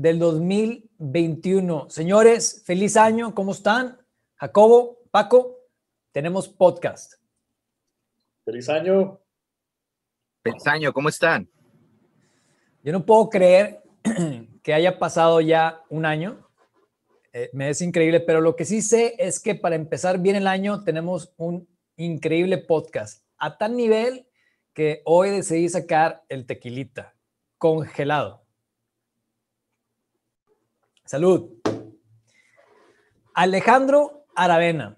del 2021. Señores, feliz año, ¿cómo están? Jacobo, Paco, tenemos podcast. Feliz año. Feliz año, ¿cómo están? Yo no puedo creer que haya pasado ya un año. Eh, me es increíble, pero lo que sí sé es que para empezar bien el año tenemos un increíble podcast a tal nivel que hoy decidí sacar el tequilita congelado. Salud. Alejandro Aravena,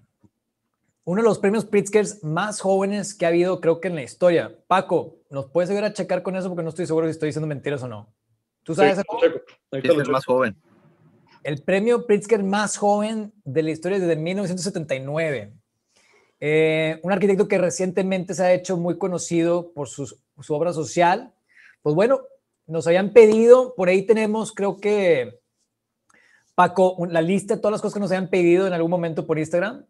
uno de los premios Pritzker más jóvenes que ha habido, creo que en la historia. Paco, ¿nos puedes ayudar a checar con eso? Porque no estoy seguro si estoy diciendo mentiras o no. ¿Tú sabes? Sí, el más joven. El premio Pritzker más joven de la historia desde 1979. Eh, un arquitecto que recientemente se ha hecho muy conocido por su obra social. Pues bueno, nos habían pedido, por ahí tenemos, creo que Paco, la lista de todas las cosas que nos hayan pedido en algún momento por Instagram.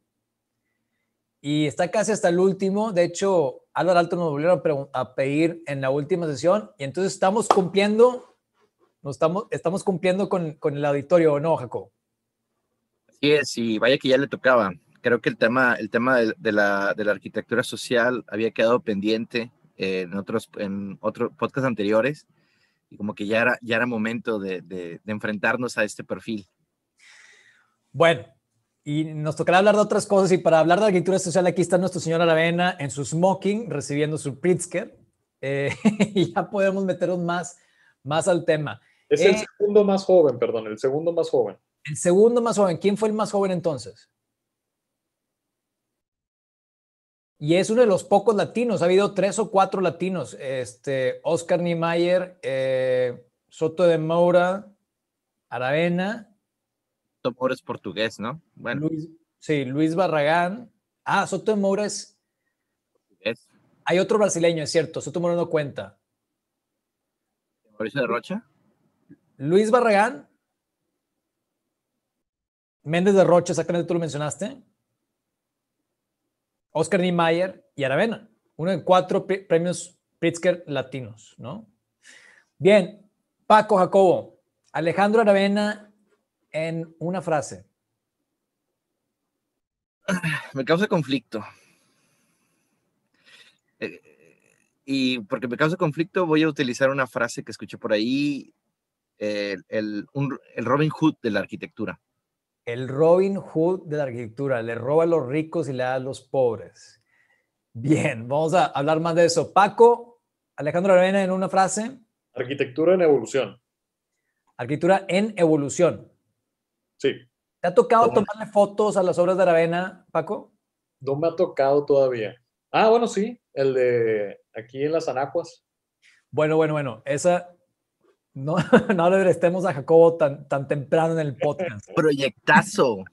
Y está casi hasta el último. De hecho, Álvaro Alto nos volvieron a, pedir en la última sesión. Y entonces estamos cumpliendo, estamos, estamos cumpliendo con, el auditorio, ¿no, Jacob? Sí, sí. vaya que ya le tocaba. Creo que el tema, el tema de, la, arquitectura social había quedado pendiente eh, en otros en otros podcasts anteriores y como que ya era, ya era momento de, de, enfrentarnos a este perfil. Bueno, y nos tocará hablar de otras cosas. Y para hablar de arquitectura social, aquí está nuestro señor Aravena en su smoking, recibiendo su Pritzker. Eh, y ya podemos meternos más, más al tema. Es el eh, segundo más joven, perdón, el segundo más joven. El segundo más joven. ¿Quién fue el más joven entonces? Y es uno de los pocos latinos. Ha habido tres o cuatro latinos. Este, Oscar Niemeyer, eh, Soto de Moura, Aravena. Soto es portugués, ¿no? Bueno. sí, Luis Barragán. Ah, Soto de Moura es... Hay otro brasileño, es cierto. Soto de Moura no cuenta. Mauricio de Rocha. Luis Barragán. Méndez de Rocha, exactamente tú lo mencionaste. Oscar Niemeyer y Aravena, uno de cuatro premios Pritzker latinos, ¿no? Bien, Paco Jacobo, Alejandro Aravena en una frase. Ah, me causa conflicto. Eh, y porque me causa conflicto, voy a utilizar una frase que escuché por ahí, el Robin Hood de la arquitectura el Robin Hood de la arquitectura, le roba a los ricos y le da a los pobres. Bien, vamos a hablar más de eso. Paco, Alejandro Aravena en una frase. Arquitectura en evolución. Arquitectura en evolución. Sí. ¿Te ha tocado tomarle fotos a las obras de Aravena, Paco? No me ha tocado todavía. Ah, bueno, sí, el de aquí en las Anacuas. Bueno, bueno, bueno, esa no, no le restemos a Jacobo tan, tan temprano en el podcast. Proyectazo.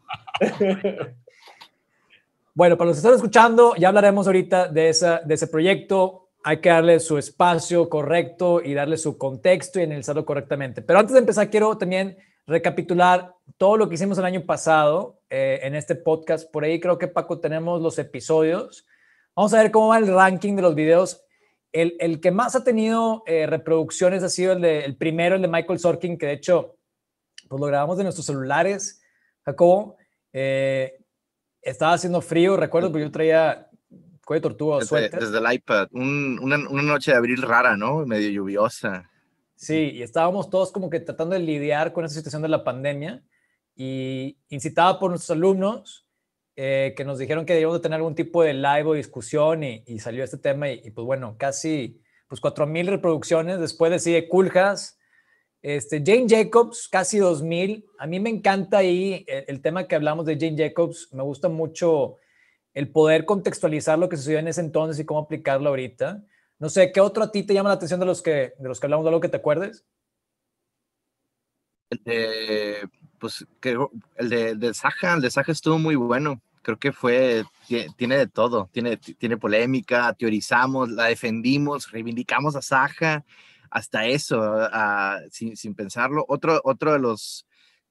Bueno, para los que están escuchando, ya hablaremos ahorita de, esa, de ese proyecto. Hay que darle su espacio correcto y darle su contexto y analizarlo correctamente. Pero antes de empezar, quiero también recapitular todo lo que hicimos el año pasado eh, en este podcast. Por ahí creo que Paco tenemos los episodios. Vamos a ver cómo va el ranking de los videos el, que más ha tenido eh, reproducciones ha sido el, primero, el de Michael Sorkin, que de hecho, pues lo grabamos de nuestros celulares, Jacobo. Eh, estaba haciendo frío, recuerdo, porque yo traía cuello tortuga o desde, el iPad, una, noche de abril rara, ¿no? Medio lluviosa. Sí, y estábamos todos como que tratando de lidiar con esa situación de la pandemia y incitada por nuestros alumnos, eh, que nos dijeron que debíamos de tener algún tipo de live o discusión y, salió este tema y, pues bueno, casi pues 4.000 reproducciones, después de decide Culjas, este, Jane Jacobs, casi 2.000, a mí me encanta ahí el, tema que hablamos de Jane Jacobs, me gusta mucho el poder contextualizar lo que sucedió en ese entonces y cómo aplicarlo ahorita. No sé, ¿qué otro a ti te llama la atención de los que, de los que hablamos de algo que te acuerdes? Eh, pues creo, el de, de Saja, el de Saja estuvo muy bueno. Creo que fue, tiene de todo, tiene, tiene polémica, teorizamos, la defendimos, reivindicamos a Saja, hasta eso, ah, sin, sin, pensarlo. Otro, otro de los,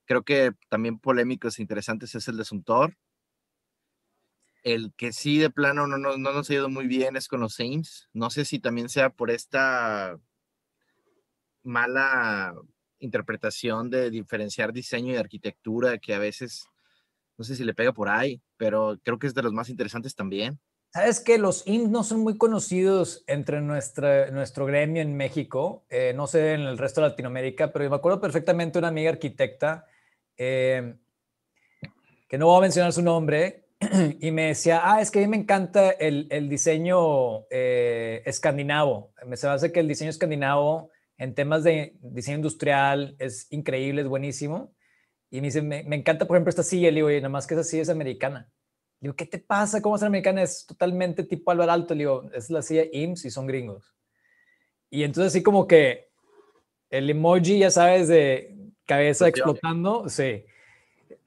creo que también polémicos e interesantes es el de Suntor. El que sí de plano no, no, no nos ha ido muy bien es con los Saints. No sé si también sea por esta mala interpretación de diferenciar diseño y arquitectura que a veces, no sé si le pega por ahí, pero creo que es de los más interesantes también. Sabes que los IMSS no son muy conocidos entre nuestro gremio en México, eh, no sé en el resto de Latinoamérica, pero me acuerdo perfectamente una amiga arquitecta, eh, que no voy a mencionar su nombre, y me decía, ah, es que a mí me encanta el, diseño eh, escandinavo, me se hace que el diseño escandinavo en temas de diseño industrial, es increíble, es buenísimo. Y me dice, me, encanta, por ejemplo, esta silla. Le digo, y nada más que esa silla es americana. Le digo, ¿qué te pasa? ¿Cómo es americana? Es totalmente tipo Álvaro Alto. Le digo, es la silla IMSS y son gringos. Y entonces así como que el emoji, ya sabes, de cabeza pues explotando, sí.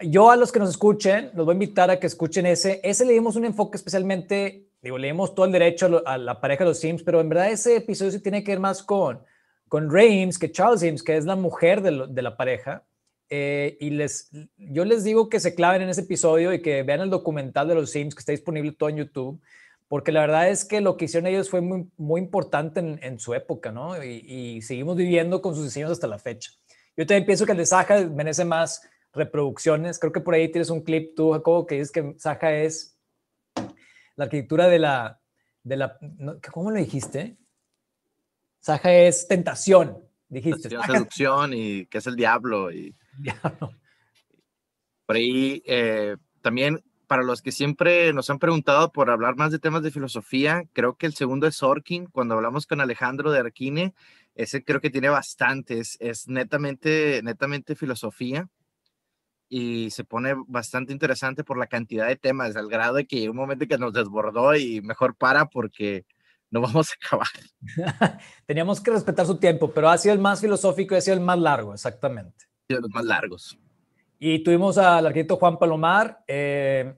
Yo a los que nos escuchen, los voy a invitar a que escuchen ese. Ese le dimos un enfoque especialmente, digo, le dimos todo el derecho a, la pareja de los Sims, pero en verdad ese episodio sí tiene que ver más con con Ray que Charles Eames, que es la mujer de, la pareja, eh, y les, yo les digo que se claven en ese episodio y que vean el documental de los Sims que está disponible todo en YouTube, porque la verdad es que lo que hicieron ellos fue muy, importante en, su época, ¿no? Y, seguimos viviendo con sus diseños hasta la fecha. Yo también pienso que el de Saja merece más reproducciones. Creo que por ahí tienes un clip tú, Jacobo, que dices que Saja es la arquitectura de la, de la ¿cómo lo dijiste? Saja es tentación, dijiste. Tentación, seducción y que es el diablo. Y, Por ahí eh, también para los que siempre nos han preguntado por hablar más de temas de filosofía, creo que el segundo es Orkin. Cuando hablamos con Alejandro de Arquine, ese creo que tiene bastantes. Es netamente, netamente filosofía y se pone bastante interesante por la cantidad de temas, al grado de que un momento que nos desbordó y mejor para porque no vamos a acabar. Teníamos que respetar su tiempo, pero ha sido el más filosófico y ha sido el más largo, exactamente. De los más largos. Y tuvimos al arquitecto Juan Palomar, eh,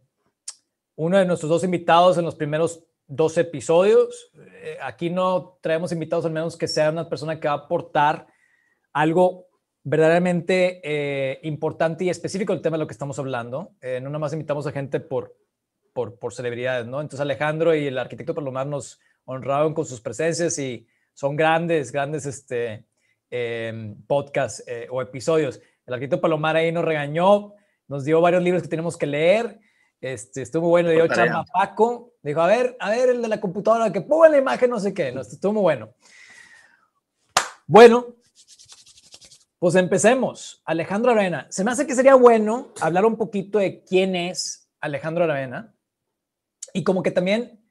uno de nuestros dos invitados en los primeros dos episodios. Eh, aquí no traemos invitados al menos que sea una persona que va a aportar algo verdaderamente eh, importante y específico al tema de lo que estamos hablando. no nada más invitamos a gente por, por, por celebridades, ¿no? Entonces Alejandro y el arquitecto Palomar nos, honraron con sus presencias y son grandes, grandes este, em, eh, podcasts o episodios. El arquitecto Palomar ahí nos regañó, nos dio varios libros que tenemos que leer. Este, estuvo bueno, le dio chamba a Paco. Dijo, a ver, a ver, el de la computadora, que ponga la imagen, no sé qué. No, estuvo muy bueno. Bueno, pues empecemos. Alejandro Aravena. Se me hace que sería bueno hablar un poquito de quién es Alejandro Aravena y como que también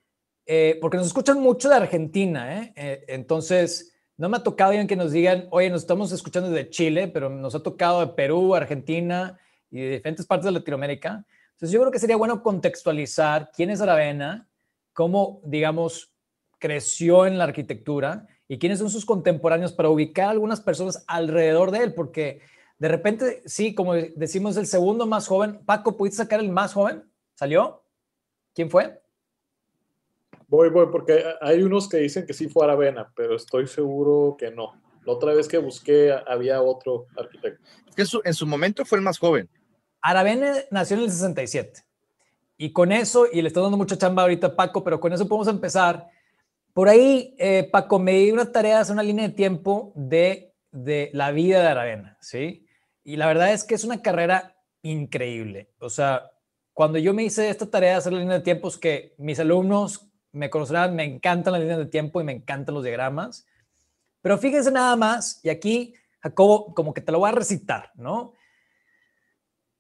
eh, porque nos escuchan mucho de Argentina, ¿eh? Eh, entonces, no me ha tocado alguien que nos digan, oye, nos estamos escuchando de Chile, pero nos ha tocado de Perú, Argentina y de diferentes partes de Latinoamérica. Entonces, yo creo que sería bueno contextualizar quién es Aravena, cómo, digamos, creció en la arquitectura y quiénes son sus contemporáneos para ubicar a algunas personas alrededor de él, porque de repente, sí, como decimos, el segundo más joven, Paco, ¿pudiste sacar el más joven? ¿Salió? ¿Quién fue? Voy, voy, porque hay unos que dicen que sí fue Aravena, pero estoy seguro que no. La otra vez que busqué había otro arquitecto. que en su momento fue el más joven. Aravena nació en el 67. Y con eso, y le estoy dando mucha chamba ahorita a Paco, pero con eso podemos empezar. Por ahí, eh, Paco, me di una tarea, hacer una línea de tiempo de, de la vida de Aravena, ¿sí? Y la verdad es que es una carrera increíble. O sea, cuando yo me hice esta tarea de hacer la línea de tiempos, que mis alumnos me conocerán, me encantan las líneas de tiempo y me encantan los diagramas. Pero fíjense nada más, y aquí Jacobo, como que te lo voy a recitar, ¿no?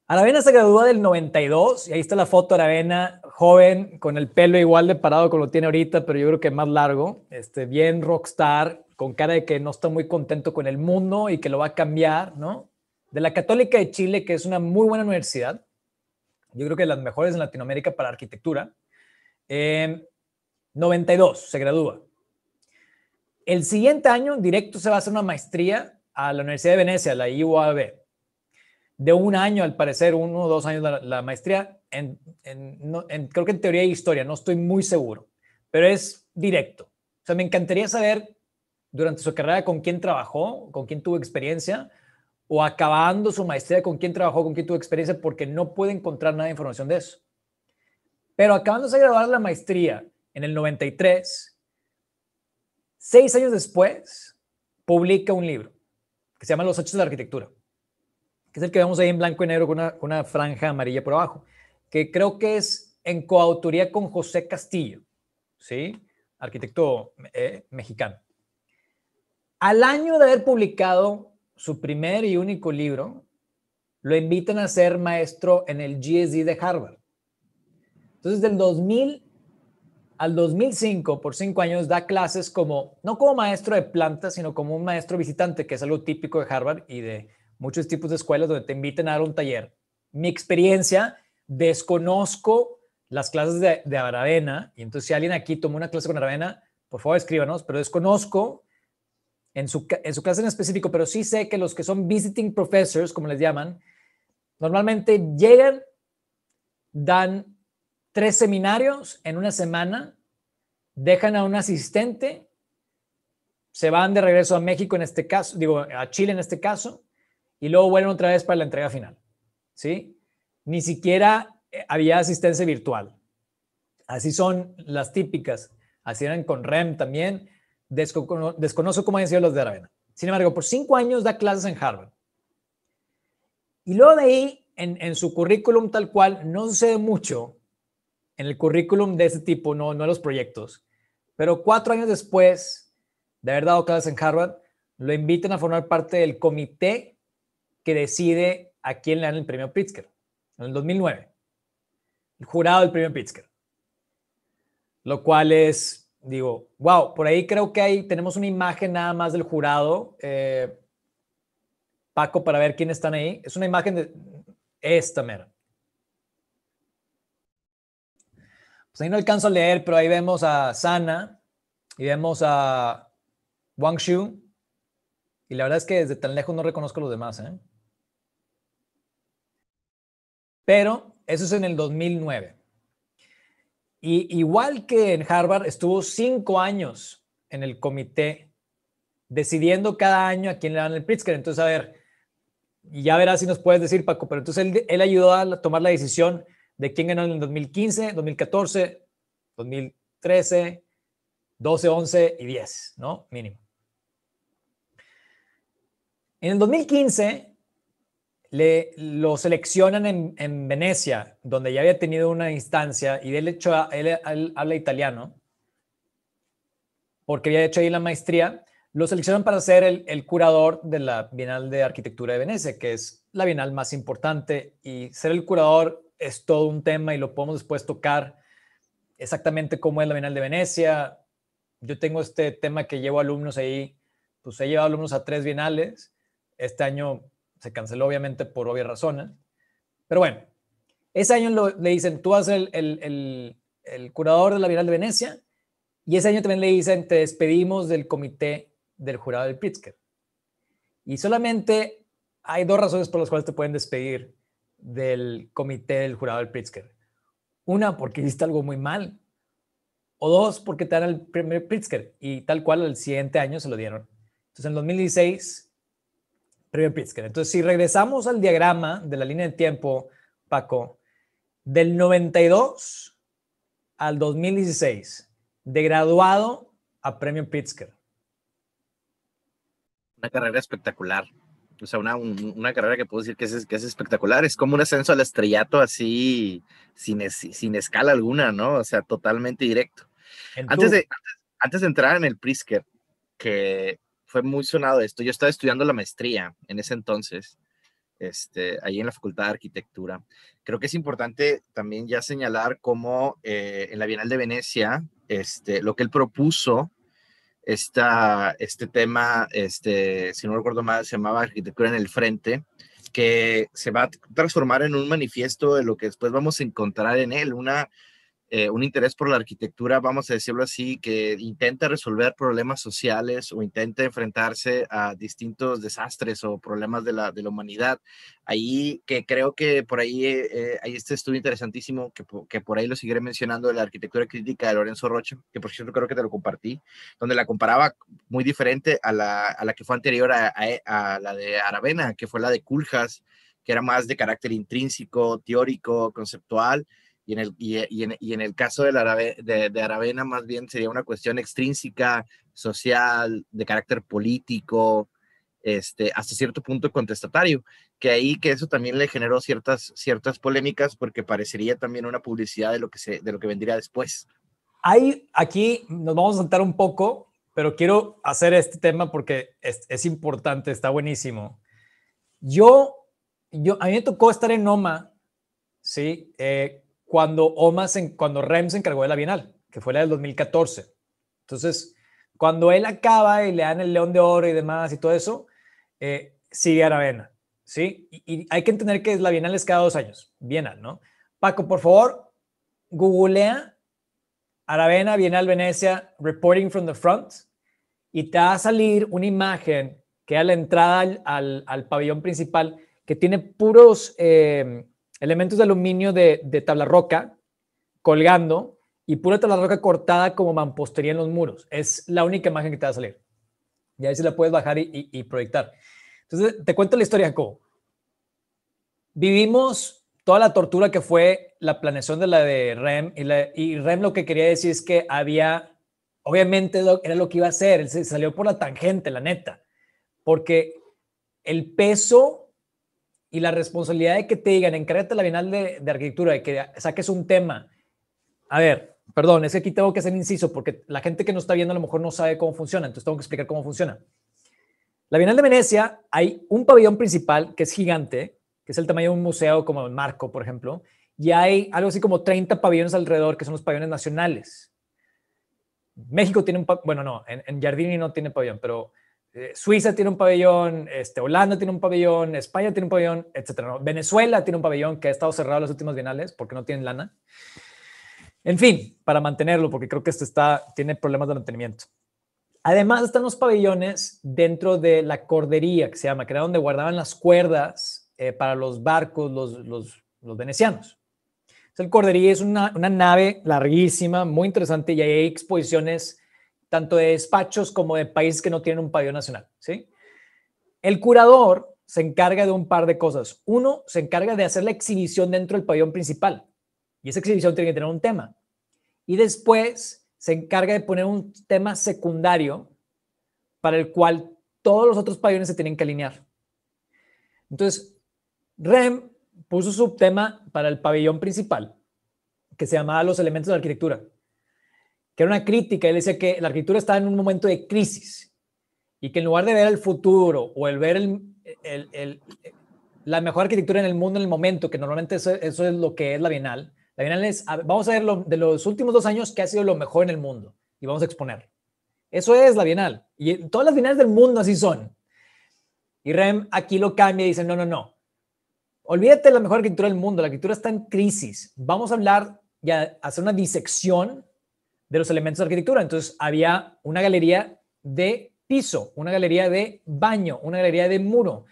Aravena se gradúa del 92, y ahí está la foto de Aravena, joven, con el pelo igual de parado como lo tiene ahorita, pero yo creo que más largo, este, bien rockstar, con cara de que no está muy contento con el mundo y que lo va a cambiar, ¿no? De la Católica de Chile, que es una muy buena universidad, yo creo que las mejores en Latinoamérica para arquitectura. Eh, 92 se gradúa. El siguiente año, directo se va a hacer una maestría a la Universidad de Venecia, la IUAB. De un año, al parecer, uno o dos años la, maestría, en, creo que en teoría y historia, no estoy muy seguro, pero es directo. O sea, me encantaría saber durante su carrera con quién trabajó, con quién tuvo experiencia, o acabando su maestría con quién trabajó, con quién tuvo experiencia, porque no puede encontrar nada de información de eso. Pero acabándose de graduar la maestría en el 93, seis años después, publica un libro que se llama Los Hechos de la Arquitectura, que es el que vemos ahí en blanco y negro con una, franja amarilla por abajo, que creo que es en coautoría con José Castillo, ¿sí? arquitecto eh, mexicano. Al año de haber publicado su primer y único libro, lo invitan a ser maestro en el GSD de Harvard. Entonces, del 2000 al 2005, por cinco años, da clases como, no como maestro de plantas, sino como un maestro visitante, que es algo típico de Harvard y de muchos tipos de escuelas donde te inviten a dar un taller. Mi experiencia, desconozco las clases de, de Aravena, y entonces si alguien aquí tomó una clase con Aravena, por favor escríbanos, pero desconozco en su, en su clase en específico, pero sí sé que los que son visiting professors, como les llaman, normalmente llegan, dan Tres seminarios en una semana, dejan a un asistente, se van de regreso a México en este caso, digo, a Chile en este caso, y luego vuelven otra vez para la entrega final. ¿Sí? Ni siquiera eh, había asistencia virtual. Así son las típicas. Así eran con REM también. desconozco cómo han sido los de Aravena. Sin embargo, por cinco años da clases en Harvard. Y luego de ahí, en, en su currículum tal cual, no sucede mucho en el currículum de ese tipo, no, no en los proyectos. Pero cuatro años después de haber dado clases en Harvard, lo invitan a formar parte del comité que decide a quién le dan el premio Pritzker, en el 2009. El jurado del premio Pritzker. Lo cual es, digo, wow, por ahí creo que ahí tenemos una imagen nada más del jurado. Eh, Paco, para ver quiénes están ahí. Es una imagen de esta mera. Pues ahí no alcanzo a leer, pero ahí vemos a Sana y vemos a Wang Shu. Y la verdad es que desde tan lejos no reconozco a los demás. ¿eh? Pero eso es en el 2009. Y igual que en Harvard, estuvo cinco años en el comité decidiendo cada año a quién le dan el Pritzker. Entonces, a ver, ya verás si nos puedes decir, Paco, pero entonces él, él ayudó a tomar la decisión de quién ganó en 2015, 2014, 2013, 12, 11 y 10, ¿no? Mínimo. En el 2015 le, lo seleccionan en, Venecia, donde ya había tenido una instancia, y hecho él, habla italiano, porque había hecho ahí la maestría, lo seleccionan para ser el, el, curador de la Bienal de Arquitectura de Venecia, que es la bienal más importante, y ser el curador es todo un tema y lo podemos después tocar exactamente cómo es la Bienal de Venecia. Yo tengo este tema que llevo alumnos ahí, pues he llevado alumnos a tres bienales. Este año se canceló obviamente por obvias razones. Pero bueno, ese año le dicen, tú vas el, el, el curador de la Bienal de Venecia y ese año también le dicen, te despedimos del comité del jurado del Pritzker. Y solamente hay dos razones por las cuales te pueden despedir del comité del jurado del Pritzker. Una, porque hiciste algo muy mal. O dos, porque te dan el premio Pritzker y tal cual al siguiente año se lo dieron. Entonces, en 2016, premio Pritzker. Entonces, si regresamos al diagrama de la línea de tiempo, Paco, del 92 al 2016, de graduado a premio Pritzker. Una carrera espectacular o sea, una, carrera que puedo decir que es, espectacular. Es como un ascenso al estrellato así, sin, sin escala alguna, ¿no? O sea, totalmente directo. Antes de, antes, de entrar en el Prisker, que fue muy sonado esto, yo estaba estudiando la maestría en ese entonces, este, ahí en la Facultad de Arquitectura. Creo que es importante también ya señalar cómo eh, en la Bienal de Venecia, este, lo que él propuso esta, este tema, este, si no recuerdo mal, se llamaba Arquitectura en el Frente, que se va a transformar en un manifiesto de lo que después vamos a encontrar en él, una eh, un interés por la arquitectura, vamos a decirlo así, que intenta resolver problemas sociales o intenta enfrentarse a distintos desastres o problemas de la, humanidad. Ahí que creo que por ahí eh, hay este estudio interesantísimo que, que, por ahí lo seguiré mencionando de la arquitectura crítica de Lorenzo Rocha, que por cierto creo que te lo compartí, donde la comparaba muy diferente a la, que fue anterior a, e, a la de Aravena, que fue la de Culjas, que era más de carácter intrínseco, teórico, conceptual y en el, eh, y, en, y en, el caso de la de, de, Aravena, más bien sería una cuestión extrínseca, social, de carácter político, este, hasta cierto punto contestatario, que ahí que eso también le generó ciertas, ciertas polémicas porque parecería también una publicidad de lo que, se, de lo que vendría después. Hay, aquí nos vamos a saltar un poco, pero quiero hacer este tema porque es, es importante, está buenísimo. Yo, yo, a mí me tocó estar en Noma, ¿sí? Eh, cuando, Oma cuando Rem se encargó de la Bienal, que fue la del 2014. Entonces, cuando él acaba y le dan el León de Oro y demás y todo eso, eh, sigue Aravena, ¿sí? Y, hay que entender que la Bienal es cada dos años, Bienal, ¿no? Paco, por favor, googlea Aravena, Bienal Venecia, Reporting from the Front, y te va a salir una imagen que a la entrada al, al, al pabellón principal que tiene puros eh, elementos de aluminio de, tabla roca colgando y pura tabla roca cortada como mampostería en los muros. Es la única imagen que te va a salir. Y ahí sí la puedes bajar y, proyectar. Entonces, te cuento la historia, Jacobo. Vivimos toda la tortura que fue la planeación de la de REM y, REM lo que quería decir es que había, obviamente era lo que iba a ser. él se salió por la tangente, la neta, porque el peso y la responsabilidad de que te digan, encárgate la Bienal de, Arquitectura, de que saques un tema. A ver, perdón, es que aquí tengo que hacer inciso porque la gente que no está viendo a lo mejor no sabe cómo funciona, entonces tengo que explicar cómo funciona. La Bienal de Venecia hay un pabellón principal que es gigante, que es el tamaño de un museo como el Marco, por ejemplo, y hay algo así como 30 pabellones alrededor que son los pabellones nacionales. México tiene un, bueno, no, en, en Jardini no tiene pabellón, pero eh, Suiza tiene un pabellón, este, Holanda tiene un pabellón, España tiene un pabellón, etcétera. Venezuela tiene un pabellón que ha estado cerrado las últimas bienales porque no tienen lana. En fin, para mantenerlo, porque creo que este está, tiene problemas de mantenimiento. Además están los pabellones dentro de la cordería, que se llama, que era donde guardaban las cuerdas eh, para los barcos, los, venecianos. el cordería es una, una, nave larguísima, muy interesante, y hay exposiciones tanto de despachos como de países que no tienen un pabellón nacional, ¿sí? El curador se encarga de un par de cosas. Uno, se encarga de hacer la exhibición dentro del pabellón principal. Y esa exhibición tiene que tener un tema. Y después se encarga de poner un tema secundario para el cual todos los otros pabellones se tienen que alinear. Entonces, REM puso su tema para el pabellón principal, que se llamaba Los elementos de la arquitectura que era una crítica, él dice que la arquitectura está en un momento de crisis y que en lugar de ver el futuro o el ver el, la mejor arquitectura en el mundo en el momento, que normalmente eso, es lo que es la Bienal, la Bienal es, vamos a ver lo, de los últimos dos años que ha sido lo mejor en el mundo y vamos a exponerlo, Eso es la Bienal. Y todas las Bienales del mundo así son. Y Rem aquí lo cambia y dice, no, no, no. Olvídate de la mejor arquitectura del mundo, la arquitectura está en crisis. Vamos a hablar y a hacer una disección de los elementos de arquitectura. Entonces había una galería de piso, una galería de baño, una galería de muro,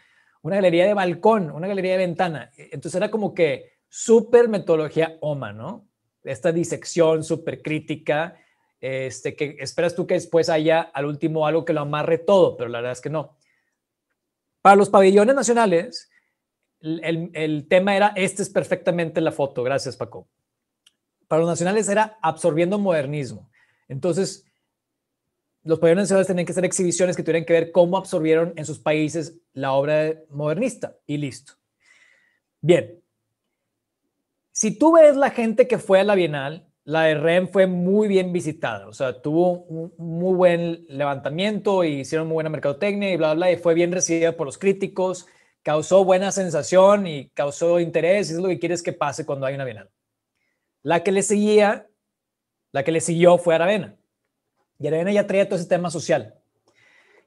una galería de balcón, una galería de ventana. Entonces era como que súper metodología OMA, ¿no? Esta disección súper crítica, este, que esperas tú que después haya al último algo que lo amarre todo, pero la verdad es que no. Para los pabellones nacionales, el, el tema era, este es perfectamente la foto, gracias Paco para los nacionales era absorbiendo modernismo. Entonces, los pabellones nacionales tenían que ser exhibiciones que tuvieran que ver cómo absorbieron en sus países la obra modernista y listo. Bien, si tú ves la gente que fue a la Bienal, la de Rennes fue muy bien visitada, o sea, tuvo un muy buen levantamiento y hicieron muy buena mercadotecnia y bla, bla, bla, y fue bien recibida por los críticos, causó buena sensación y causó interés, es lo que quieres que pase cuando hay una Bienal. La que le seguía, la que le siguió fue Aravena. Y Aravena ya traía todo ese tema social.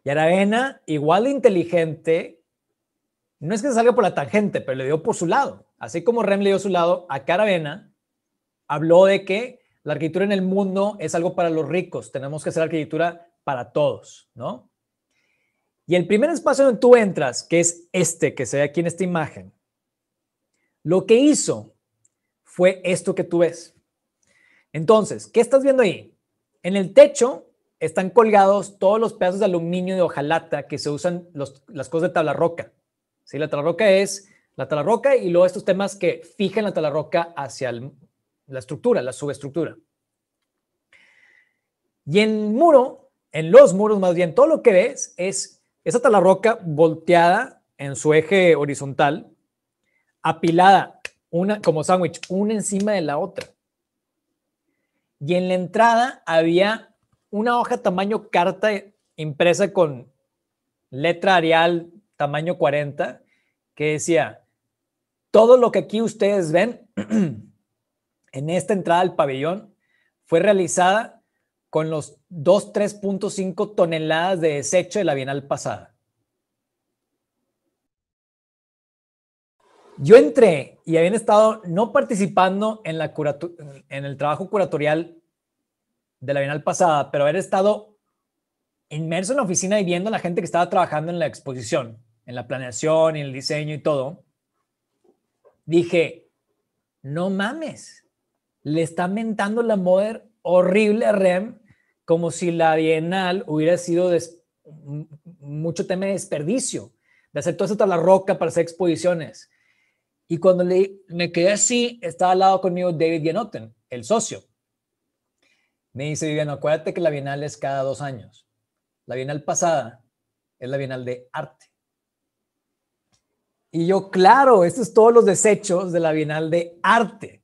Y Aravena, igual de inteligente, no es que salga por la tangente, pero le dio por su lado. Así como Rem le dio su lado, a Aravena habló de que la arquitectura en el mundo es algo para los ricos, tenemos que hacer arquitectura para todos, ¿no? Y el primer espacio donde tú entras, que es este que se ve aquí en esta imagen, lo que hizo fue esto que tú ves. Entonces, ¿qué estás viendo ahí? En el techo están colgados todos los pedazos de aluminio de hojalata que se usan las cosas de roca. ¿Sí? La tabla roca es la tabla roca y luego estos temas que fijan la tabla roca hacia la estructura, la subestructura. Y en muro, en los muros más bien, todo lo que ves es esa tabla roca volteada en su eje horizontal, apilada una, como sándwich, una encima de la otra. Y en la entrada había una hoja tamaño carta impresa con letra arial tamaño 40 que decía, todo lo que aquí ustedes ven en esta entrada al pabellón fue realizada con los 2-3.5 toneladas de desecho de la bienal pasada. Yo entré y habían estado no participando en, la en el trabajo curatorial de la Bienal pasada, pero haber estado inmerso en la oficina y viendo a la gente que estaba trabajando en la exposición, en la planeación, en el diseño y todo, dije, no mames, le está mentando la moda horrible a REM como si la Bienal hubiera sido mucho tema de desperdicio, de hacer toda eso hasta la roca para hacer exposiciones y cuando le, me quedé así, estaba al lado conmigo David Yanoten, el socio. Me dice, Viviano, acuérdate que la Bienal es cada dos años. La Bienal pasada es la Bienal de Arte. Y yo, claro, estos son todos los desechos de la Bienal de Arte.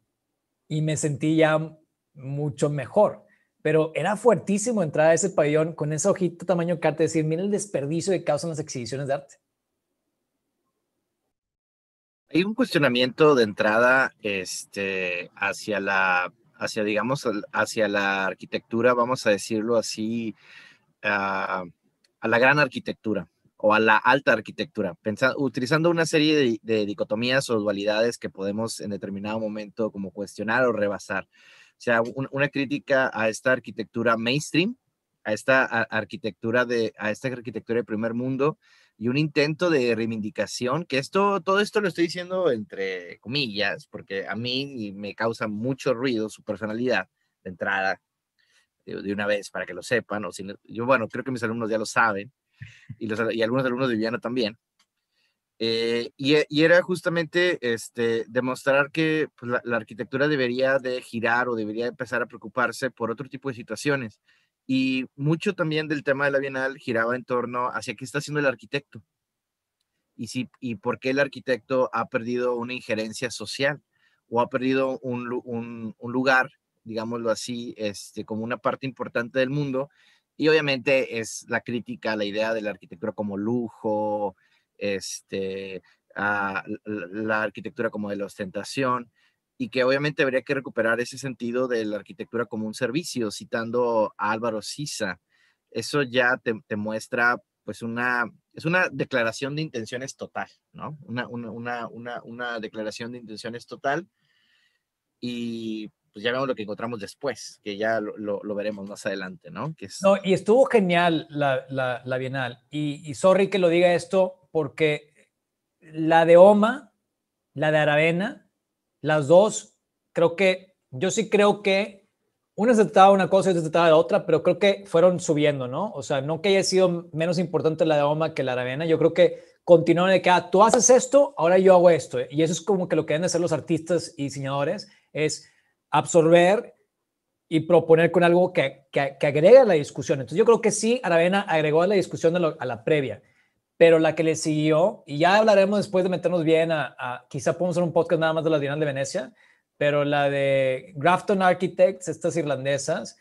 Y me sentí ya mucho mejor. Pero era fuertísimo entrar a ese pabellón con esa hojita tamaño carta y decir, mira el desperdicio que causan las exhibiciones de arte. Hay un cuestionamiento de entrada este, hacia la, hacia, digamos, hacia la arquitectura, vamos a decirlo así, ah, a la gran arquitectura o a la alta arquitectura, Pensando, utilizando una serie de, dicotomías o dualidades que podemos en determinado momento como cuestionar o rebasar. O sea, una crítica a esta arquitectura mainstream, a esta arquitectura de, a esta arquitectura de primer mundo, y un intento de reivindicación, que esto, todo esto lo estoy diciendo entre comillas, porque a mí me causa mucho ruido su personalidad de entrada, de, una vez, para que lo sepan, o si, yo bueno, creo que mis alumnos ya lo saben, y, los, y algunos alumnos de Viviana también, eh, eh, y, era justamente este, demostrar que pues, la, la, arquitectura debería de girar o debería empezar a preocuparse por otro tipo de situaciones, y mucho también del tema de la Bienal giraba en torno hacia qué está haciendo el arquitecto y, si, y por qué el arquitecto ha perdido una injerencia social o ha perdido un, lugar, digámoslo así, este, como una parte importante del mundo. Y obviamente es la crítica la idea de la arquitectura como lujo, este, la arquitectura como de la ostentación y que obviamente habría que recuperar ese sentido de la arquitectura como un servicio, citando a Álvaro Sisa. Eso ya te, muestra, pues, una, es una declaración de intenciones total, ¿no? Una, una, una, una declaración de intenciones total y pues ya vemos lo que encontramos después, que ya lo, veremos más adelante, ¿no? Que No, y estuvo genial la, la, la Bienal. Y, y, sorry que lo diga esto, porque la de Oma, la de Aravena, las dos, creo que, yo sí creo que una se trataba de una cosa y otra se trataba de otra, pero creo que fueron subiendo, ¿no? O sea, no que haya sido menos importante la de Oma que la de Aravena, yo creo que continuaron de que, ah, tú haces esto, ahora yo hago esto. Y eso es como que lo que deben de hacer los artistas y diseñadores, es absorber y proponer con algo que, que, que agrega a la discusión. Entonces yo creo que sí, Aravena agregó a la discusión a la previa pero la que le siguió, y ya hablaremos después de meternos bien a, quizá podemos hacer un podcast nada más de la Bienal de Venecia, pero la de Grafton Architects, estas irlandesas,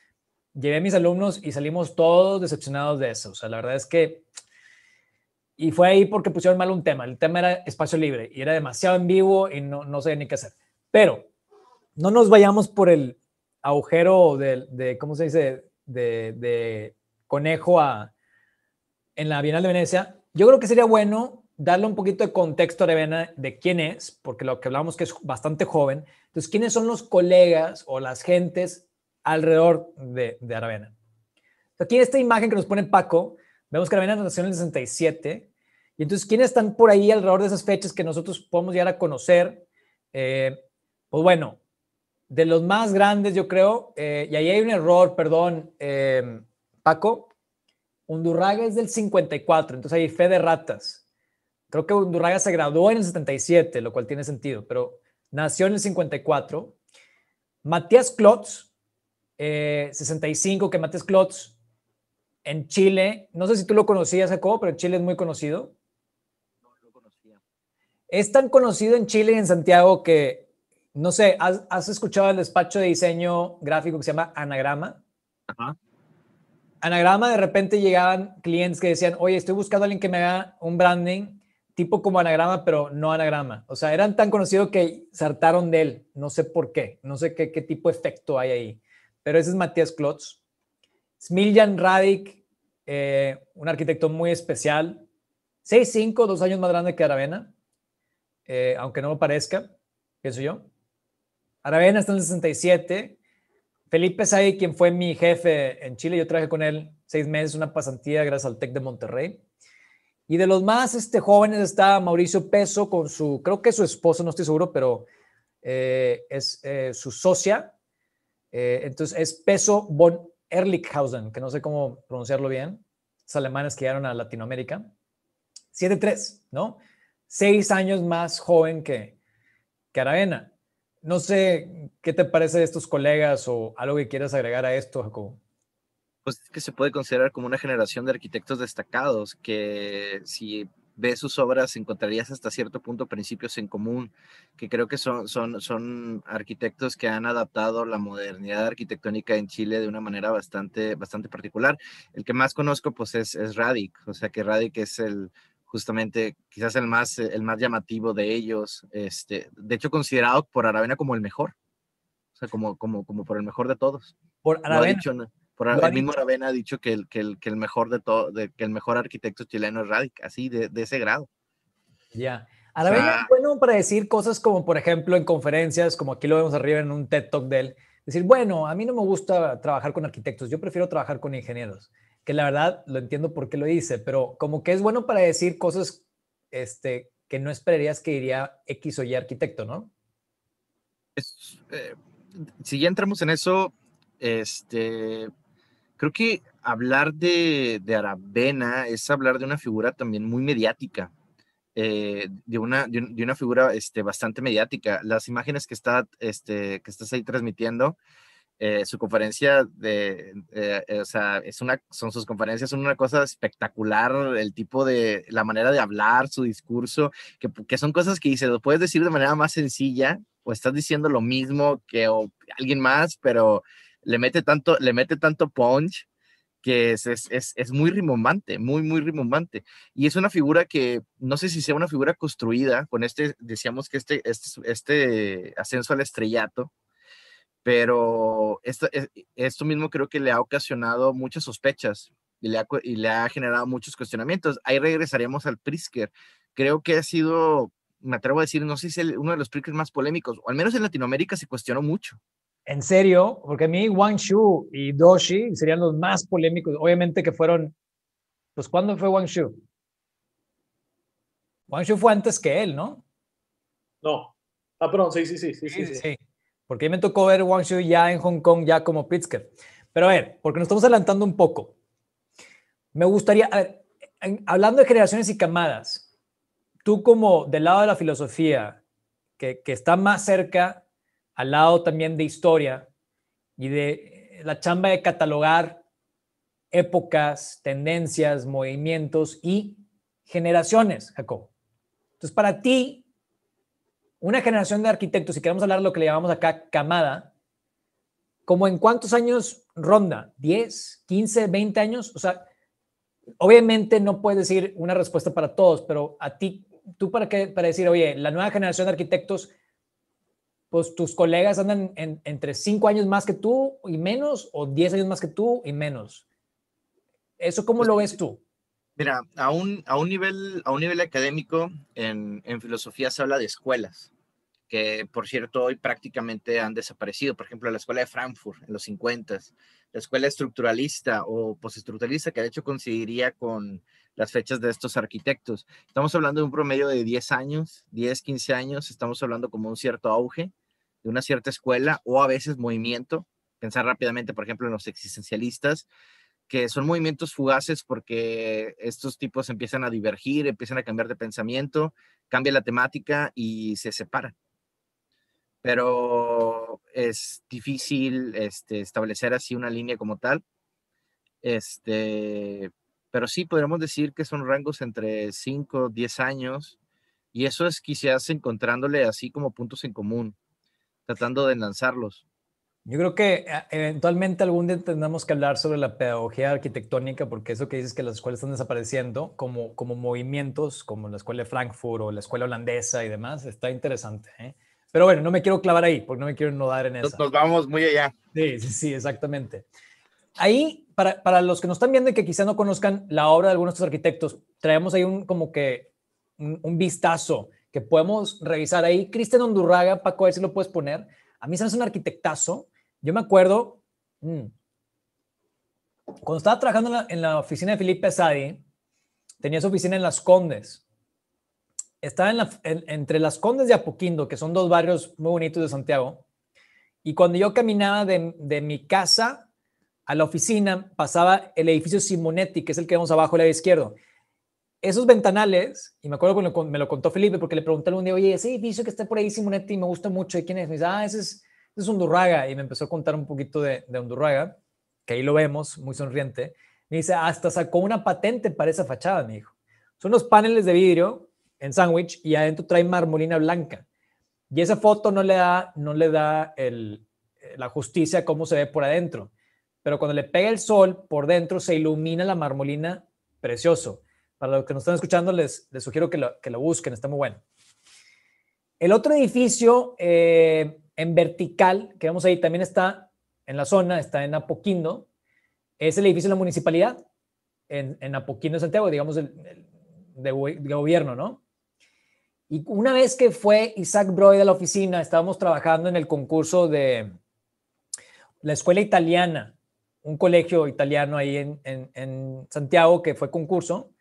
llevé a mis alumnos y salimos todos decepcionados de eso. O sea, la verdad es que... Y fue ahí porque pusieron mal un tema. El tema era espacio libre y era demasiado en vivo y no, no sabía ni qué hacer. Pero no nos vayamos por el agujero de, ¿cómo se dice?, de, de conejo a, en la Bienal de Venecia, yo creo que sería bueno darle un poquito de contexto a Arevena de quién es, porque lo que hablamos que es bastante joven. Entonces, ¿quiénes son los colegas o las gentes alrededor de, de Aravena? Aquí en esta imagen que nos pone Paco, vemos que Aravena nació en el 67. Y entonces, ¿quiénes están por ahí alrededor de esas fechas que nosotros podemos llegar a conocer? Eh, pues bueno, de los más grandes, yo creo, eh, y ahí hay un error, perdón, eh, Paco, Undurraga es del 54, entonces hay fe de ratas. Creo que Undurraga se graduó en el 77, lo cual tiene sentido, pero nació en el 54. Matías Klotz, 65, eh, que Matías Klotz en Chile, no sé si tú lo conocías, Jacobo, pero en Chile es muy conocido. No lo conocía. Es tan conocido en Chile y en Santiago que, no sé, ¿has, has escuchado el despacho de diseño gráfico que se llama Anagrama? Ajá. Anagrama de repente llegaban clientes que decían, oye, estoy buscando a alguien que me haga un branding tipo como Anagrama, pero no Anagrama. O sea, eran tan conocidos que saltaron de él. No sé por qué, no sé qué, tipo de efecto hay ahí. Pero ese es Matías Klotz. Smiljan Radic, eh, un arquitecto muy especial. 6'5, dos años más grande que Aravena, eh, aunque no lo parezca, pienso yo. Aravena está en el 67, Felipe Say, quien fue mi jefe en Chile, yo trabajé con él seis meses, una pasantía gracias al TEC de Monterrey. Y de los más este, jóvenes está Mauricio Peso con su, creo que su esposo, no estoy seguro, pero eh, es eh, su socia. Eh, entonces es Peso von Erlichhausen, que no sé cómo pronunciarlo bien. Es alemanes que llegaron a Latinoamérica. 7-3, ¿no? Seis años más joven que, que Aravena. No sé qué te parece de estos colegas o algo que quieras agregar a esto, Jacobo. Pues es que se puede considerar como una generación de arquitectos destacados, que si ves sus obras encontrarías hasta cierto punto principios en común, que creo que son, son, son arquitectos que han adaptado la modernidad arquitectónica en Chile de una manera bastante, bastante particular. El que más conozco pues es, es Radic, o sea que Radic es el justamente quizás el más, eh, el más llamativo de ellos, este, de hecho considerado por Aravena como el mejor, o sea, como, como, como por el mejor de todos. Por Aravena. por Aravena el mismo Aravena ha dicho que el, que el, mejor de todo, que el mejor arquitecto chileno es Radic, así de, ese grado. Ya. Aravena es bueno para decir cosas como, por ejemplo, en conferencias, como aquí lo vemos arriba en un TED Talk de él, decir, bueno, a mí no me gusta trabajar con arquitectos, yo prefiero trabajar con ingenieros que la verdad lo entiendo por qué lo dice, pero como que es bueno para decir cosas este, que no esperarías que diría X o Y arquitecto, ¿no? Eh, si ya entramos en eso, este, creo que hablar de, de Aravena es hablar de una figura también muy mediática, eh, de, una, una figura este, bastante mediática. Las imágenes que, está, este, que estás ahí transmitiendo eh, su conferencia de, eh, eh, o sea, es una, son sus conferencias, son una cosa espectacular, el tipo de, la manera de hablar, su discurso, que, son cosas que dice, lo puedes decir de manera más sencilla, o estás diciendo lo mismo que alguien más, pero le mete tanto, le mete tanto punch que es, muy rimbombante, muy, muy rimbombante. Y es una figura que, no sé si sea una figura construida, con este, decíamos que este, este, este ascenso al estrellato, pero e, esto, mismo creo que le ha ocasionado muchas sospechas y le ha, y le ha generado muchos cuestionamientos. Ahí regresaríamos al Prisker. Creo que ha sido, me atrevo a decir, no sé si es uno de los Prisker más polémicos, o al menos en Latinoamérica se cuestionó mucho. En serio, porque a mí Wang Shu y Doshi serían los más polémicos. Obviamente que fueron, pues ¿cuándo fue Wang Shu? Wang Shu fue antes que él, ¿no? No. Ah, perdón, sí, sí. sí, sí. sí porque me tocó ver Wang ya en Hong Kong, ya como Pritzker. Pero a ver, porque nos estamos adelantando un poco. Me gustaría, hablando de generaciones y camadas, tú como del lado de la filosofía, que, que está más cerca al lado también de historia y de la chamba de catalogar épocas, tendencias, movimientos y generaciones, Jacob. Entonces, para ti, una generación de arquitectos, si queremos hablar de lo que le llamamos acá camada, como en cuántos años ronda? ¿10, 15, 20 años? O sea, obviamente no puedes decir una respuesta para todos, pero a ti, tú para, qué, para decir, oye, la nueva generación de arquitectos, pues tus colegas andan entre 5 años más que tú y menos, o 10 años más que tú y menos. ¿Eso cómo pues lo ves tú? Mira, a un, nivel, a un nivel académico, en, en, filosofía se habla de escuelas, que por cierto hoy prácticamente han desaparecido. Por ejemplo, la escuela de Frankfurt en los 50, la escuela estructuralista o postestructuralista, que de hecho coincidiría con las fechas de estos arquitectos. Estamos hablando de un promedio de 10 años, 10, 15 años, estamos hablando como un cierto auge de una cierta escuela o a veces movimiento. Pensar rápidamente, por ejemplo, en los existencialistas, que son movimientos fugaces porque estos tipos empiezan a divergir, empiezan a cambiar de pensamiento, cambia la temática y se separan. Pero es difícil este, establecer así una línea como tal. Este, pero sí podríamos decir que son rangos entre 5, 10 años, y eso es quizás encontrándole así como puntos en común, tratando de lanzarlos. Yo creo que eh, eventualmente algún día tendremos que hablar sobre la pedagogía arquitectónica, porque eso que dices que las escuelas están desapareciendo como, como movimientos, como la escuela de Frankfurt o la escuela holandesa y demás, está interesante. ¿eh? Pero bueno, no me quiero clavar ahí, porque no me quiero enodar en eso. Nos vamos muy allá. Sí, sí, exactamente. Ahí, para, para los que nos están viendo y que quizás no conozcan la obra de algunos de estos arquitectos, traemos ahí un como que un, vistazo que podemos revisar ahí. Cristian Ondurraga, Paco, a ver si lo puedes poner. A mí se me hace un arquitectazo yo me acuerdo, mm, cuando estaba trabajando en la, oficina de Felipe Sadi, tenía su oficina en Las Condes. Estaba entre Las Condes y Apoquindo, que son dos barrios muy bonitos de Santiago. Y cuando yo caminaba de, mi casa a la oficina, pasaba el edificio Simonetti, que es el que vemos abajo el lado izquierdo. Esos ventanales, y me acuerdo que me lo contó Felipe, porque le pregunté algún día, oye, ese edificio que está por ahí, Simonetti, me gusta mucho, ¿y quién es? Me dice, ah, ese es es Undurraga. Y me empezó a contar un poquito de, de que ahí lo vemos, muy sonriente. Me dice, hasta sacó una patente para esa fachada, me dijo. Son unos paneles de vidrio en sándwich y adentro trae marmolina blanca. Y esa foto no le da, no le da la justicia a cómo se ve por adentro. Pero cuando le pega el sol por dentro, se ilumina la marmolina precioso. Para los que nos están escuchando, les, sugiero que lo, busquen, está muy bueno. El otro edificio eh, en vertical, que vemos ahí, también está en la zona, está en Apoquindo, es el edificio de la municipalidad, en, en Apoquindo, Santiago, digamos, el, de, gobierno, ¿no? Y una vez que fue Isaac Broy de la oficina, estábamos trabajando en el concurso de la escuela italiana, un colegio italiano ahí en, Santiago que fue concurso.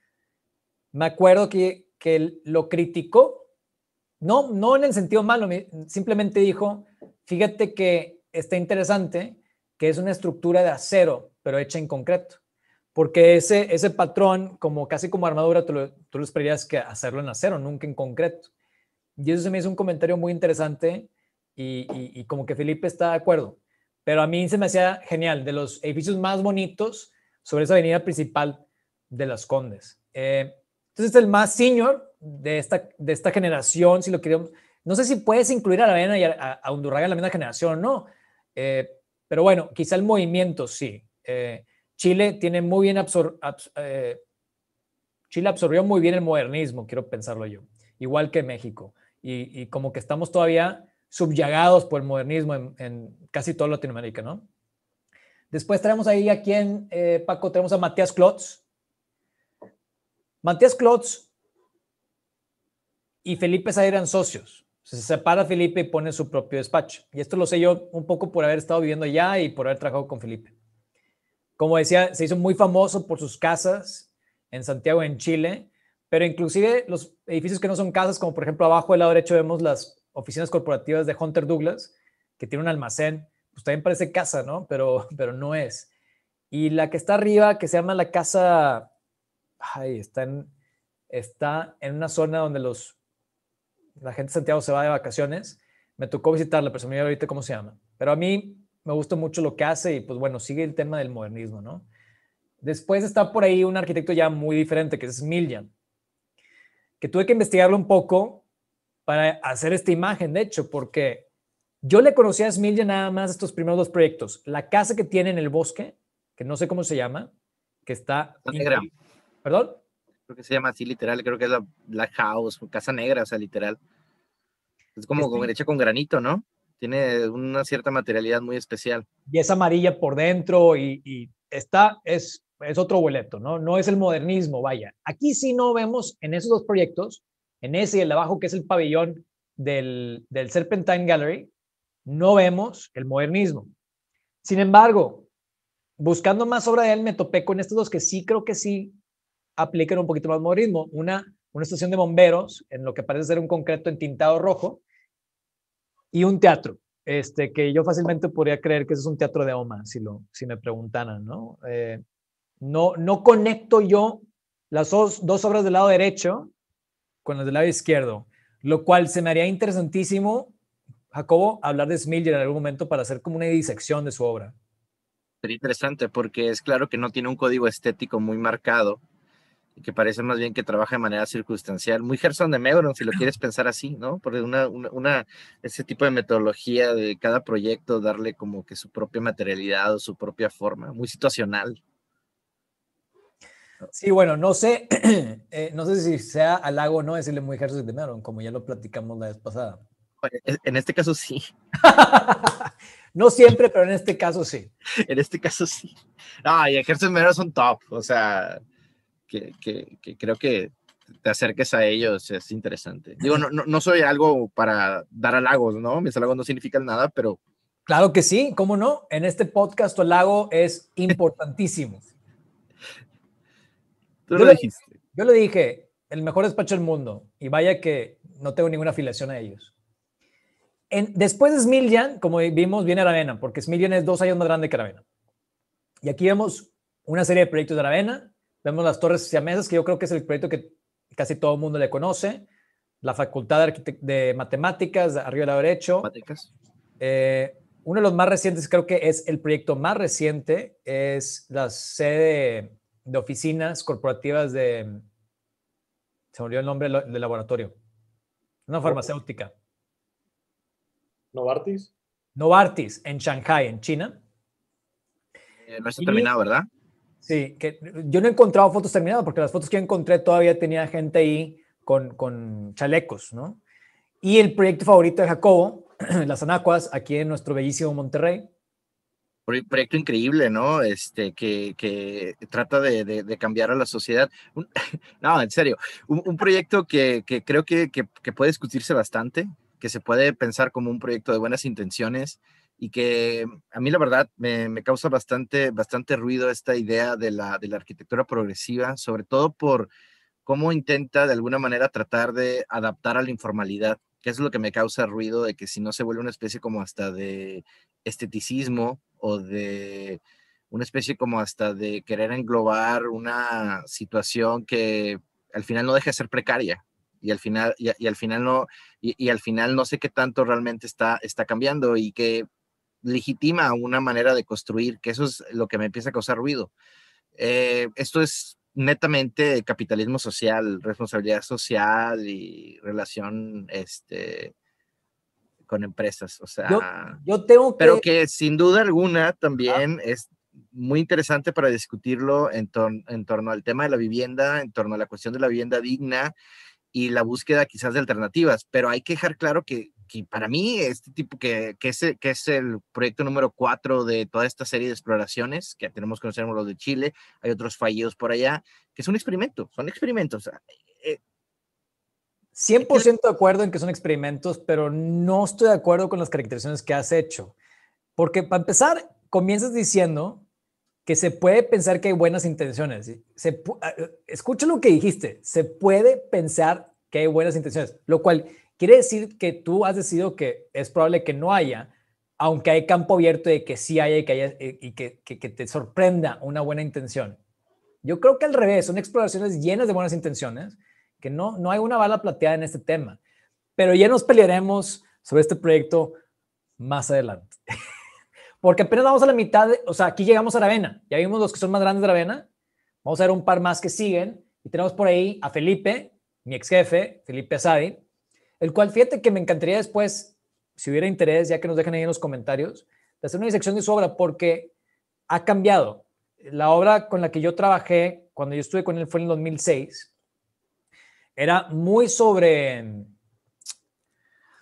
Me acuerdo que, que lo criticó, no, no en el sentido malo, simplemente dijo, Fíjate que está interesante que es una estructura de acero, pero hecha en concreto, porque ese, ese patrón, como casi como armadura, tú lo, tú que hacerlo en acero, nunca en concreto. Y eso se me hizo un comentario muy interesante y, como que Felipe está de acuerdo. Pero a mí se me hacía genial, de los edificios más bonitos sobre esa avenida principal de Las Condes. Eh, es el más senior de esta, de esta generación, si lo queremos, no sé si puedes incluir a la Vena y a, a Undurraga en la misma generación, ¿no? Eh, pero bueno, quizá el movimiento sí. Eh, Chile tiene muy bien absor eh, Chile absorbió muy bien el modernismo, quiero pensarlo yo, igual que México. Y, como que estamos todavía subyagados por el modernismo en, casi toda Latinoamérica, ¿no? Después tenemos ahí a quién, Paco, tenemos a Matías Klotz. Matías Klotz y Felipe Saer eran socios. Se separa Felipe y pone su propio despacho. Y esto lo sé yo un poco por haber estado viviendo allá y por haber trabajado con Felipe. Como decía, se hizo muy famoso por sus casas en Santiago, en Chile, pero inclusive los edificios que no son casas, como por ejemplo abajo del lado derecho vemos las oficinas corporativas de Hunter Douglas, que tiene un almacén, pues también parece casa, ¿no? Pero, pero no es. Y la que está arriba, que se llama la casa, ay, está está en una zona donde los la gente de Santiago se va de vacaciones. Me tocó visitarla, pero se me olvidó ahorita cómo se llama. Pero a mí me gustó mucho lo que hace y pues bueno, sigue el tema del modernismo, ¿no? Después está por ahí un arquitecto ya muy diferente, que es Miljan, que tuve que investigarlo un poco para hacer esta imagen, de hecho, porque yo le conocí a Smiljan nada más estos primeros dos proyectos. La casa que tiene en el bosque, que no sé cómo se llama, que está... ¿Perdón? creo que se llama así literal, creo que es la Black House, Casa Negra, o sea, literal. Es como con, este. hecha con granito, ¿no? Tiene una cierta materialidad muy especial. Y es amarilla por dentro y, está, es, es otro boleto, ¿no? No es el modernismo, vaya. Aquí sí no vemos en esos dos proyectos, en ese y el de abajo, que es el pabellón del, del Serpentine Gallery, no vemos el modernismo. Sin embargo, buscando más obra de él, me topé con estos dos que sí creo que sí aplican un poquito más modernismo. Una, una estación de bomberos, en lo que parece ser un concreto entintado rojo, y un teatro, este, que yo fácilmente podría creer que ese es un teatro de OMA, si, lo, si me preguntaran, ¿no? Eh, no, no conecto yo las dos, dos obras del lado derecho con las del lado izquierdo, lo cual se me haría interesantísimo, Jacobo, hablar de Smilger en algún momento para hacer como una disección de su obra. Sería interesante porque es claro que no tiene un código estético muy marcado que parece más bien que trabaja de manera circunstancial, muy Gerson de Meuron, si lo quieres pensar así, ¿no? Porque una, ese tipo de metodología de cada proyecto, darle como que su propia materialidad o su propia forma, muy situacional. Sí, bueno, no sé, eh, no sé si sea halago o no decirle muy Gerson de Meuron, como ya lo platicamos la vez pasada. E, en este caso sí. no siempre, pero en este caso sí. En este caso sí. Ay, y Gerson de Meuron son top, o sea que, creo que te acerques a ellos es interesante. Digo, no, no, soy algo para dar halagos, ¿no? Mis halagos no significan nada, pero... Claro que sí, ¿cómo no? En este podcast el halago es importantísimo. Tú yo lo dijiste. yo dije, el mejor despacho del mundo, y vaya que no tengo ninguna afiliación a ellos. En, después de Smiljan, como vimos, viene Aravena, porque Smiljan es dos años más grande que Aravena. Y aquí vemos una serie de proyectos de Aravena, Vemos las Torres Siamesas, que yo creo que es el proyecto que casi todo el mundo le conoce. La Facultad de, Matemáticas, arriba de la derecha. Matemáticas. Eh, uno de los más recientes, creo que es el proyecto más reciente, es la sede de oficinas corporativas de. Se me olvidó el nombre del laboratorio. Una farmacéutica. ¿Novartis? Novartis, en Shanghai, en China. Eh, no está terminado, ¿verdad? Sí, que yo no he encontrado fotos terminadas porque las fotos que encontré todavía tenía gente ahí con, con chalecos, ¿no? Y el proyecto favorito de Jacobo, Las Anacuas, aquí en nuestro bellísimo Monterrey. proyecto increíble, ¿no? Este, que, que trata de, de, cambiar a la sociedad. no, en serio, un, proyecto que, que creo que, que, puede discutirse bastante, que se puede pensar como un proyecto de buenas intenciones, y que a mí la verdad me, causa bastante, bastante ruido esta idea de la, de la arquitectura progresiva, sobre todo por cómo intenta de alguna manera tratar de adaptar a la informalidad, que es lo que me causa ruido de que si no se vuelve una especie como hasta de esteticismo o de una especie como hasta de querer englobar una situación que al final no deja de ser precaria y al final y, al final no al final no sé qué tanto realmente está está cambiando y que legitima una manera de construir, que eso es lo que me empieza a causar ruido. Eh, esto es netamente capitalismo social, responsabilidad social y relación este, con empresas. O sea, yo, tengo Pero que sin duda alguna también es muy interesante para discutirlo en torno al tema de la vivienda, en torno a la cuestión de la vivienda digna y la búsqueda quizás de alternativas, pero hay que dejar claro que que para mí, este tipo que, que, es, e, que es el proyecto número cuatro de toda esta serie de exploraciones que tenemos que conocer los de Chile, hay otros fallidos por allá, que es un experimento, son experimentos. 100% eh, eh, de acuerdo en que son experimentos, pero no estoy de acuerdo con las caracterizaciones que has hecho. Porque para empezar, comienzas diciendo que se puede pensar que hay buenas intenciones. Se, ah, eh, escucha lo que dijiste, se puede pensar que hay buenas intenciones, lo cual quiere decir que tú has decidido que es probable que no haya, aunque hay campo abierto de que sí haya y que, haya, eh, y que, te sorprenda una buena intención. Yo creo que al revés, son exploraciones llenas de buenas intenciones, que no, no hay una bala plateada en este tema. Pero ya nos pelearemos sobre este proyecto más adelante. Porque apenas vamos a la mitad, o sea, aquí llegamos a Ravena, ya vimos los que son más grandes de Ravena, vamos a ver un par más que siguen y tenemos por ahí a Felipe, mi ex jefe, Felipe Asadi, el cual fíjate que me encantaría después, si hubiera interés, ya que nos dejan ahí en los comentarios, hacer una disección de su obra porque ha cambiado. La obra con la que yo trabajé cuando yo estuve con él fue en el 2006. Era muy sobre,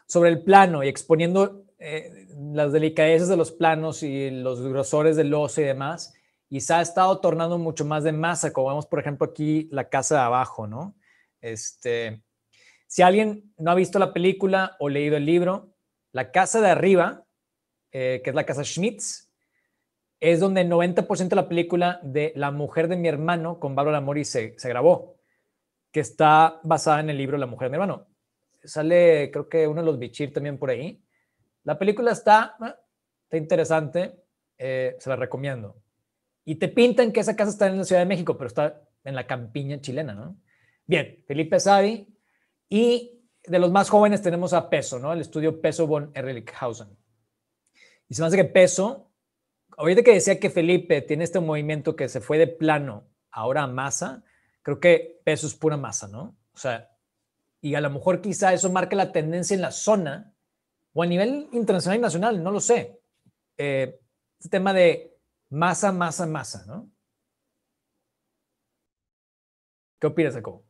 sobre el plano y exponiendo eh, las delicadezas de los planos y los grosores del oso y demás. Y se ha estado tornando mucho más de masa, como vemos, por ejemplo, aquí la casa de abajo, ¿no? Este, si alguien no ha visto la película o leído el libro, la casa de arriba, eh, que es la casa Schmitz, es donde el 90% de la película de La mujer de mi hermano con Bárbara Mori se, grabó, que está basada en el libro La mujer de mi hermano. Sale, creo que uno de los Bichir también por ahí. La película está, ah, interesante, eh, se la recomiendo. Y te pintan que esa casa está en la Ciudad de México, pero está en la campiña chilena, ¿no? Bien, Felipe Sadi, y de los más jóvenes tenemos a Peso, ¿no? El estudio Peso von Erlichhausen. Y se me hace que Peso, ahorita que decía que Felipe tiene este movimiento que se fue de plano ahora a masa, creo que Peso es pura masa, ¿no? O sea, y a lo mejor quizá eso marque la tendencia en la zona o a nivel internacional y nacional, no lo sé. Eh, este tema de masa, masa, masa, ¿no? ¿Qué opinas, Jacobo?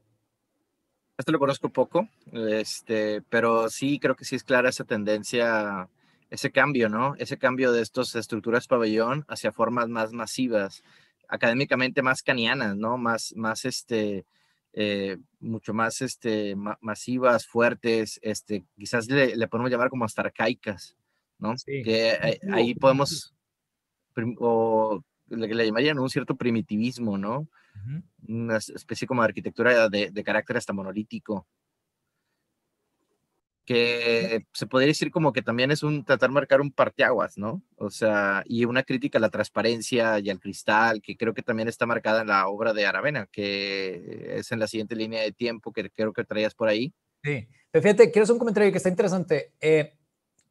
Esto lo conozco poco, este, pero sí creo que sí es clara esa tendencia, ese cambio, ¿no? Ese cambio de estas estructuras pabellón hacia formas más masivas, académicamente más canianas, ¿no? Más, más este, eh, mucho más este, masivas, fuertes, este, quizás le, podemos llamar como hasta arcaicas, ¿no? Sí. Que ahí podemos, o le, le, llamarían un cierto primitivismo, ¿no? una especie como arquitectura de, carácter hasta monolítico, que se podría decir como que también es un tratar de marcar un parteaguas, ¿no? O sea, y una crítica a la transparencia y al cristal, que creo que también está marcada en la obra de Aravena, que es en la siguiente línea de tiempo que creo que traías por ahí. Sí, pero fíjate, quiero hacer un comentario que está interesante. Eh,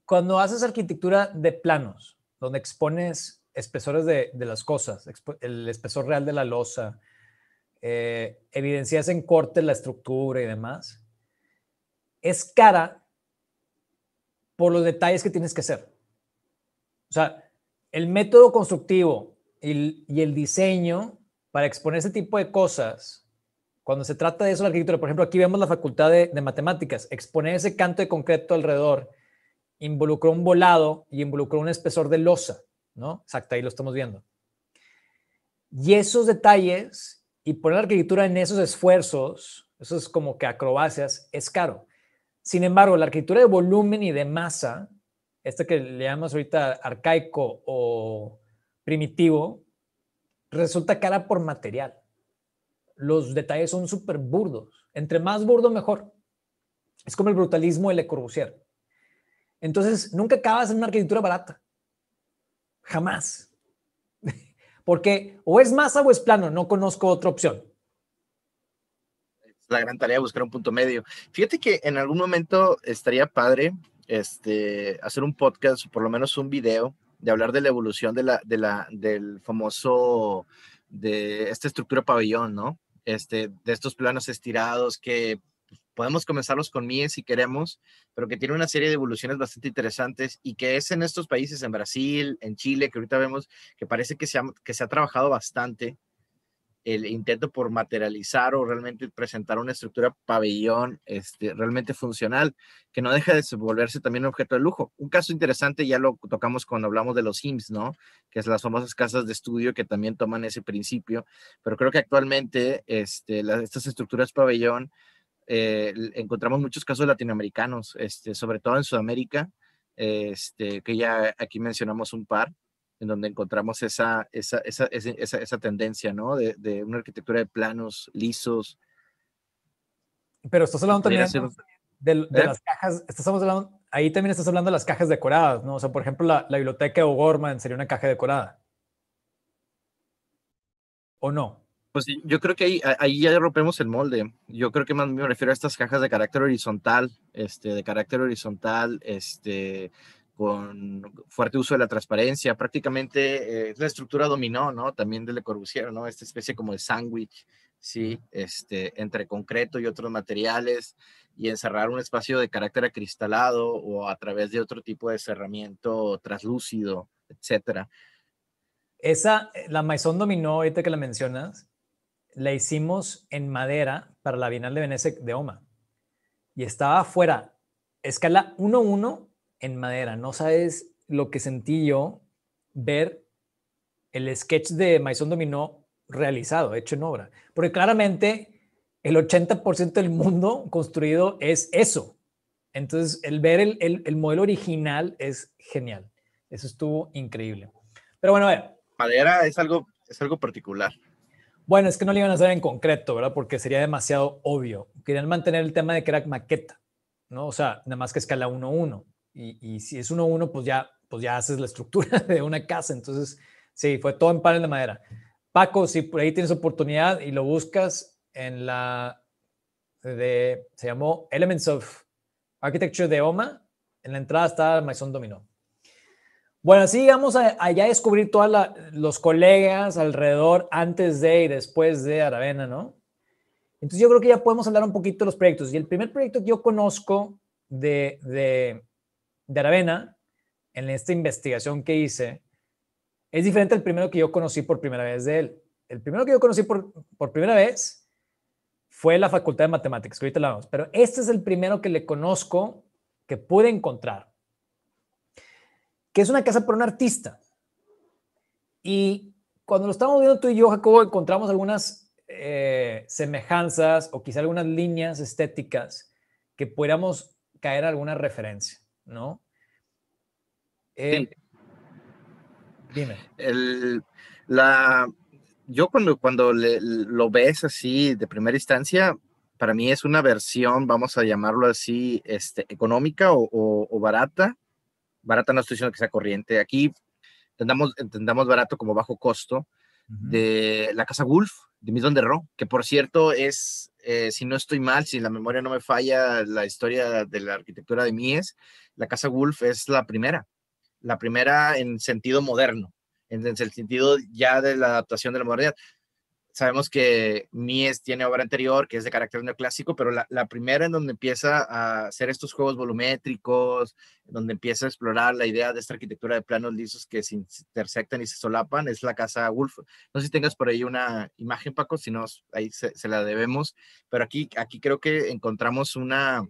cuando haces arquitectura de planos, donde expones espesores de, de las cosas, el espesor real de la losa, eh, evidencias en corte la estructura y demás, es cara por los detalles que tienes que hacer. O sea, el método constructivo y, el diseño para exponer ese tipo de cosas cuando se trata de eso, la arquitectura, por ejemplo, aquí vemos la facultad de, de, matemáticas, exponer ese canto de concreto alrededor involucró un volado y involucró un espesor de losa, ¿no? Exacto, ahí lo estamos viendo. Y esos detalles y poner arquitectura en esos esfuerzos, eso es como que acrobacias, es caro. Sin embargo, la arquitectura de volumen y de masa, esta que le llamamos ahorita arcaico o primitivo, resulta cara por material. Los detalles son súper burdos. Entre más burdo, mejor. Es como el brutalismo de Le Corbusier. Entonces, nunca acabas en una arquitectura barata. Jamás porque o es masa o es plano, no conozco otra opción. La gran tarea de buscar un punto medio. Fíjate que en algún momento estaría padre este, hacer un podcast o por lo menos un video de hablar de la evolución de la, del famoso, de esta estructura pabellón, ¿no? Este, de estos planos estirados que podemos comenzarlos con MIE si queremos, pero que tiene una serie de evoluciones bastante interesantes y que es en estos países, en Brasil, en Chile, que ahorita vemos que parece que se ha, que se ha trabajado bastante el intento por materializar o realmente presentar una estructura pabellón este, realmente funcional, que no deja de volverse también un objeto de lujo. Un caso interesante ya lo tocamos cuando hablamos de los hims ¿no? Que es las famosas casas de estudio que también toman ese principio, pero creo que actualmente este, estas estructuras pabellón eh, encontramos muchos casos latinoamericanos, este, sobre todo en Sudamérica, este, que ya aquí mencionamos un par, en donde encontramos esa, esa, tendencia, ¿no? De, una arquitectura de planos lisos. Pero estás hablando también de, ¿Eh? las cajas, Estamos hablando, ahí también estás hablando de las cajas decoradas, ¿no? O sea, por ejemplo, la, la biblioteca de O'Gorman sería una caja decorada. ¿O no? Pues yo creo que ahí, ya rompemos el molde. Yo creo que más me refiero a estas cajas de carácter horizontal, este, de carácter horizontal, este, con fuerte uso de la transparencia. Prácticamente eh, la estructura dominó, ¿no? También de Le Corbusier, ¿no? Esta especie como el sándwich, ¿sí? Este, entre concreto y otros materiales y encerrar un espacio de carácter acristalado o a través de otro tipo de cerramiento traslúcido, etcétera. Esa, eh, la Maison Dominó, ahorita que la mencionas, la hicimos en madera para la Bienal de Venecia de OMA. Y estaba afuera, escala 1-1 en madera. No sabes lo que sentí yo ver el sketch de Maison Dominó realizado, hecho en obra. Porque claramente el 80% del mundo construido es eso. Entonces, el ver el, modelo original es genial. Eso estuvo increíble. Pero bueno, a ver. Madera es algo, es algo particular. Bueno, es que no lo iban a hacer en concreto, ¿verdad? Porque sería demasiado obvio. Querían mantener el tema de que era maqueta, ¿no? O sea, nada más que escala 1-1. Y, si es 1-1, pues ya, pues ya haces la estructura de una casa. Entonces, sí, fue todo en panel de madera. Paco, si por ahí tienes oportunidad y lo buscas en la de, se llamó Elements of Architecture de OMA, en la entrada está Maison Dominó. Bueno, así vamos a, a ya descubrir todos los colegas alrededor antes de y después de Aravena, ¿no? Entonces yo creo que ya podemos hablar un poquito de los proyectos. Y el primer proyecto que yo conozco de, de, Aravena, en esta investigación que hice, es diferente al primero que yo conocí por primera vez de él. El primero que yo conocí por, por primera vez fue la Facultad de Matemáticas, que ahorita la vamos. Pero este es el primero que le conozco que pude encontrar que es una casa para un artista. Y cuando lo estamos viendo tú y yo, Jacobo, encontramos algunas eh, semejanzas o quizá algunas líneas estéticas que pudiéramos caer a alguna referencia, ¿no? Eh, dime. la, yo cuando, cuando lo ves así de primera instancia, para mí es una versión, vamos a llamarlo así, este, económica o barata barata no estoy diciendo que sea corriente, aquí entendamos, entendamos barato como bajo costo, de la casa Wolf, de van de que por cierto es, eh, si no estoy mal, si la memoria no me falla, la historia de la arquitectura de Mies, la casa Wolf es la primera, la primera en sentido moderno, en, en el sentido ya de la adaptación de la modernidad sabemos que Mies tiene obra anterior que es de carácter neoclásico, pero la, primera en donde empieza a hacer estos juegos volumétricos, donde empieza a explorar la idea de esta arquitectura de planos lisos que se intersectan y se solapan, es la casa Wolf. No sé si tengas por ahí una imagen, Paco, si no, ahí se, la debemos, pero aquí, aquí creo que encontramos una,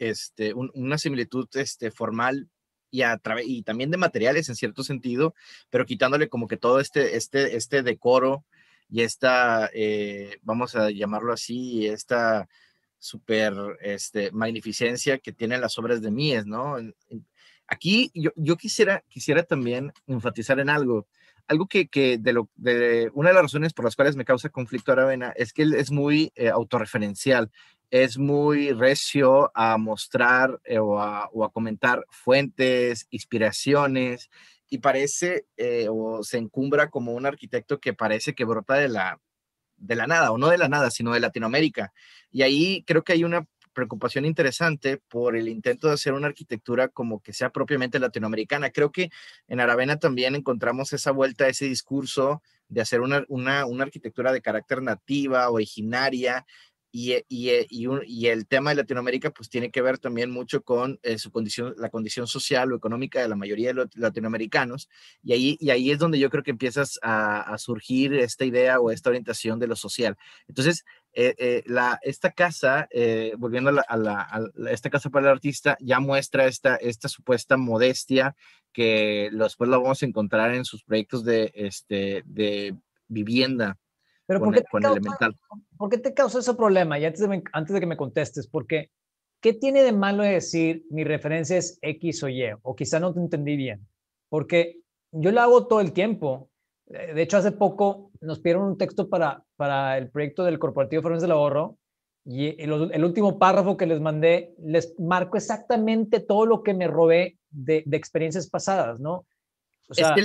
este, una similitud este, formal y, a y también de materiales en cierto sentido, pero quitándole como que todo este, este, este decoro y esta, eh, vamos a llamarlo así, esta super este, magnificencia que tienen las obras de Mies, ¿no? Aquí yo, quisiera, quisiera también enfatizar en algo, algo que, que de lo, de, una de las razones por las cuales me causa conflicto Aravena es que él es muy eh, autorreferencial, es muy recio a mostrar eh, o, a, o, a, comentar fuentes, inspiraciones, y parece eh, o se encumbra como un arquitecto que parece que brota de la, de la nada, o no de la nada, sino de Latinoamérica. Y ahí creo que hay una preocupación interesante por el intento de hacer una arquitectura como que sea propiamente latinoamericana. Creo que en Aravena también encontramos esa vuelta, ese discurso de hacer una, una arquitectura de carácter nativa, originaria, e, e, y, el tema de Latinoamérica pues tiene que ver también mucho con eh, su condición, la condición social o económica de la mayoría de los latinoamericanos y ahí, es donde yo creo que empiezas a, surgir esta idea o esta orientación de lo social. Entonces, eh, eh, esta casa, volviendo a, esta casa para el artista, ya muestra esta, supuesta modestia que después pues, la vamos a encontrar en sus proyectos de este, vivienda pero ¿por, qué te causó causa, ese problema? Y antes de, que me contestes, porque ¿qué tiene de malo decir mi referencia es X o Y? O quizá no te entendí bien, porque yo lo hago todo el tiempo. Eh, de hecho, hace poco nos pidieron un texto para, para el proyecto del Corporativo formación del Ahorro y el, último párrafo que les mandé les marco exactamente todo lo que me robé de experiencias pasadas, ¿no?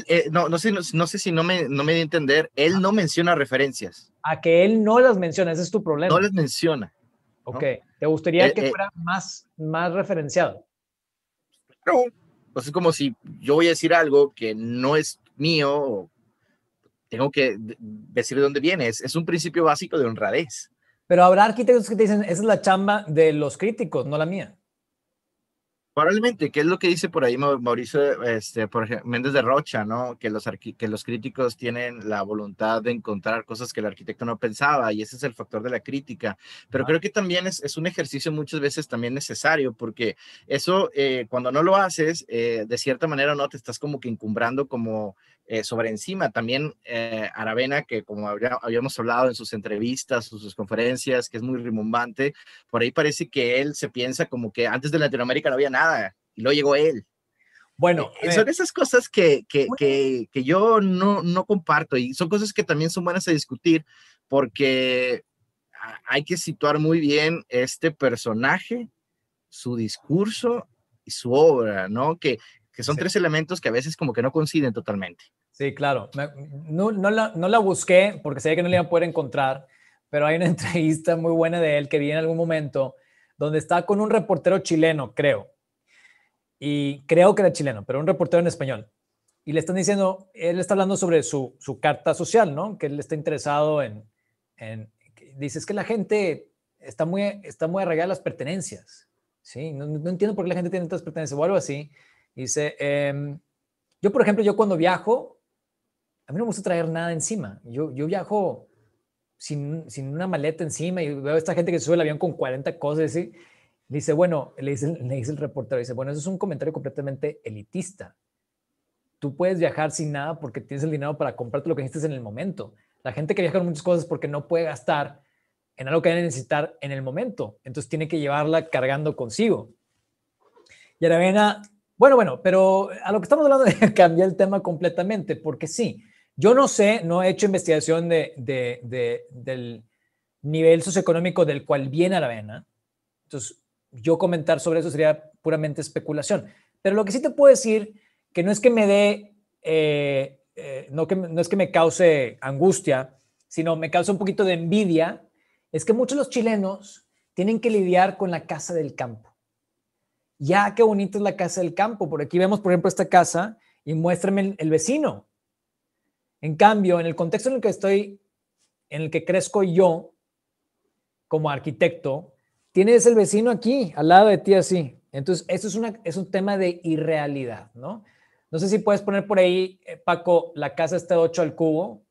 Eh, no, sé, no, sé si no me, no me a entender, él ah. no menciona referencias. A que él no las menciona, ese es tu problema. No las menciona. Ok, ¿te gustaría eh, que eh. fuera más, más referenciado? No, es como si yo voy a decir algo que no es mío, tengo que decir de dónde viene, es un principio básico de honradez. Pero habrá arquitectos que te dicen, esa es la chamba de los críticos, no la mía. Probablemente, que es lo que dice por ahí Mauricio este, por ejemplo, Méndez de Rocha, ¿no? Que los, que los críticos tienen la voluntad de encontrar cosas que el arquitecto no pensaba y ese es el factor de la crítica. Pero creo que también es, un ejercicio muchas veces también necesario porque eso eh, cuando no lo haces, eh, de cierta manera, ¿no? Te estás como que encumbrando como eh, sobre encima. También eh, Aravena, que como habíamos hablado en sus entrevistas, sus conferencias, que es muy rimumbante, por ahí parece que él se piensa como que antes de Latinoamérica no había nada y luego llegó él. Bueno, eh, son esas cosas que, yo no, no comparto y son cosas que también son buenas a discutir porque hay que situar muy bien este personaje, su discurso y su obra, ¿no? Que, son tres elementos que a veces como que no coinciden totalmente. Sí, claro. No, la, busqué porque sabía que no la iba a poder encontrar, pero hay una entrevista muy buena de él que vi en algún momento donde está con un reportero chileno, creo. Y creo que era chileno, pero un reportero en español. Y le están diciendo, él está hablando sobre su, su carta social, ¿no? Que él está interesado en, Dice, es que la gente está muy, está muy arraigada a las pertenencias, ¿sí? No, entiendo por qué la gente tiene tantas pertenencias o algo así. Dice, em, yo, por ejemplo, yo cuando viajo, a mí no me gusta traer nada encima. Yo, yo viajo sin, sin una maleta encima y veo a esta gente que sube el avión con 40 cosas y dice, bueno, le dice, el reportero, dice, bueno, eso es un comentario completamente elitista. Tú puedes viajar sin nada porque tienes el dinero para comprarte lo que necesitas en el momento. La gente que viaja con muchas cosas porque no puede gastar en algo que debe necesitar en el momento. Entonces tiene que llevarla cargando consigo. Y Aravena, bueno, bueno, pero a lo que estamos hablando de cambiar el tema completamente, porque sí, yo no sé, no he hecho investigación del nivel socioeconómico del cual viene vena. Entonces, yo comentar sobre eso sería puramente especulación. Pero lo que sí te puedo decir, que no es que me dé, eh, eh, no, que, no es que me cause angustia, sino me causa un poquito de envidia, es que muchos de los chilenos tienen que lidiar con la casa del campo. Ya, qué bonita es la casa del campo. Por aquí vemos, por ejemplo, esta casa y muéstrame el vecino. En cambio, en el contexto en el que estoy, en el que crezco yo como arquitecto, tienes el vecino aquí, al lado de ti así. Entonces, eso es, es un tema de irrealidad, ¿no? No sé si puedes poner por ahí, eh, Paco, la casa está 8 al cubo,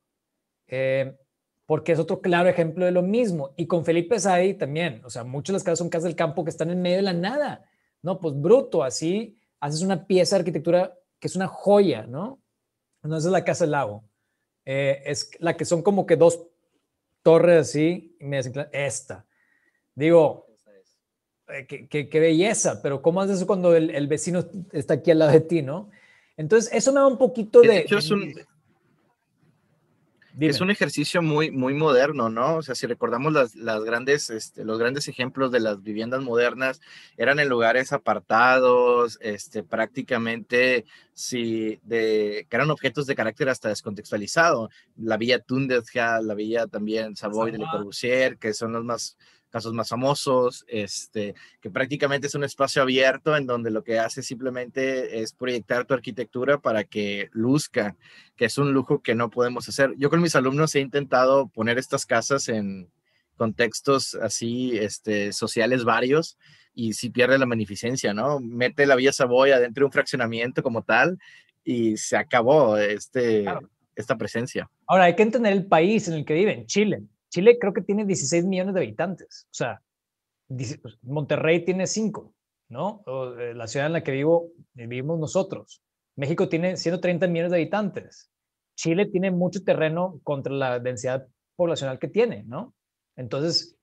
eh, porque es otro claro ejemplo de lo mismo. Y con Felipe Say también, o sea, muchas de las casas son casas del campo que están en medio de la nada, ¿no? Pues bruto, así haces una pieza de arquitectura que es una joya, ¿no? No es la casa del lago. Eh, es la que son como que dos torres así, y me dicen, esta. Digo, eh, qué, belleza, pero ¿cómo haces eso cuando el, vecino está aquí al lado de ti, no? Entonces, eso nada un poquito de... Es un ejercicio muy, muy moderno, ¿no? O sea, si recordamos las, grandes, este, los grandes ejemplos de las viviendas modernas, eran en lugares apartados, este, prácticamente, si que eran objetos de carácter hasta descontextualizado. La Villa Tundes, la Villa también Savoy de Le Corbusier, que son los más casos más famosos, este, que prácticamente es un espacio abierto en donde lo que hace simplemente es proyectar tu arquitectura para que luzca, que es un lujo que no podemos hacer. Yo con mis alumnos he intentado poner estas casas en contextos así este, sociales varios y si pierde la magnificencia, ¿no? Mete la Villa Saboya dentro de un fraccionamiento como tal y se acabó este, esta presencia. Ahora, hay que entender el país en el que viven, Chile. Chile creo que tiene 16 millones de habitantes, o sea, pues, Monterrey tiene 5, ¿no? Eh, la ciudad en la que vivo, eh, vivimos nosotros. México tiene 130 millones de habitantes. Chile tiene mucho terreno contra la densidad poblacional que tiene, ¿no? Entonces,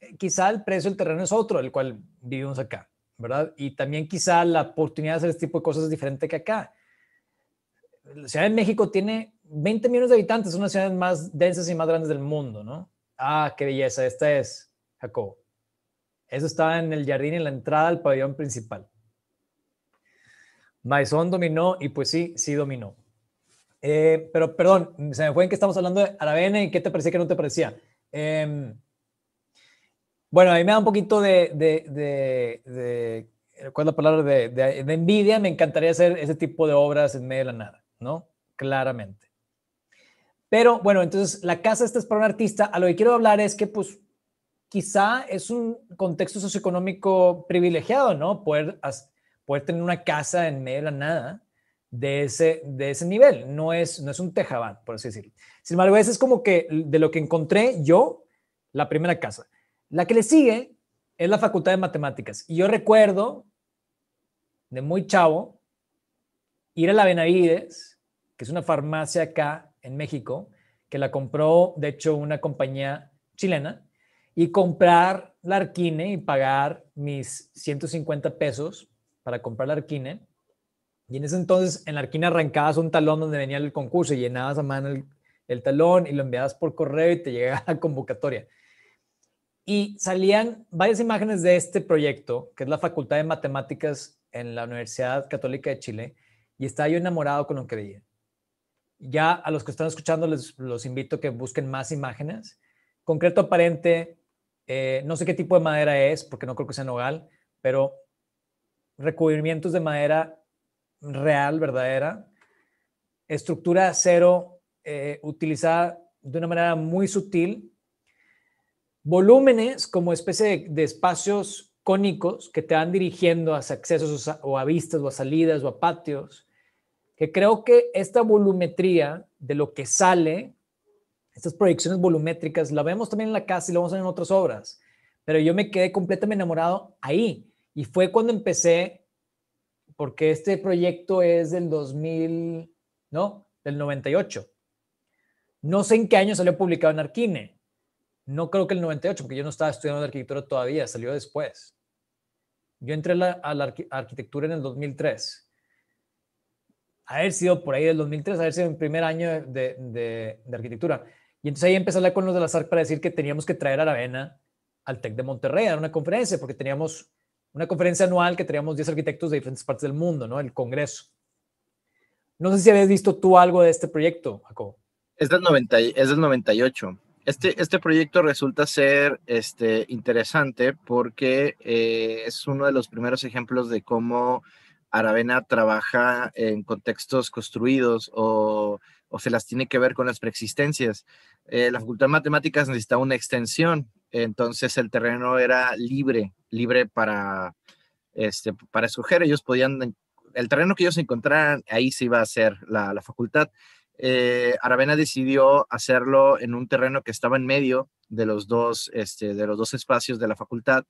eh, quizá el precio del terreno es otro, el cual vivimos acá, ¿verdad? Y también quizá la oportunidad de hacer este tipo de cosas es diferente que acá. La Ciudad de México tiene 20 millones de habitantes, son las ciudades más densas y más grandes del mundo, ¿no? Ah, qué belleza, esta es, Jacobo. Eso estaba en el jardín, en la entrada al pabellón principal. Maison dominó y pues sí, sí dominó. Eh, pero perdón, se me fue en que estamos hablando de Aravena y qué te parecía que no te parecía. Em, bueno, a mí me da un poquito de, ¿cuál es la palabra? de envidia. Me encantaría hacer ese tipo de obras en medio de la nada, ¿no? Claramente. Pero bueno, entonces la casa esta es para un artista. A lo que quiero hablar es que pues quizá es un contexto socioeconómico privilegiado, ¿no? Poder, poder tener una casa en medio de la nada de ese, de ese nivel. No es, no es un tejabán, por así decirlo. Sin embargo, ese es como que de lo que encontré yo, la primera casa. La que le sigue es la Facultad de Matemáticas. Y yo recuerdo de muy chavo ir a la Benavides, que es una farmacia acá en México, que la compró, de hecho, una compañía chilena, y comprar la Arquine y pagar mis 150 pesos para comprar la Arquine. Y en ese entonces, en la Arquine arrancabas un talón donde venía el concurso y llenabas a mano el, el talón y lo enviabas por correo y te llegaba la convocatoria. Y salían varias imágenes de este proyecto, que es la Facultad de Matemáticas en la Universidad Católica de Chile, y estaba yo enamorado con lo que veía. Ya a los que están escuchando les los invito a que busquen más imágenes. Concreto aparente, eh, no sé qué tipo de madera es, porque no creo que sea nogal, pero recubrimientos de madera real, verdadera, estructura acero eh, utilizada de una manera muy sutil, volúmenes como especie de, espacios cónicos que te van dirigiendo a accesos o a vistas o a salidas o a patios, que creo que esta volumetría de lo que sale, estas proyecciones volumétricas, la vemos también en la casa y la vamos a ver en otras obras, pero yo me quedé completamente enamorado ahí. Y fue cuando empecé, porque este proyecto es del 2000, ¿no? Del 98. No sé en qué año salió publicado en Arquine. No creo que el 98, porque yo no estaba estudiando arquitectura todavía, salió después. Yo entré a la arquitectura en el 2003 haber sido por ahí del 2003, haber sido mi primer año de, de, arquitectura. Y entonces ahí empecé a hablar con los de la SARC para decir que teníamos que traer a vena al TEC de Monterrey a una conferencia, porque teníamos una conferencia anual que teníamos 10 arquitectos de diferentes partes del mundo, ¿no? El Congreso. No sé si habías visto tú algo de este proyecto, Jacobo. Es del, es del 98. Este, este proyecto resulta ser este, interesante porque eh, es uno de los primeros ejemplos de cómo Aravena trabaja en contextos construidos o, se las tiene que ver con las preexistencias. Eh, la Facultad de Matemáticas necesitaba una extensión, entonces el terreno era libre, libre para, este, para escoger. Ellos podían, el terreno que ellos encontraran, ahí se iba a hacer la, facultad. Eh, Aravena decidió hacerlo en un terreno que estaba en medio de los dos, este, de los dos espacios de la facultad,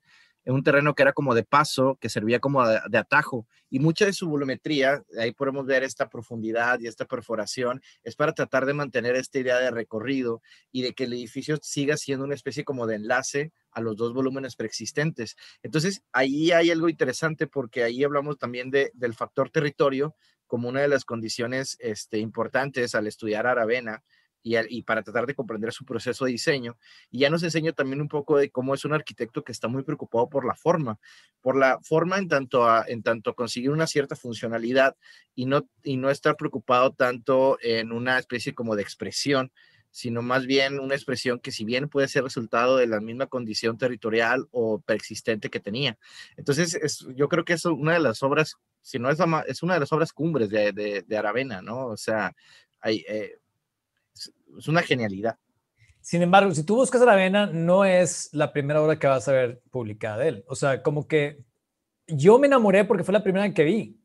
en un terreno que era como de paso, que servía como de, atajo. Y mucha de su volumetría, ahí podemos ver esta profundidad y esta perforación, es para tratar de mantener esta idea de recorrido y de que el edificio siga siendo una especie como de enlace a los dos volúmenes preexistentes. Entonces, ahí hay algo interesante porque ahí hablamos también del factor territorio como una de las condiciones este, importantes al estudiar Aravena y, para tratar de comprender su proceso de diseño. Y ya nos enseña también un poco de cómo es un arquitecto que está muy preocupado por la forma, por la forma en tanto a, en tanto conseguir una cierta funcionalidad y no, y no estar preocupado tanto en una especie como de expresión, sino más bien una expresión que si bien puede ser resultado de la misma condición territorial o persistente que tenía. Entonces, yo creo que es una de las obras, si no es, es una de las obras cumbres de, de, Aravena, ¿no? O sea, hay, eh, es una genialidad. Sin embargo, si tú buscas a la vena, no es la primera obra que vas a ver publicada de él. O sea, como que yo me enamoré porque fue la primera que vi.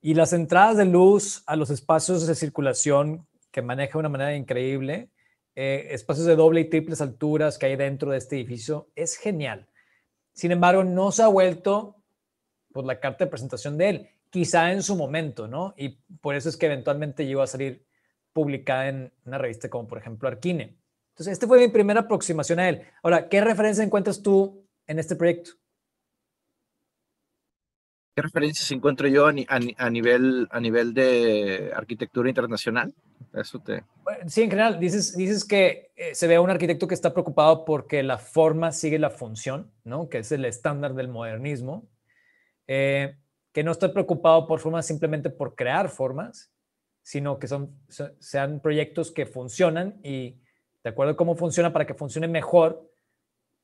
Y las entradas de luz a los espacios de circulación que maneja de una manera increíble, eh, espacios de doble y triples alturas que hay dentro de este edificio, es genial. Sin embargo, no se ha vuelto por la carta de presentación de él, quizá en su momento, ¿no? Y por eso es que eventualmente llegó a salir publicada en una revista como por ejemplo Arquine. Entonces, esta fue mi primera aproximación a él. Ahora, ¿qué referencia encuentras tú en este proyecto? ¿Qué referencias encuentro yo a, nivel, a nivel de arquitectura internacional? Eso te... sí, en general, dices, dices que eh, se ve a un arquitecto que está preocupado porque la forma sigue la función, ¿no? que es el estándar del modernismo, eh, que no está preocupado por formas simplemente por crear formas, sino que son, sean proyectos que funcionan y de acuerdo a cómo funciona, para que funcione mejor,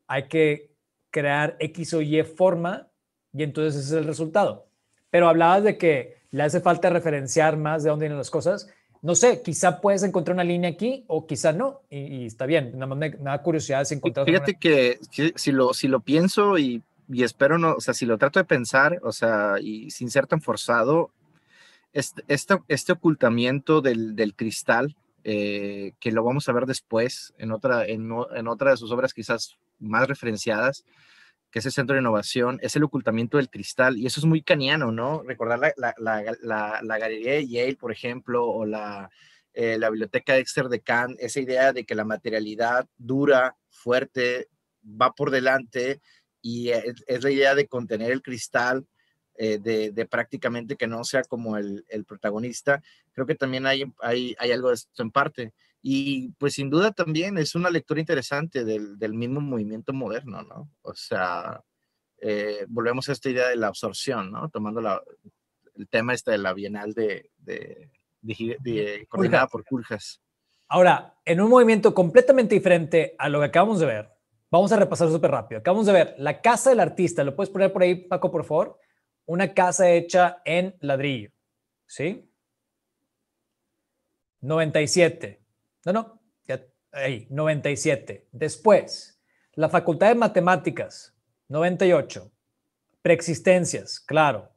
hay que crear X o Y forma y entonces ese es el resultado. Pero hablabas de que le hace falta referenciar más de dónde vienen las cosas. No sé, quizá puedes encontrar una línea aquí o quizá no, y, está bien. Nada más me, curiosidad Fíjate que si lo, si lo pienso y, espero no, o sea, si lo trato de pensar, o sea, y sin ser tan forzado, este, este, este, ocultamiento del, cristal, eh, que lo vamos a ver después en otra, en, otra de sus obras quizás más referenciadas, que es el Centro de Innovación, es el ocultamiento del cristal. Y eso es muy caniano, ¿no? Recordar la, galería de Yale, por ejemplo, o la, eh, la biblioteca Dexter de Kant, esa idea de que la materialidad dura, fuerte, va por delante y es la idea de contener el cristal eh, de, prácticamente que no sea como el, protagonista, creo que también hay, hay, algo de esto en parte. Y pues sin duda también es una lectura interesante del, del mismo movimiento moderno, ¿no? O sea, eh, volvemos a esta idea de la absorción, ¿no? Tomando la, el tema este de la Bienal de, de, coordinada por Curjas. Ahora, en un movimiento completamente diferente a lo que acabamos de ver, vamos a repasar súper rápido. Acabamos de ver La Casa del Artista, ¿lo puedes poner por ahí, Paco, por favor? una casa hecha en ladrillo, ¿sí? 97. No, no, ahí, 97. Después, la Facultad de Matemáticas, 98. Preexistencias, claro.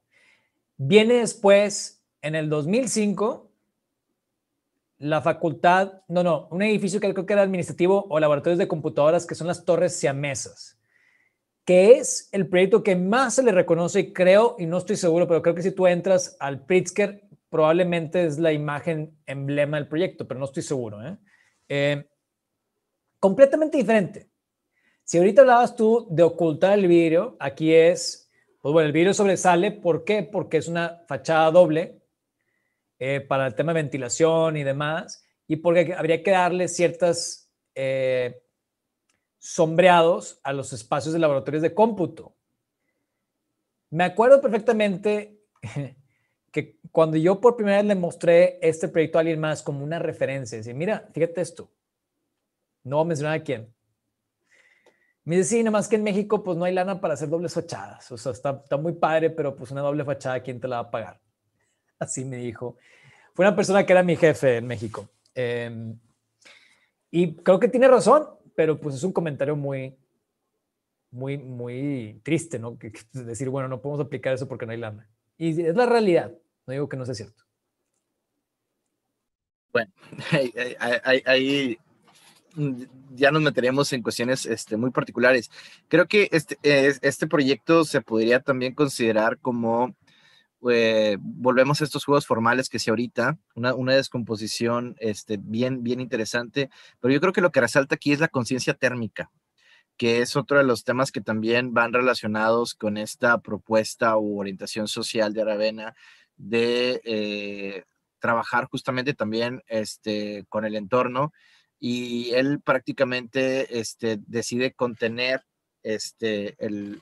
Viene después, en el 2005, la facultad, no, no, un edificio que creo que era administrativo o laboratorios de computadoras, que son las torres siamesas que es el proyecto que más se le reconoce, y creo, y no estoy seguro, pero creo que si tú entras al Pritzker, probablemente es la imagen emblema del proyecto, pero no estoy seguro. ¿eh? eh completamente diferente. Si ahorita hablabas tú de ocultar el vidrio, aquí es, pues bueno, el vidrio sobresale, ¿por qué? Porque es una fachada doble eh, para el tema de ventilación y demás, y porque habría que darle ciertas... Eh, sombreados a los espacios de laboratorios de cómputo. Me acuerdo perfectamente que cuando yo por primera vez le mostré este proyecto a alguien más como una referencia, decía, mira, fíjate esto, no voy a mencionar a quién. Me dice, sí, nada más que en México pues no hay lana para hacer dobles fachadas, o sea, está, está muy padre, pero pues una doble fachada, ¿quién te la va a pagar? Así me dijo. Fue una persona que era mi jefe en México. Em, y creo que tiene razón, pero pues es un comentario muy, muy, muy triste, ¿no? Que, decir, bueno, no podemos aplicar eso porque no hay lana. Y es la realidad, no digo que no sea cierto. Bueno, ahí, ya nos meteríamos en cuestiones este, muy particulares. Creo que este, este proyecto se podría también considerar como eh, volvemos a estos juegos formales que se ahorita, una, descomposición este, bien, bien interesante, pero yo creo que lo que resalta aquí es la conciencia térmica, que es otro de los temas que también van relacionados con esta propuesta u orientación social de Aravena de eh, trabajar justamente también este, con el entorno y él prácticamente este, decide contener este, el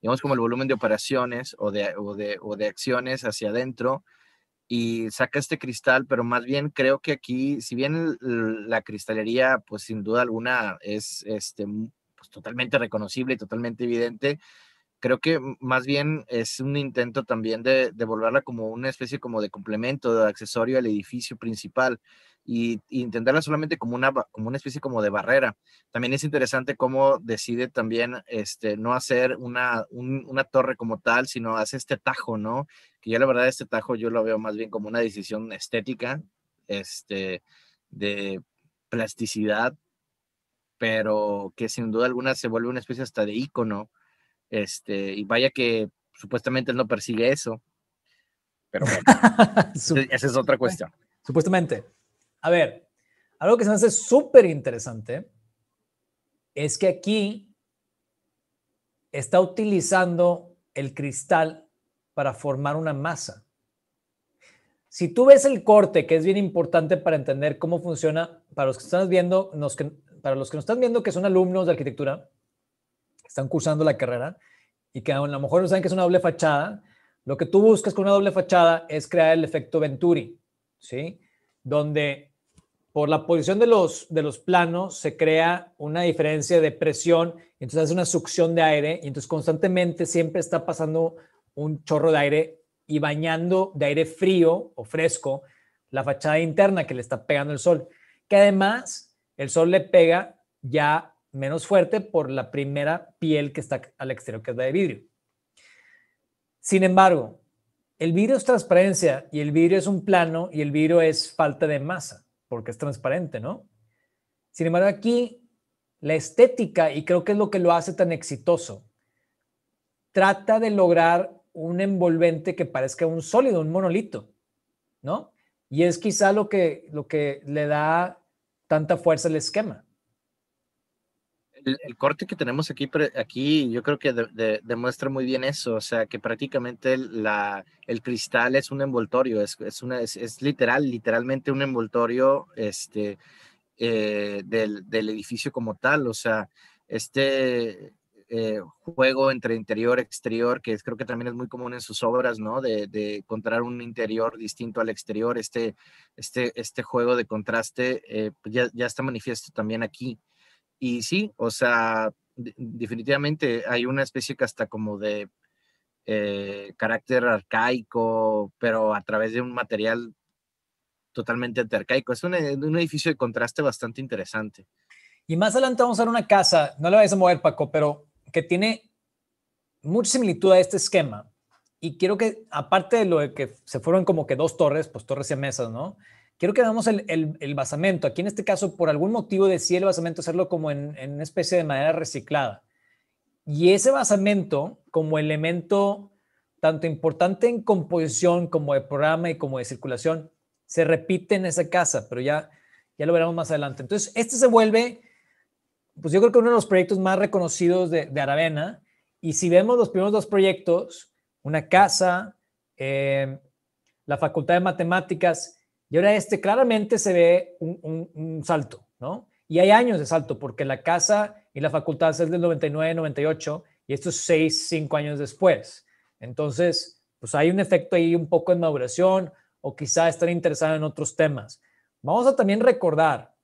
digamos como el volumen de operaciones o de, o de, acciones hacia adentro y saca este cristal, pero más bien creo que aquí, si bien la cristalería, pues sin duda alguna es este, pues, totalmente reconocible y totalmente evidente, creo que más bien es un intento también de, devolverla volverla como una especie como de complemento, de accesorio al edificio principal y, intentarla solamente como una, una especie como de barrera. También es interesante cómo decide también este, no hacer una, torre como tal, sino hace este tajo, ¿no? Que yo la verdad este tajo yo lo veo más bien como una decisión estética, este, de plasticidad, pero que sin duda alguna se vuelve una especie hasta de icono este, y vaya que supuestamente él no persigue eso. Pero esa es otra cuestión. Supuestamente. A ver, algo que se me hace súper interesante es que aquí está utilizando el cristal para formar una masa. Si tú ves el corte, que es bien importante para entender cómo funciona, para los que están viendo, para los que nos están viendo que son alumnos de arquitectura, están cursando la carrera y que a lo mejor no saben que es una doble fachada, lo que tú buscas con una doble fachada es crear el efecto Venturi, ¿sí? Donde por la posición de los, de los planos se crea una diferencia de presión, entonces hace una succión de aire y entonces constantemente siempre está pasando un chorro de aire y bañando de aire frío o fresco la fachada interna que le está pegando el sol, que además el sol le pega ya menos fuerte por la primera piel que está al exterior, que es la de vidrio. Sin embargo, el vidrio es transparencia y el vidrio es un plano y el vidrio es falta de masa, porque es transparente, ¿no? Sin embargo, aquí la estética, y creo que es lo que lo hace tan exitoso, trata de lograr un envolvente que parezca un sólido, un monolito, ¿no? Y es quizá lo que, lo que le da tanta fuerza al esquema el, corte que tenemos aquí, aquí yo creo que demuestra muy bien eso, o sea, que prácticamente el cristal es un envoltorio, es, una, es, literal, literalmente un envoltorio este, eh, del, edificio como tal, o sea, este eh, juego entre interior, exterior, que creo que también es muy común en sus obras, ¿no? De, encontrar un interior distinto al exterior, este, este, este juego de contraste eh, ya, ya está manifiesto también aquí. Y sí, o sea, definitivamente hay una especie que hasta como de eh, carácter arcaico, pero a través de un material totalmente antiarcaico. Es un, eh, un, edificio de contraste bastante interesante. Y más adelante vamos a ver una casa, no la vais a mover Paco, pero que tiene mucha similitud a este esquema. Y quiero que, aparte de lo de que se fueron como que dos torres, pues torres y mesas, ¿no? quiero que veamos el, el, el, basamento. Aquí en este caso, por algún motivo decía el basamento hacerlo como en, en, una especie de madera reciclada. Y ese basamento, como elemento tanto importante en composición como de programa y como de circulación, se repite en esa casa, pero ya, ya lo veremos más adelante. Entonces, este se vuelve, pues yo creo que uno de los proyectos más reconocidos de, de Aravena. Y si vemos los primeros dos proyectos, una casa, eh, la Facultad de Matemáticas, y ahora este claramente se ve un, salto, ¿no? Y hay años de salto, porque la casa y la facultad es del 99, 98, y esto es 6, 5 años después. Entonces, pues hay un efecto ahí un poco de maduración, o quizá estar interesado en otros temas. Vamos a también recordar,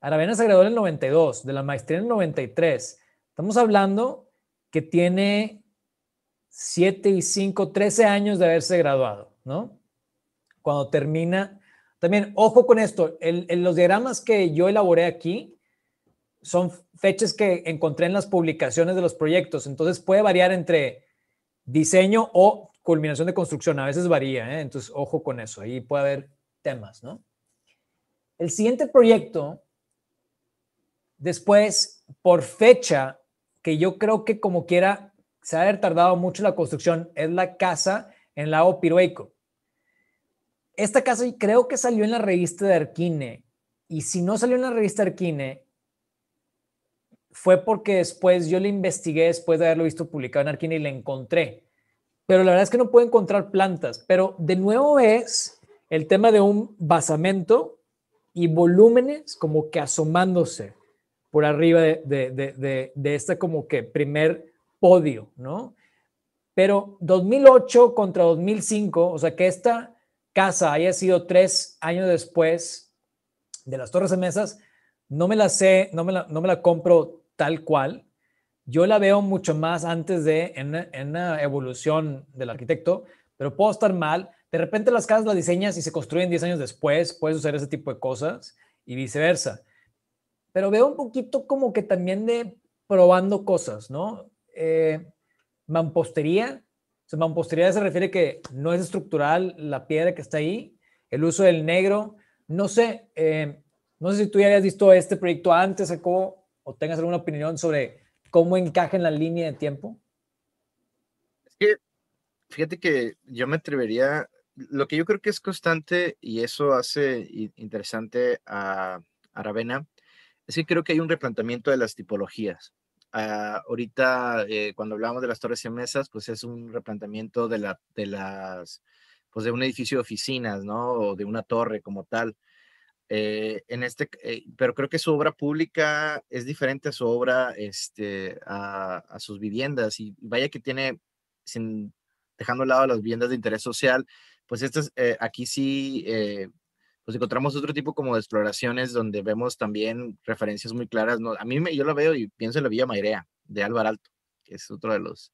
Aravena se graduó en el 92, de la maestría en el 93. Estamos hablando que tiene 7 y 5, 13 años de haberse graduado, ¿no? Cuando termina también, ojo con esto, los diagramas que yo elaboré aquí son fechas que encontré en las publicaciones de los proyectos, entonces puede variar entre diseño o culminación de construcción, a veces varía, ¿eh? entonces ojo con eso, ahí puede haber temas, ¿no? El siguiente proyecto, después, por fecha, que yo creo que como quiera se ha tardado mucho la construcción, es la casa en Lago Pirueco. Esta casa creo que salió en la revista de Arquine. Y si no salió en la revista Arquine, fue porque después yo le investigué después de haberlo visto publicado en Arquine y le encontré. Pero la verdad es que no puedo encontrar plantas. Pero de nuevo es el tema de un basamento y volúmenes como que asomándose por arriba de, de, de, de este como que primer podio, ¿no? Pero 2008 contra 2005, o sea que esta casa haya sido tres años después de las torres de mesas, no me la sé, no me la, no me la compro tal cual. Yo la veo mucho más antes de, en, en una evolución del arquitecto, pero puedo estar mal. De repente las casas las diseñas y se construyen 10 años después, puedes usar ese tipo de cosas y viceversa. Pero veo un poquito como que también de probando cosas, ¿no? Eh, mampostería, se mampostería se refiere que no es estructural la piedra que está ahí, el uso del negro. No sé, eh, no sé si tú ya habías visto este proyecto antes, o tengas alguna opinión sobre cómo encaja en la línea de tiempo. Es que, fíjate que yo me atrevería, lo que yo creo que es constante y eso hace interesante a, Aravena, es que creo que hay un replanteamiento de las tipologías. Ah, ahorita, eh, cuando hablamos de las torres y mesas, pues es un replanteamiento de, la, de las, pues de un edificio de oficinas, ¿no? O de una torre como tal. Eh, en este, eh, pero creo que su obra pública es diferente a su obra, este, a, sus viviendas. Y vaya que tiene, sin, dejando de lado las viviendas de interés social, pues estas, aquí sí nos encontramos otro tipo como de exploraciones donde vemos también referencias muy claras. A mí yo lo veo y pienso en la Villa Mairea de Álvaro Alto, que es otro de los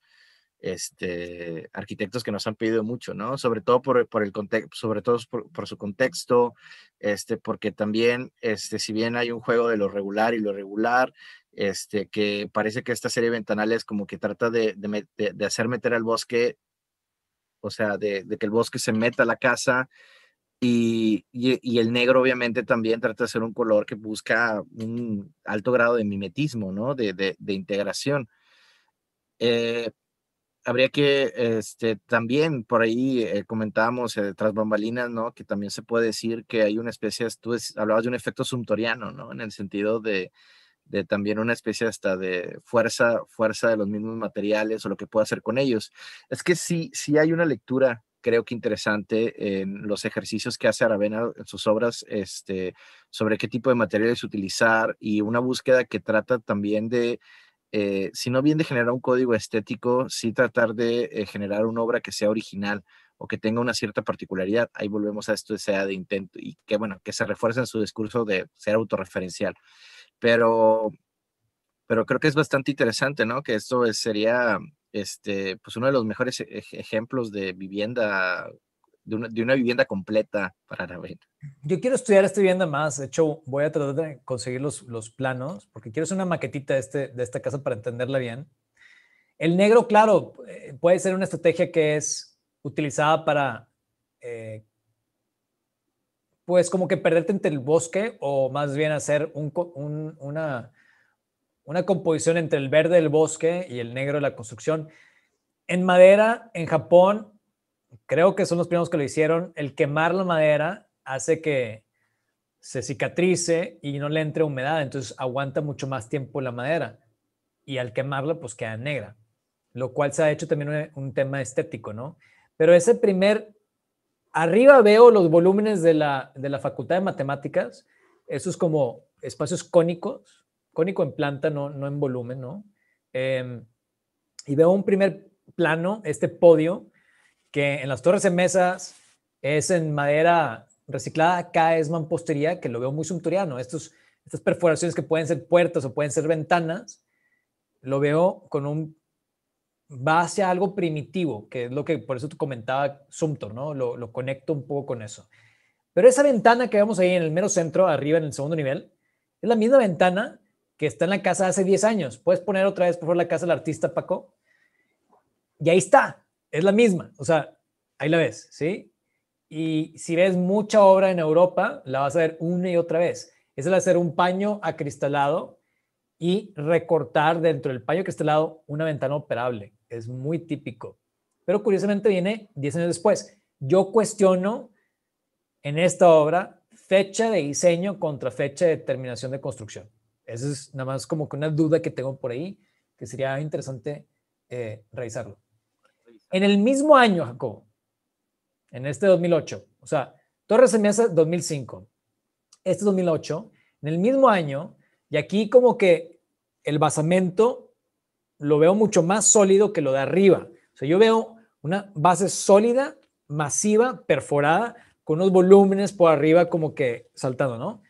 este, arquitectos que nos han pedido mucho, ¿no? Sobre todo por, por el sobre todo por, su contexto, este, porque también, este, si bien hay un juego de lo regular y lo regular, este, que parece que esta serie de ventanales como que trata de, hacer meter al bosque, o sea, de, de que el bosque se meta a la casa, y, el negro obviamente también trata de ser un color que busca un alto grado de mimetismo, ¿no? De, integración. Eh, habría que, este, también por ahí eh, comentábamos eh, tras bambalinas, ¿no? Que también se puede decir que hay una especie, tú hablabas de un efecto sumtoriano, ¿no? En el sentido de, de también una especie hasta de fuerza, fuerza de los mismos materiales o lo que pueda hacer con ellos. Es que sí, sí hay una lectura creo que interesante en los ejercicios que hace Aravena en sus obras este, sobre qué tipo de materiales utilizar y una búsqueda que trata también de, eh, si no bien de generar un código estético, sí tratar de eh, generar una obra que sea original o que tenga una cierta particularidad. Ahí volvemos a esto, de sea de intento y que, bueno, que se refuerce en su discurso de ser autorreferencial. Pero, pero creo que es bastante interesante, ¿no? Que esto sería este, pues uno de los mejores ejemplos de vivienda, de una, vivienda completa para la Yo quiero estudiar esta vivienda más, de hecho voy a tratar de conseguir los, planos, porque quiero hacer una maquetita de, este, de esta casa para entenderla bien. El negro, claro, eh, puede ser una estrategia que es utilizada para, eh, pues como que perderte entre el bosque o más bien hacer una una composición entre el verde del bosque y el negro de la construcción. En madera, en Japón, creo que son los primeros que lo hicieron, el quemar la madera hace que se cicatrice y no le entre humedad, entonces aguanta mucho más tiempo la madera y al quemarla pues queda negra, lo cual se ha hecho también un, tema estético, ¿no? Pero ese primer, arriba veo los volúmenes de la, de la Facultad de Matemáticas, esos como espacios cónicos, cónico en planta, no, no en volumen, ¿no? Em, y veo un primer plano, este podio, que en las torres de mesas es en madera reciclada, acá es mampostería, que lo veo muy sumpturiano. Estos, estas perforaciones que pueden ser puertas o pueden ser ventanas, lo veo con un va hacia algo primitivo, que es lo que por eso tú comentaba Sumtor, ¿no? Lo, lo, conecto un poco con eso. Pero esa ventana que vemos ahí en el mero centro, arriba en el segundo nivel, es la misma ventana que está en la casa hace 10 años. ¿Puedes poner otra vez, por favor, la casa del artista Paco? Y ahí está, es la misma. O sea, ahí la ves, ¿sí? Y si ves mucha obra en Europa, la vas a ver una y otra vez. Es el hacer un paño acristalado y recortar dentro del paño acristalado una ventana operable. Es muy típico. Pero curiosamente viene 10 años después. Yo cuestiono en esta obra fecha de diseño contra fecha de terminación de construcción. Esa es nada más como que una duda que tengo por ahí, que sería interesante eh, revisarlo. En el mismo año, Jacob. en este 2008, o sea, Torres se me hace 2005, este 2008, en el mismo año, y aquí como que el basamento lo veo mucho más sólido que lo de arriba. O sea, yo veo una base sólida, masiva, perforada, con unos volúmenes por arriba como que saltando, ¿no?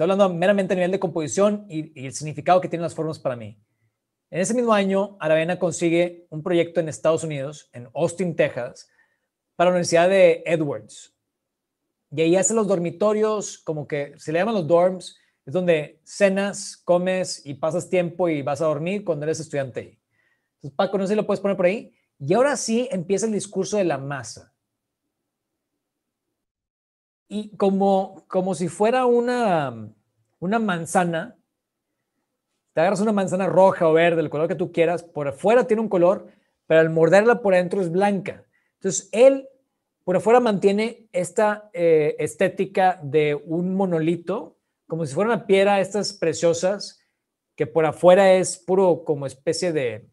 Estoy hablando meramente a nivel de composición y, el significado que tienen las formas para mí. En ese mismo año, Aravena consigue un proyecto en Estados Unidos, en Austin, Texas, para la Universidad de Edwards. Y ahí hace los dormitorios, como que se le llaman los dorms, es donde cenas, comes y pasas tiempo y vas a dormir cuando eres estudiante ahí. Entonces, Paco, no sé si lo puedes poner por ahí. Y ahora sí empieza el discurso de la masa y como, como si fuera una, una manzana, te agarras una manzana roja o verde, el color que tú quieras, por afuera tiene un color, pero al morderla por dentro es blanca. Entonces, él por afuera mantiene esta eh, estética de un monolito, como si fuera una piedra, estas preciosas, que por afuera es puro como especie de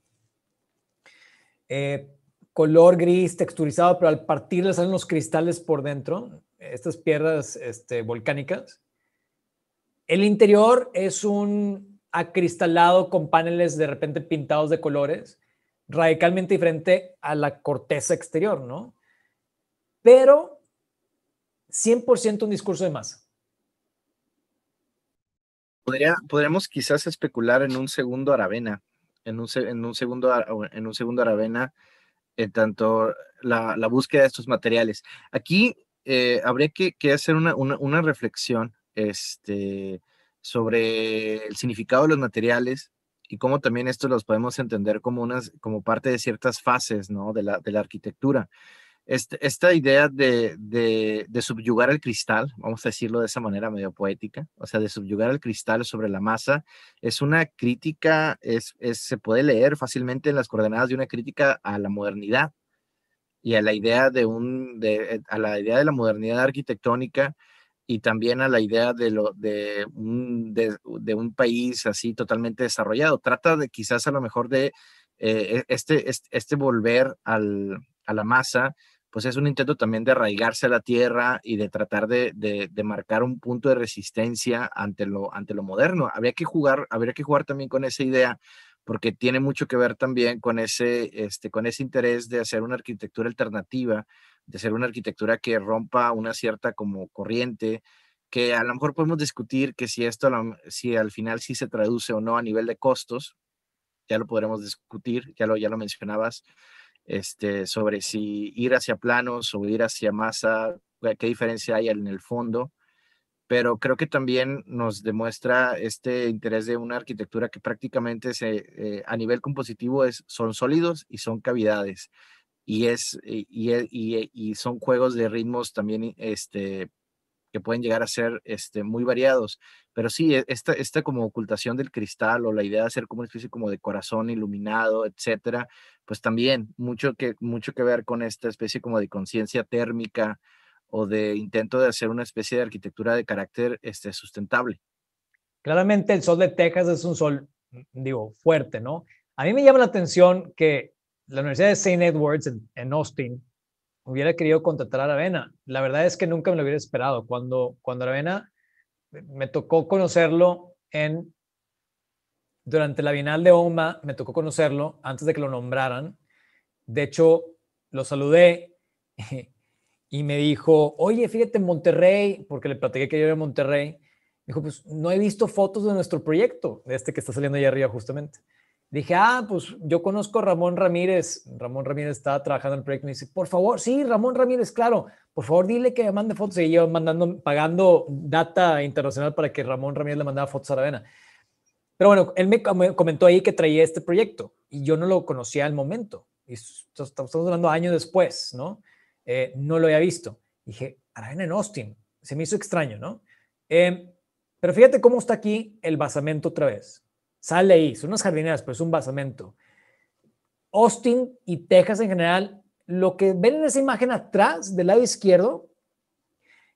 eh, color gris texturizado, pero al partirle salen los cristales por dentro estas piedras este, volcánicas. El interior es un acristalado con paneles de repente pintados de colores, radicalmente diferente a la corteza exterior, ¿no? Pero 100% un discurso de masa. Podría, podríamos quizás especular en un segundo Aravena, en un, en un, segundo, en un segundo Aravena, en tanto la búsqueda de estos materiales. Aquí eh, habría que, hacer una, reflexión este, sobre el significado de los materiales y cómo también esto los podemos entender como, unas, como parte de ciertas fases de, la, arquitectura. Este, esta idea de, de, subyugar el cristal, vamos a decirlo de esa manera medio poética, o sea, de subyugar el cristal sobre la masa, es una crítica, es, se puede leer fácilmente en las coordenadas de una crítica a la modernidad, y a la idea de un eh, a la idea de la modernidad arquitectónica y también a la idea de lo de un, de, un país así totalmente desarrollado trata de quizás a lo mejor de eh, e, este, este, volver a la masa pues es un intento también de arraigarse a la tierra y de tratar de, marcar un punto de resistencia ante lo, ante lo moderno. había que jugar, habría que jugar también con esa idea porque tiene mucho que ver también con ese, este, con ese interés de hacer una arquitectura alternativa, de hacer una arquitectura que rompa una cierta como corriente, que a lo mejor podemos discutir que si esto, si al final sí se traduce o no a nivel de costos, ya lo podremos discutir, ya lo, ya lo mencionabas, este, sobre si ir hacia planos o ir hacia masa, qué diferencia hay en el fondo, pero creo que también nos demuestra este interés de una arquitectura que prácticamente se, eh, a nivel compositivo es, son sólidos y son cavidades. Y, es, y, y, e, e, y son juegos de ritmos también este, que pueden llegar a ser este, muy variados. Pero sí, e, esta, esta como ocultación del cristal o la idea de hacer como una especie como de corazón iluminado, etcétera, pues también mucho que, mucho que ver con esta especie como de conciencia térmica, o de intento de hacer una especie de arquitectura de carácter este, sustentable. Claramente el sol de Texas es un sol, mm, digo, fuerte, ¿no? A mí me llama la atención que la Universidad de St. Edwards en, Austin hubiera querido contratar a Aravena. La verdad es que nunca me lo hubiera esperado. Cuando, cuando Aravena eh, me tocó conocerlo en durante la Bienal de OMA, me tocó conocerlo antes de que lo nombraran. De hecho, lo saludé y me dijo, oye, fíjate en Monterrey, porque le platiqué que yo era Monterrey. dijo, pues no he visto fotos de nuestro proyecto, de este que está saliendo allá arriba justamente. Dije, ah, pues yo conozco a Ramón Ramírez. Ramón Ramírez está trabajando en el proyecto. Me dice, por favor, sí, Ramón Ramírez, claro, por favor dile que me mande fotos. Y yo mandando, pagando data internacional para que Ramón Ramírez le mandara fotos a la vena. Pero bueno, él me comentó ahí que traía este proyecto y yo no lo conocía al momento. Y estamos hablando años después, ¿no? Eh, no lo había visto. Dije, ven en Austin, se me hizo extraño, ¿no? Em, pero fíjate cómo está aquí el basamento otra vez. Sale ahí, son unas jardineras, pero es un basamento. Austin y Texas en general, lo que ven en esa imagen atrás del lado izquierdo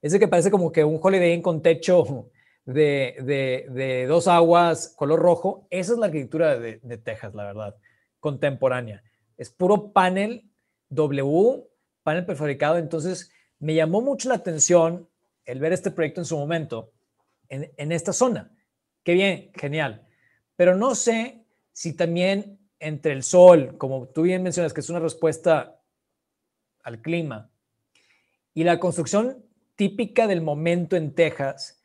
es de que parece como que un Holiday Inn con techo de, de, dos aguas, color rojo. Esa es la arquitectura de, de Texas, la verdad, contemporánea. Es puro panel W panel prefabricado. Entonces, me llamó mucho la atención el ver este proyecto en su momento, en, esta zona. Qué bien, genial. Pero no sé si también entre el sol, como tú bien mencionas, que es una respuesta al clima, y la construcción típica del momento en Texas,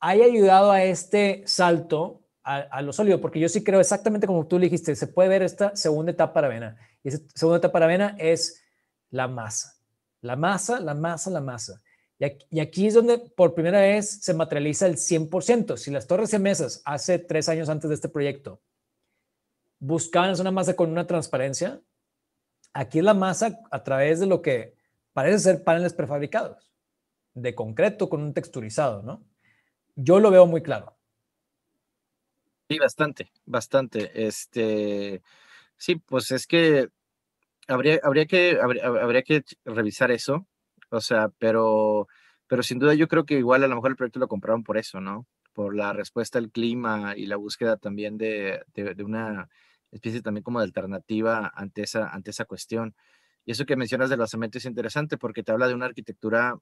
haya ayudado a este salto a, lo sólido, porque yo sí creo exactamente como tú dijiste, se puede ver esta segunda etapa de avena. Y esa segunda etapa de avena es la masa. La masa, la masa, la masa. Y aquí, es donde por primera vez se materializa el 100%. Si las torres mesas hace tres años antes de este proyecto buscaban una masa con una transparencia, aquí es la masa a través de lo que parece ser paneles prefabricados, de concreto con un texturizado, ¿no? Yo lo veo muy claro. Sí, bastante, bastante. Este, sí, pues es que habría, que, habría, que revisar eso, o sea, pero, pero sin duda yo creo que igual a lo mejor el proyecto lo compraron por eso, ¿no? Por la respuesta al clima y la búsqueda también de, una especie también como de alternativa ante esa, ante esa cuestión. Y eso que mencionas de los es interesante porque te habla de una arquitectura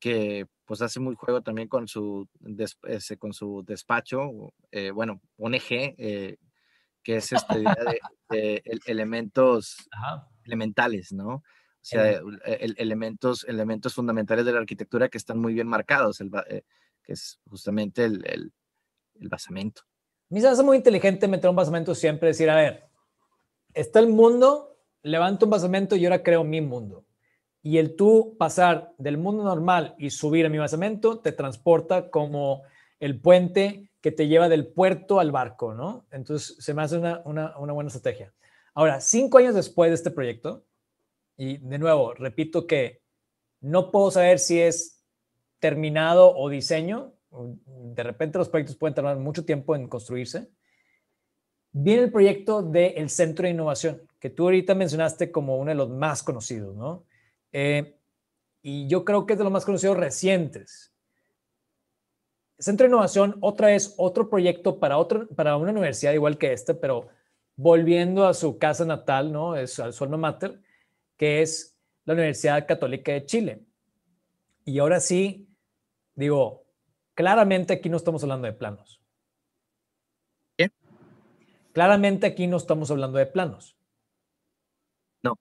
que pues hace muy juego también con su, con su despacho, eh, bueno, un eje, eh, que es este de, elementos elementales, ¿no? O sea, elementos, elementos fundamentales de la arquitectura que están muy bien marcados, eh, que es justamente el, el, el basamento. A mí se hace muy inteligente meter un basamento siempre, decir, a ver, está el mundo, levanto un basamento y ahora creo mi mundo. Y el tú pasar del mundo normal y subir a mi basamento te transporta como el puente que te lleva del puerto al barco, ¿no? Entonces se me hace una buena estrategia. Ahora, cinco años después de este proyecto, y de nuevo, repito que no puedo saber si es terminado o diseño, de repente los proyectos pueden tardar mucho tiempo en construirse, viene el proyecto del Centro de Innovación, que tú ahorita mencionaste como uno de los más conocidos, ¿no? Eh, y yo creo que es de los más conocidos recientes. Centro de Innovación, otra es otro proyecto para, otro, para una universidad igual que este, pero volviendo a su casa natal, ¿no? Es, al su mater, que es la Universidad Católica de Chile. Y ahora sí, digo, claramente aquí no estamos hablando de planos. ¿Qué? Claramente aquí no estamos hablando de planos. No.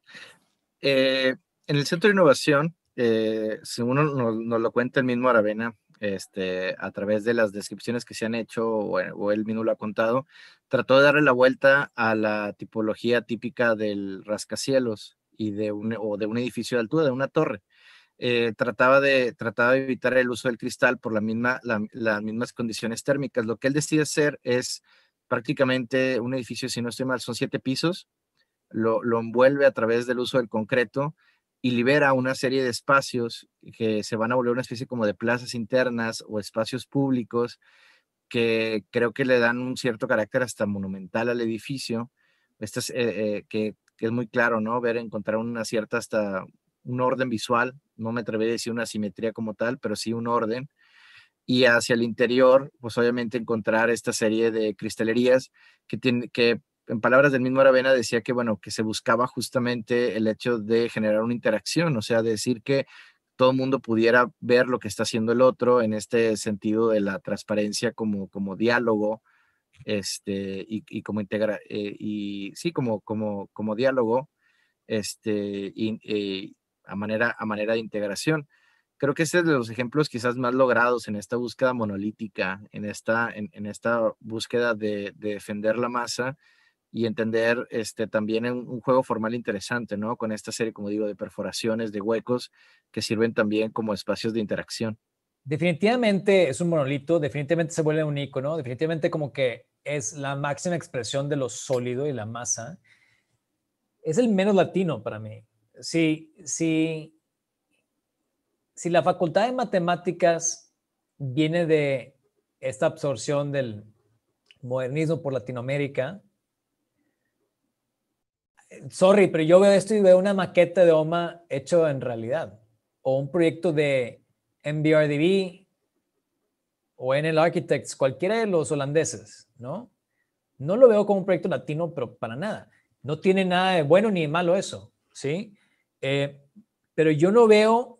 Eh, en el Centro de Innovación, según eh, si uno nos lo cuenta el mismo Aravena, este, a través de las descripciones que se han hecho eh, o, él mismo lo ha contado, trató de darle la vuelta a la tipología típica del rascacielos y de un, o de un edificio de altura, de una torre. Eh, trataba, de, trataba de evitar el uso del cristal por la misma, las mismas condiciones térmicas. Lo que él decide hacer es prácticamente un edificio, si no estoy mal, son siete pisos, lo, lo envuelve a través del uso del concreto y libera una serie de espacios que se van a volver una especie como de plazas internas o espacios públicos que creo que le dan un cierto carácter hasta monumental al edificio. Este eh, eh, que, es muy claro, ¿no? Ver, encontrar una cierta hasta un orden visual, no me atrevería a decir una simetría como tal, pero sí un orden. Y hacia el interior, pues obviamente encontrar esta serie de cristalerías que, tiene, que en palabras del mismo Aravena decía que, bueno, que se buscaba justamente el hecho de generar una interacción, o sea, decir que todo el mundo pudiera ver lo que está haciendo el otro en este sentido de la transparencia como, como diálogo, este, y, como integra, eh, y sí, como, como, como diálogo, este, y, eh, a, manera, a manera de integración. Creo que este es de los ejemplos quizás más logrados en esta búsqueda monolítica, en esta, en, esta búsqueda de, de defender la masa y entender este, también un, juego formal interesante, ¿no? Con esta serie, como digo, de perforaciones, de huecos que sirven también como espacios de interacción. Definitivamente es un monolito, definitivamente se vuelve un icono, definitivamente como que es la máxima expresión de lo sólido y la masa. Es el menos latino para mí. Si, si, si la facultad de matemáticas viene de esta absorción del modernismo por Latinoamérica, sorry, pero yo veo esto y veo una maqueta de OMA hecho en realidad, o un proyecto de MBRDB o en el Architects, cualquiera de los holandeses, ¿no? No lo veo como un proyecto latino, pero para nada. No tiene nada de bueno ni de malo eso, ¿sí? Eh, pero yo no veo,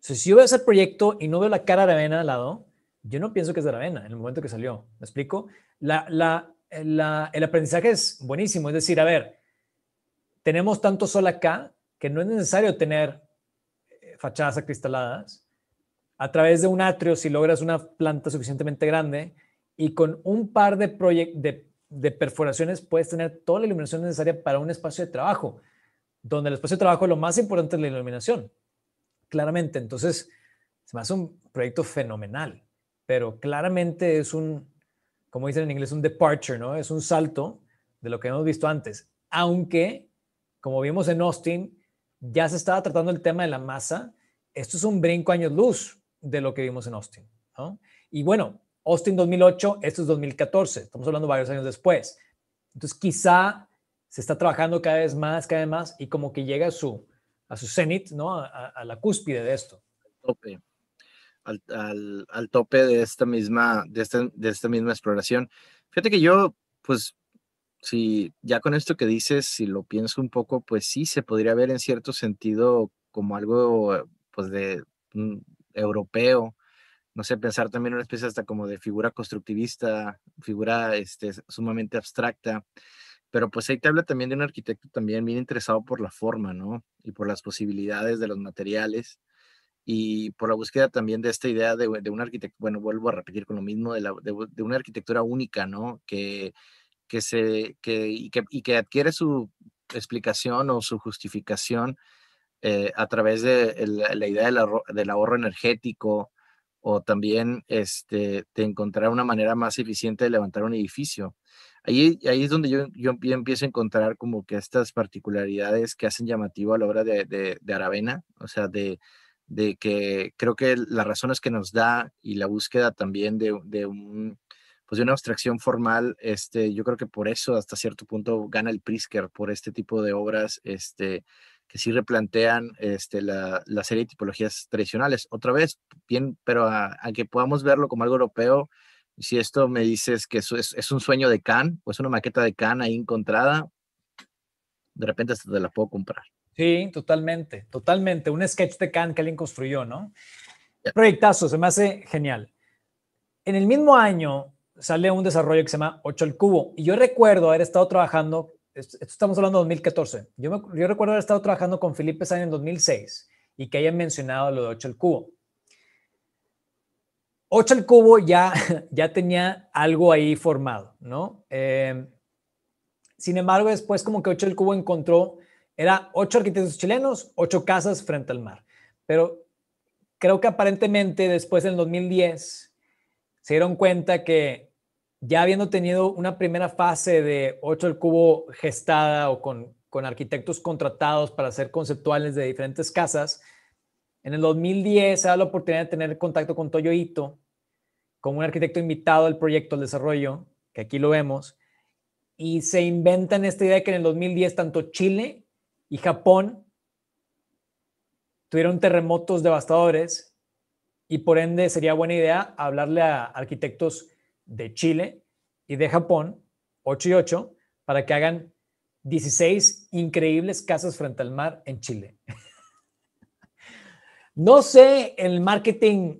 si yo veo ese proyecto y no veo la cara de Aravena al lado, yo no pienso que es de Aravena en el momento que salió, ¿me explico? La, la, la, el aprendizaje es buenísimo, es decir, a ver, tenemos tanto sol acá que no es necesario tener eh, fachadas acristaladas. A través de un atrio, si logras una planta suficientemente grande y con un par de, perforaciones, puedes tener toda la iluminación necesaria para un espacio de trabajo, donde el espacio de trabajo lo más importante es la iluminación, claramente. Entonces, se me hace un proyecto fenomenal, pero claramente es un, como dicen en inglés, un departure, ¿no? Es un salto de lo que hemos visto antes, aunque como vimos en Austin, ya se estaba tratando el tema de la masa. Esto es un brinco años luz de lo que vimos en Austin. ¿no? Y bueno, Austin 2008, esto es 2014, estamos hablando varios años después. Entonces quizá se está trabajando cada vez más, cada vez más, y como que llega a su, a su cenit, ¿no? A, la cúspide de esto. Al tope, al, al, al tope de esta, misma, de, este, de esta misma exploración. Fíjate que yo, pues Sí, ya con esto que dices, si lo pienso un poco, pues sí, se podría ver en cierto sentido como algo pues de mm, europeo. No sé, pensar también una especie hasta como de figura constructivista, figura este, sumamente abstracta. Pero pues ahí te habla también de un arquitecto también bien interesado por la forma, ¿no? Y por las posibilidades de los materiales y por la búsqueda también de esta idea de, un arquitecto, bueno, vuelvo a repetir con lo mismo, de, de una arquitectura única, ¿no? Que que se, que, y, que, y que adquiere su explicación o su justificación eh, a través de la idea del ahorro, energético o también este, de encontrar una manera más eficiente de levantar un edificio. Ahí, ahí es donde yo, yo empiezo a encontrar como que estas particularidades que hacen llamativo a la obra de, de, de Aravena, o sea, de, de que creo que las razones que nos da y la búsqueda también de, de, un, pues de una abstracción formal, este, yo creo que por eso hasta cierto punto gana el Prisker, por este tipo de obras este, que sí replantean este, la, la serie de tipologías tradicionales. Otra vez, bien, pero a, que podamos verlo como algo europeo, si esto me dices que es, es, un sueño de Can, o es una maqueta de Can ahí encontrada, de repente hasta te la puedo comprar. Sí, totalmente, totalmente. Un sketch de Can que alguien construyó, ¿no? Proyectazo, se me hace genial. En el mismo año sale un desarrollo que se llama 8 el cubo. Y yo recuerdo haber estado trabajando, estamos hablando de 2014, yo, recuerdo haber estado trabajando con Felipe Sáenz en 2006 y que hayan mencionado lo de 8 al cubo. 8 al cubo ya, ya tenía algo ahí formado, ¿no? Em, sin embargo, después como que 8 al cubo encontró, era 8 arquitectos chilenos, 8 casas frente al mar. Pero creo que aparentemente después del 2010 se dieron cuenta que ya habiendo tenido una primera fase de 8 al cubo gestada o con, arquitectos contratados para hacer conceptuales de diferentes casas, en el 2010 se da la oportunidad de tener contacto con Toyo Ito, como un arquitecto invitado al proyecto, al desarrollo, que aquí lo vemos, y se inventan esta idea que en el 2010 tanto Chile y Japón tuvieron terremotos devastadores y por ende sería buena idea hablarle a arquitectos de Chile y de Japón, 8 y 8, para que hagan 16 increíbles casas frente al mar en Chile. no sé el marketing,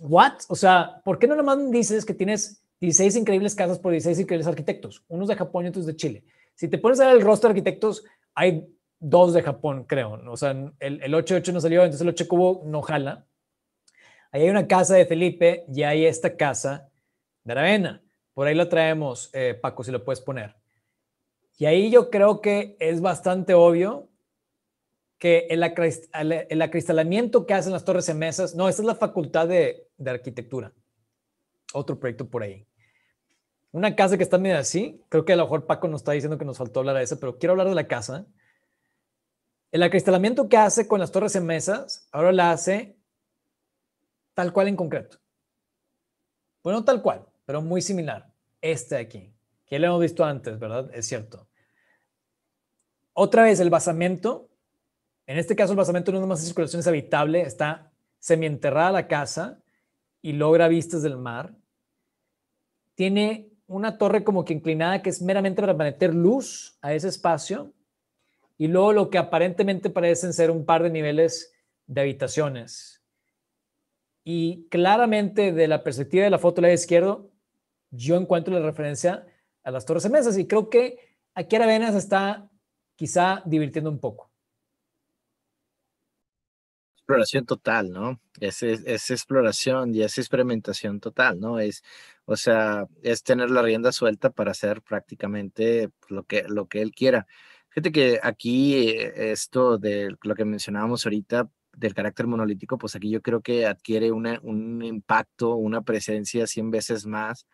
what? O sea, ¿por qué no nomás dices que tienes 16 increíbles casas por 16 increíbles arquitectos? Unos de Japón y otros de Chile. Si te pones a ver el rostro de arquitectos, hay dos de Japón, creo. O sea, el, 8 y 8 no salió, entonces el 8 cubo no jala. Ahí hay una casa de Felipe y hay esta casa de Aravena. Por ahí lo traemos, eh, Paco, si lo puedes poner. Y ahí yo creo que es bastante obvio que el, acristalamiento que hacen las torres en mesas, no, esta es la facultad de, de arquitectura. Otro proyecto por ahí. Una casa que está medio así, creo que a lo mejor Paco nos está diciendo que nos faltó hablar de esa, pero quiero hablar de la casa. El acristalamiento que hace con las torres en mesas, ahora la hace tal cual en concreto. Bueno, tal cual, pero muy similar. Este de aquí, que lo hemos visto antes, ¿verdad? Es cierto. Otra vez, el basamento, en este caso el basamento no es más circulación, es habitable, está semienterrada la casa y logra vistas del mar. Tiene una torre como que inclinada que es meramente para meter luz a ese espacio y luego lo que aparentemente parecen ser un par de niveles de habitaciones. Y claramente de la perspectiva de la foto la la izquierdo, yo encuentro la referencia a las torres mesas y creo que aquí Aravena está quizá divirtiendo un poco. Exploración total, ¿no? Es, exploración y es experimentación total, ¿no? Es, o sea, es tener la rienda suelta para hacer prácticamente pues, lo que, lo que él quiera. Fíjate que aquí eh, esto de lo que mencionábamos ahorita, del carácter monolítico, pues aquí yo creo que adquiere una, un impacto, una presencia 100 veces más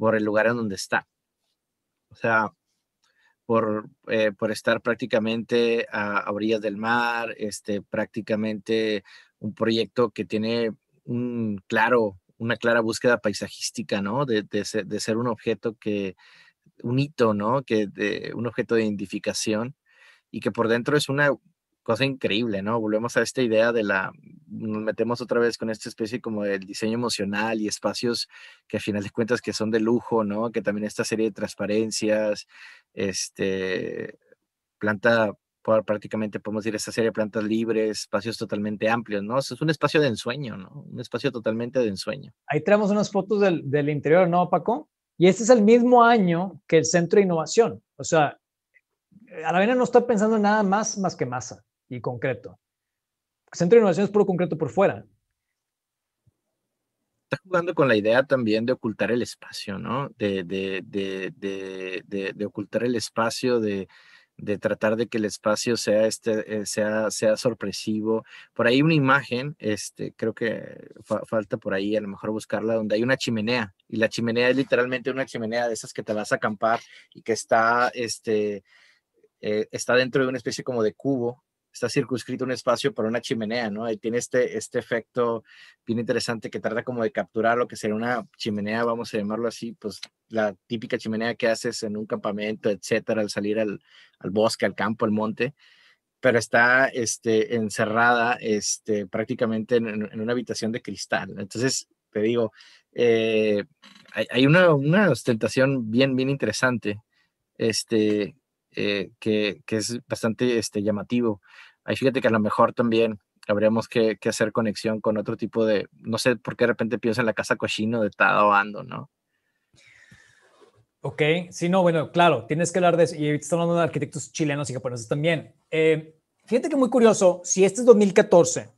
por el lugar en donde está. O sea, por, eh, por estar prácticamente a, orillas del mar, este, prácticamente un proyecto que tiene un claro, una clara búsqueda paisajística, ¿no? De, ser, un objeto que, un hito, ¿no? Que de, un objeto de identificación y que por dentro es una cosa increíble, ¿no? Volvemos a esta idea de la, nos metemos otra vez con esta especie como el diseño emocional y espacios que al final de cuentas que son de lujo, ¿no? Que también esta serie de transparencias, este, planta, prácticamente podemos decir esta serie de plantas libres, espacios totalmente amplios, ¿no? es un espacio de ensueño, ¿no? Un espacio totalmente de ensueño. Ahí tenemos unas fotos del, interior, ¿no, Paco? Y este es el mismo año que el Centro de Innovación. O sea, a la vez no estoy pensando nada más más que masa y concreto. Centro de innovaciones es concreto por fuera. Está jugando con la idea también de ocultar el espacio, ¿no? De, ocultar el espacio, de, tratar de que el espacio sea, este, eh, sea, sorpresivo. Por ahí una imagen, este, creo que falta por ahí a lo mejor buscarla, donde hay una chimenea. Y la chimenea es literalmente una chimenea de esas que te vas a acampar y que está, este, eh, está dentro de una especie como de cubo está circunscrito un espacio por una chimenea, ¿no? Y tiene este, este efecto bien interesante que trata como de capturar lo que sería una chimenea, vamos a llamarlo así, pues la típica chimenea que haces en un campamento, etcétera, al salir al, bosque, al campo, al monte, pero está este, encerrada este, prácticamente en, una habitación de cristal. Entonces, te digo, eh, hay, hay una, una ostentación bien, bien interesante este, eh, que, que, es bastante este, llamativo. Ahí fíjate que a lo mejor también habríamos que, hacer conexión con otro tipo de, no sé por qué de repente piensas en la casa cochino de Tadao Ando, ¿no? Ok, sí, no, bueno, claro, tienes que hablar de eso. Y ahorita estamos hablando de arquitectos chilenos y japoneses también. Eh, fíjate que muy curioso, si este es 2014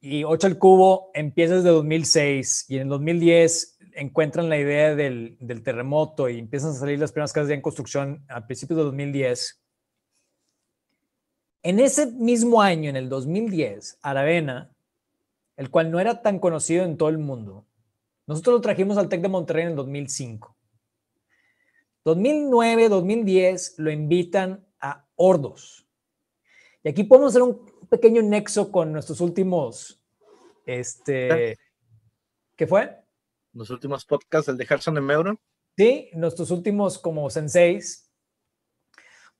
y 8 al cubo empieza desde 2006 y en el 2010 encuentran la idea del, terremoto y empiezan a salir las primeras casas ya en construcción a principios de 2010. En ese mismo año, en el 2010, Aravena, el cual no era tan conocido en todo el mundo, nosotros lo trajimos al TEC de Monterrey en el 2005. 2009, 2010 lo invitan a Ordos. Y aquí podemos hacer un pequeño nexo con nuestros últimos, este, ¿qué fue? los últimos podcasts, el de Harrison de Meuron. Sí, nuestros últimos como senseis,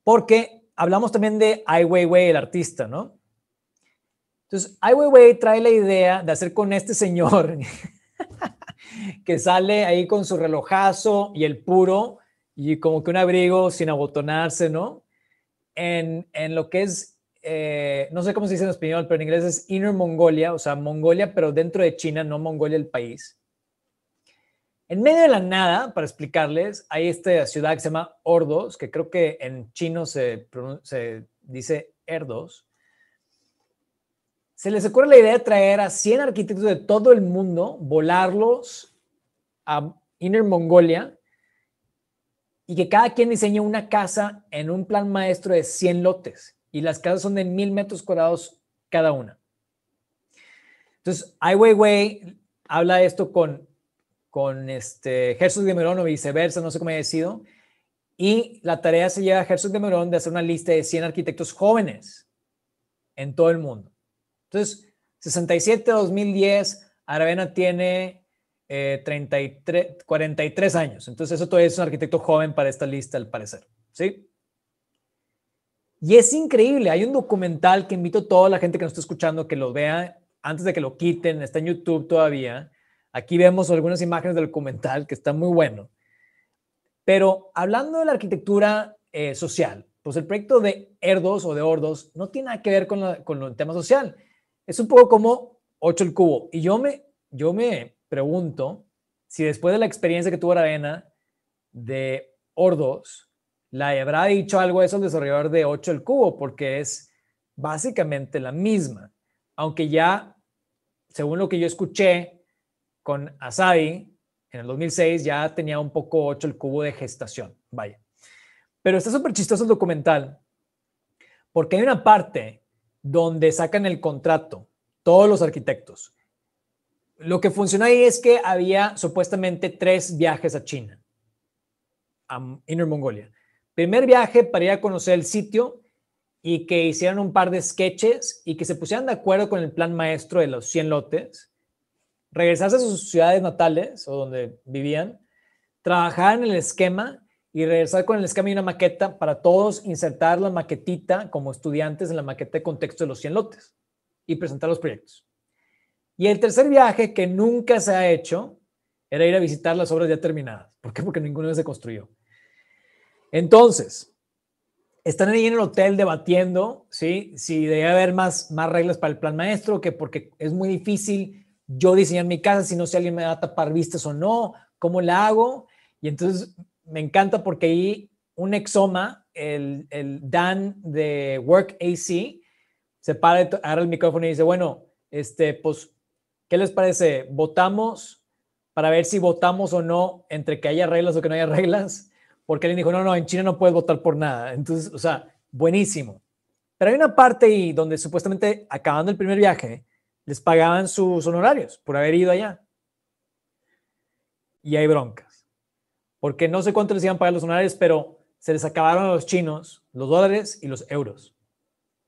porque hablamos también de Ai Weiwei, el artista, ¿no? Entonces, Ai Weiwei trae la idea de hacer con este señor que sale ahí con su relojazo y el puro y como que un abrigo sin abotonarse, ¿no? En, en lo que es, eh, no sé cómo se dice en español, pero en inglés es Inner Mongolia, o sea, Mongolia, pero dentro de China, no Mongolia el país. En medio de la nada, para explicarles, hay esta ciudad que se llama Ordos, que creo que en chino se, dice Erdos. Se les ocurre la idea de traer a 100 arquitectos de todo el mundo, volarlos a Inner Mongolia y que cada quien diseñe una casa en un plan maestro de 100 lotes y las casas son de 1000 metros cuadrados cada una. Entonces, Ai Weiwei habla de esto con con este de Merón o viceversa, no sé cómo haya sido. Y la tarea se lleva a de Merón de hacer una lista de 100 arquitectos jóvenes en todo el mundo. Entonces, 67 2010, Aravena tiene 33, eh, 43 años. Entonces, eso todavía es un arquitecto joven para esta lista, al parecer. ¿Sí? Y es increíble. Hay un documental que invito a toda la gente que nos está escuchando que lo vea antes de que lo quiten. Está en YouTube todavía Aquí vemos algunas imágenes del documental que está muy bueno. Pero hablando de la arquitectura eh, social, pues el proyecto de Erdos o de Ordos no tiene nada que ver con, con el tema social. Es un poco como 8 el cubo. Y yo me, yo me pregunto si después de la experiencia que tuvo Aravena de Ordos, la habrá dicho algo eso al desarrollador de 8 el cubo, porque es básicamente la misma. Aunque ya, según lo que yo escuché, con Asahi, en el 2006 ya tenía un poco 8 el cubo de gestación, vaya. Pero está súper chistoso el documental, porque hay una parte donde sacan el contrato, todos los arquitectos. Lo que funcionó ahí es que había supuestamente tres viajes a China, a Inner Mongolia. Primer viaje para ir a conocer el sitio y que hicieran un par de sketches y que se pusieran de acuerdo con el plan maestro de los 100 lotes regresarse a sus ciudades natales o donde vivían, trabajar en el esquema y regresar con el esquema y una maqueta para todos, insertar la maquetita como estudiantes en la maqueta de contexto de los 100 lotes y presentar los proyectos. Y el tercer viaje que nunca se ha hecho era ir a visitar las obras ya terminadas. ¿Por qué? Porque ninguna se construyó. Entonces, están ahí en el hotel debatiendo, ¿sí? Si debe haber más, más reglas para el plan maestro, que porque es muy difícil yo diseñar mi casa, si no sé si alguien me va a tapar vistas o no, cómo la hago. Y entonces me encanta porque ahí un exoma, el, Dan de Work AC, se para, agarra el micrófono y dice, bueno, este, pues, ¿qué les parece? ¿Votamos para ver si votamos o no entre que haya reglas o que no haya reglas? Porque alguien dijo, no, no, en China no puedes votar por nada. Entonces, o sea, buenísimo. Pero hay una parte ahí donde supuestamente acabando el primer viaje, les pagaban sus honorarios por haber ido allá. Y hay broncas, porque no sé cuánto les iban a pagar los honorarios, pero se les acabaron a los chinos los dólares y los euros.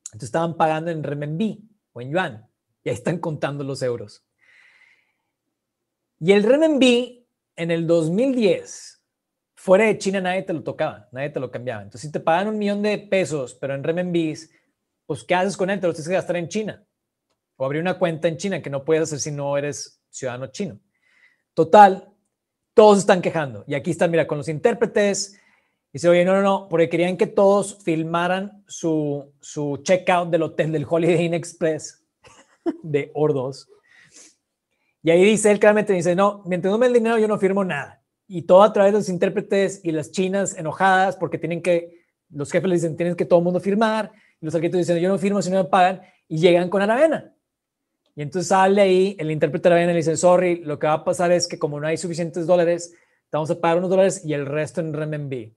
Entonces estaban pagando en renminbi o en yuan, y ahí están contando los euros. Y el renminbi en el 2010, fuera de China nadie te lo tocaba, nadie te lo cambiaba. Entonces si te pagan un millón de pesos, pero en renminbi pues ¿qué haces con él? Te lo tienes que gastar en China o abrir una cuenta en China que no puedes hacer si no eres ciudadano chino. Total, todos están quejando. Y aquí están, mira, con los intérpretes. Dice, oye, no, no, no, porque querían que todos filmaran su, su checkout del hotel del Holiday Inn Express de Ordos. Y ahí dice, él claramente dice, no, mientras no me el dinero yo no firmo nada. Y todo a través de los intérpretes y las chinas enojadas porque tienen que, los jefes les dicen, tienen que todo el mundo firmar. los arquitectos dicen, yo no firmo si no me pagan. Y llegan con Aravena. Y entonces sale ahí, el intérprete le viene y le dice, sorry, lo que va a pasar es que como no hay suficientes dólares, te vamos a pagar unos dólares y el resto en renminbi.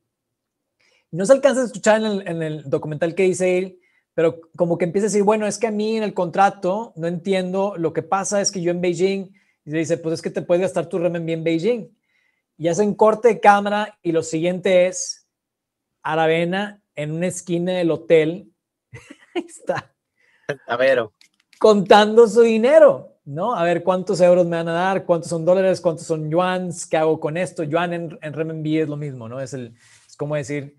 No se alcanza a escuchar en el, documental que dice él, pero como que empieza a decir, bueno, es que a mí en el contrato no entiendo, lo que pasa es que yo en Beijing, y le dice, pues es que te puedes gastar tu renminbi en Beijing. Y hacen corte de cámara y lo siguiente es Aravena en una esquina del hotel. ahí está. A ver contando su dinero, ¿no? A ver cuántos euros me van a dar, cuántos son dólares, cuántos son yuans, qué hago con esto. Yuan en, en renminbi es lo mismo, ¿no? Es, el, es como decir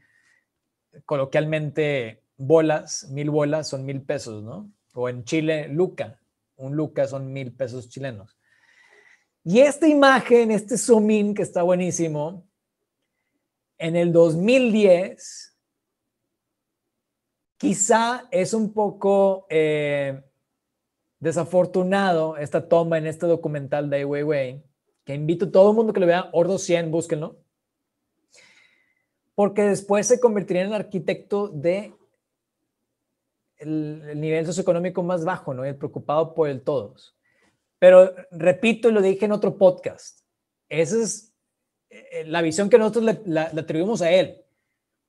coloquialmente bolas, mil bolas son mil pesos, ¿no? O en Chile, luca, un luca son mil pesos chilenos. Y esta imagen, este zoom in que está buenísimo, en el 2010, quizá es un poco eh, desafortunado esta toma en este documental de Ai Weiwei, que invito a todo el mundo que lo vea, Ordo 100, búsquenlo, porque después se convertiría en el arquitecto de el, nivel socioeconómico más bajo, ¿no? El preocupado por el todos. Pero repito, y lo dije en otro podcast, esa es eh, la visión que nosotros le, le atribuimos a él.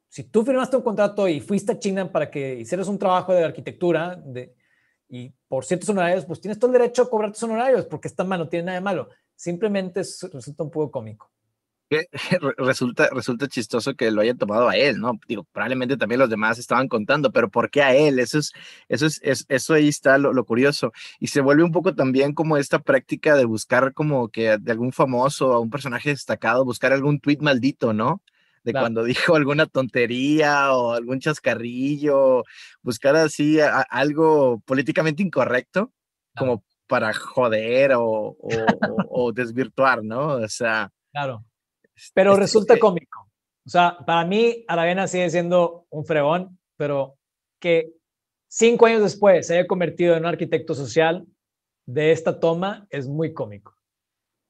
Si tú firmaste un contrato y fuiste a China para que hicieras un trabajo de arquitectura, de, y por ciertos honorarios, pues tienes todo el derecho a cobrar tus honorarios porque está mal, no tiene nada de malo. Simplemente resulta un poco cómico. Resulta, resulta chistoso que lo hayan tomado a él, ¿no? Digo, probablemente también los demás estaban contando, pero ¿por qué a él? Eso es, eso es, eso ahí está lo, curioso. Y se vuelve un poco también como esta práctica de buscar como que de algún famoso, a un personaje destacado, buscar algún tuit maldito, ¿no? de cuando dijo alguna tontería o algún chascarrillo, buscar así algo políticamente incorrecto como para joder o, desvirtuar, ¿no? O sea. Claro. Pero resulta cómico. O sea, para mí, Aravena sigue siendo un fregón, pero que cinco años después se haya convertido en un arquitecto social de esta toma es muy cómico.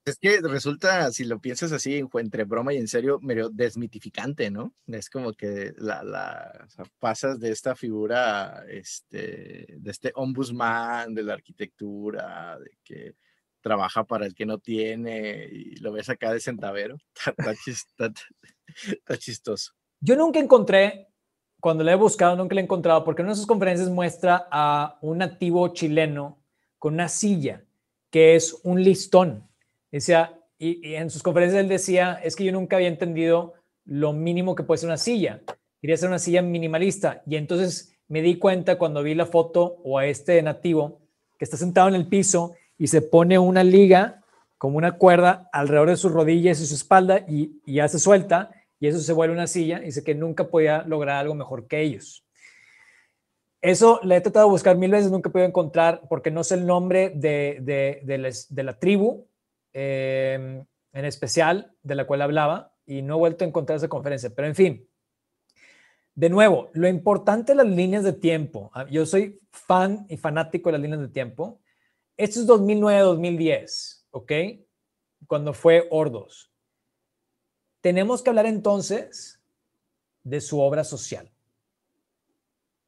Es que resulta, si lo piensas así, entre broma y en serio, medio desmitificante, ¿no? Es como que la, la pasas de esta figura, este, de este ombudsman de la arquitectura, de que trabaja para el que no tiene y lo ves acá de centavero. Está, chistoso. Yo nunca encontré, cuando la he buscado, nunca la he encontrado, porque en una de sus conferencias muestra a un nativo chileno con una silla, que es un listón Decía, y, en sus conferencias él decía, es que yo nunca había entendido lo mínimo que puede ser una silla. Quería ser una silla minimalista. Y entonces me di cuenta cuando vi la foto o a este nativo que está sentado en el piso y se pone una liga como una cuerda alrededor de sus rodillas y su espalda y, y ya se suelta y eso se vuelve una silla y dice que nunca podía lograr algo mejor que ellos. Eso le he tratado de buscar mil veces, nunca he encontrar porque no sé el nombre de, de la tribu Em, en especial de la cual hablaba y no he vuelto a encontrar esa conferencia, pero en fin. De nuevo, lo importante las líneas de tiempo. Ah, yo soy fan y fanático de las líneas de tiempo. Esto es 2009-2010, ¿ok? Cuando fue Ordos. Tenemos que hablar entonces de su obra social.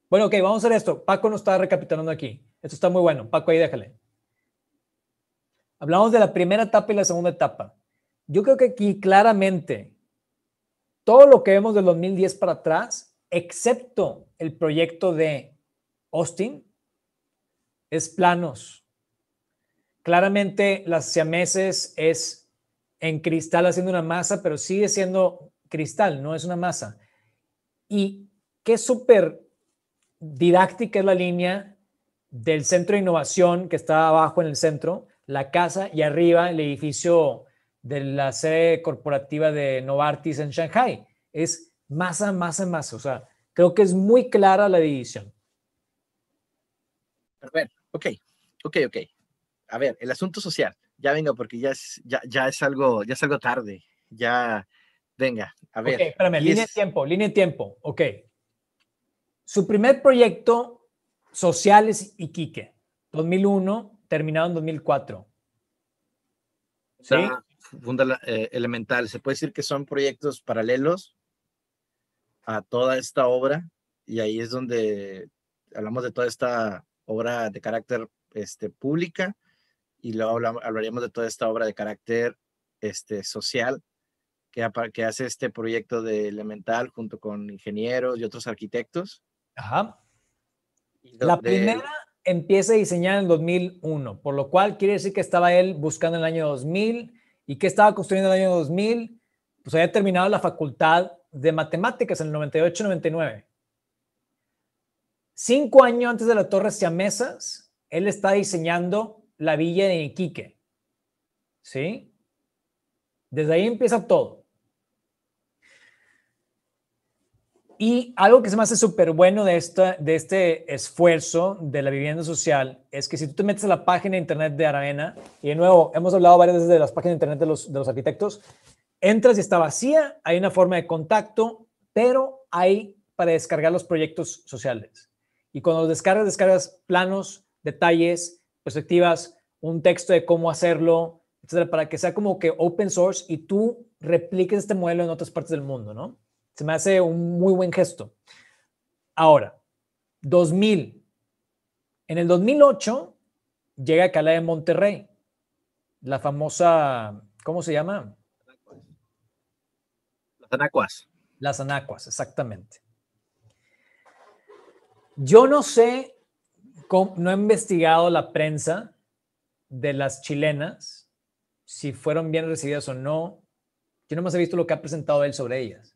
Bueno, ok, vamos a hacer esto. Paco nos está recapitulando aquí. Esto está muy bueno. Paco, ahí déjale. Hablamos de la primera etapa y la segunda etapa. Yo creo que aquí claramente todo lo que vemos del 2010 para atrás, excepto el proyecto de Austin, es planos. Claramente las siameses es en cristal haciendo una masa, pero sigue siendo cristal, no es una masa. Y qué súper didáctica es la línea del centro de innovación que está abajo en el centro, la casa y arriba el edificio de la sede corporativa de Novartis en Shanghai. Es masa, masa, masa. O sea, creo que es muy clara la división. A ver, ok, ok, ok. A ver, el asunto social. Ya vengo porque ya es, ya, es algo, ya es algo tarde. Ya, venga, a ver. Ok, espérame, línea de tiempo, línea de tiempo. Ok. Su primer proyecto Sociales y Iquique, 2001, terminado en 2004. O ¿Sí? Eh, elemental. ¿Se puede decir que son proyectos paralelos a toda esta obra? Y ahí es donde hablamos de toda esta obra de carácter este, pública y luego hablaríamos de toda esta obra de carácter este, social que, que hace este proyecto de Elemental junto con ingenieros y otros arquitectos. Ajá. La primera empieza a diseñar en el 2001, por lo cual quiere decir que estaba él buscando en el año 2000 y que estaba construyendo en el año 2000, pues había terminado la facultad de matemáticas en el 98-99. Cinco años antes de la Torre Siamesas, él está diseñando la villa de Iquique. ¿Sí? Desde ahí empieza todo. Y algo que se me hace súper bueno de, esta, de este esfuerzo de la vivienda social es que si tú te metes a la página de internet de Aravena, y de nuevo, hemos hablado varias veces de las páginas de internet de los, de los arquitectos, entras y está vacía, hay una forma de contacto, pero hay para descargar los proyectos sociales. Y cuando los descargas, descargas planos, detalles, perspectivas, un texto de cómo hacerlo, etcétera, para que sea como que open source y tú repliques este modelo en otras partes del mundo, ¿no? Se me hace un muy buen gesto. Ahora, 2000. En el 2008 llega a Cala de Monterrey, la famosa, ¿cómo se llama? Las anacuas. Las anacuas, exactamente. Yo no sé, no he investigado la prensa de las chilenas, si fueron bien recibidas o no. Yo no más he visto lo que ha presentado él sobre ellas.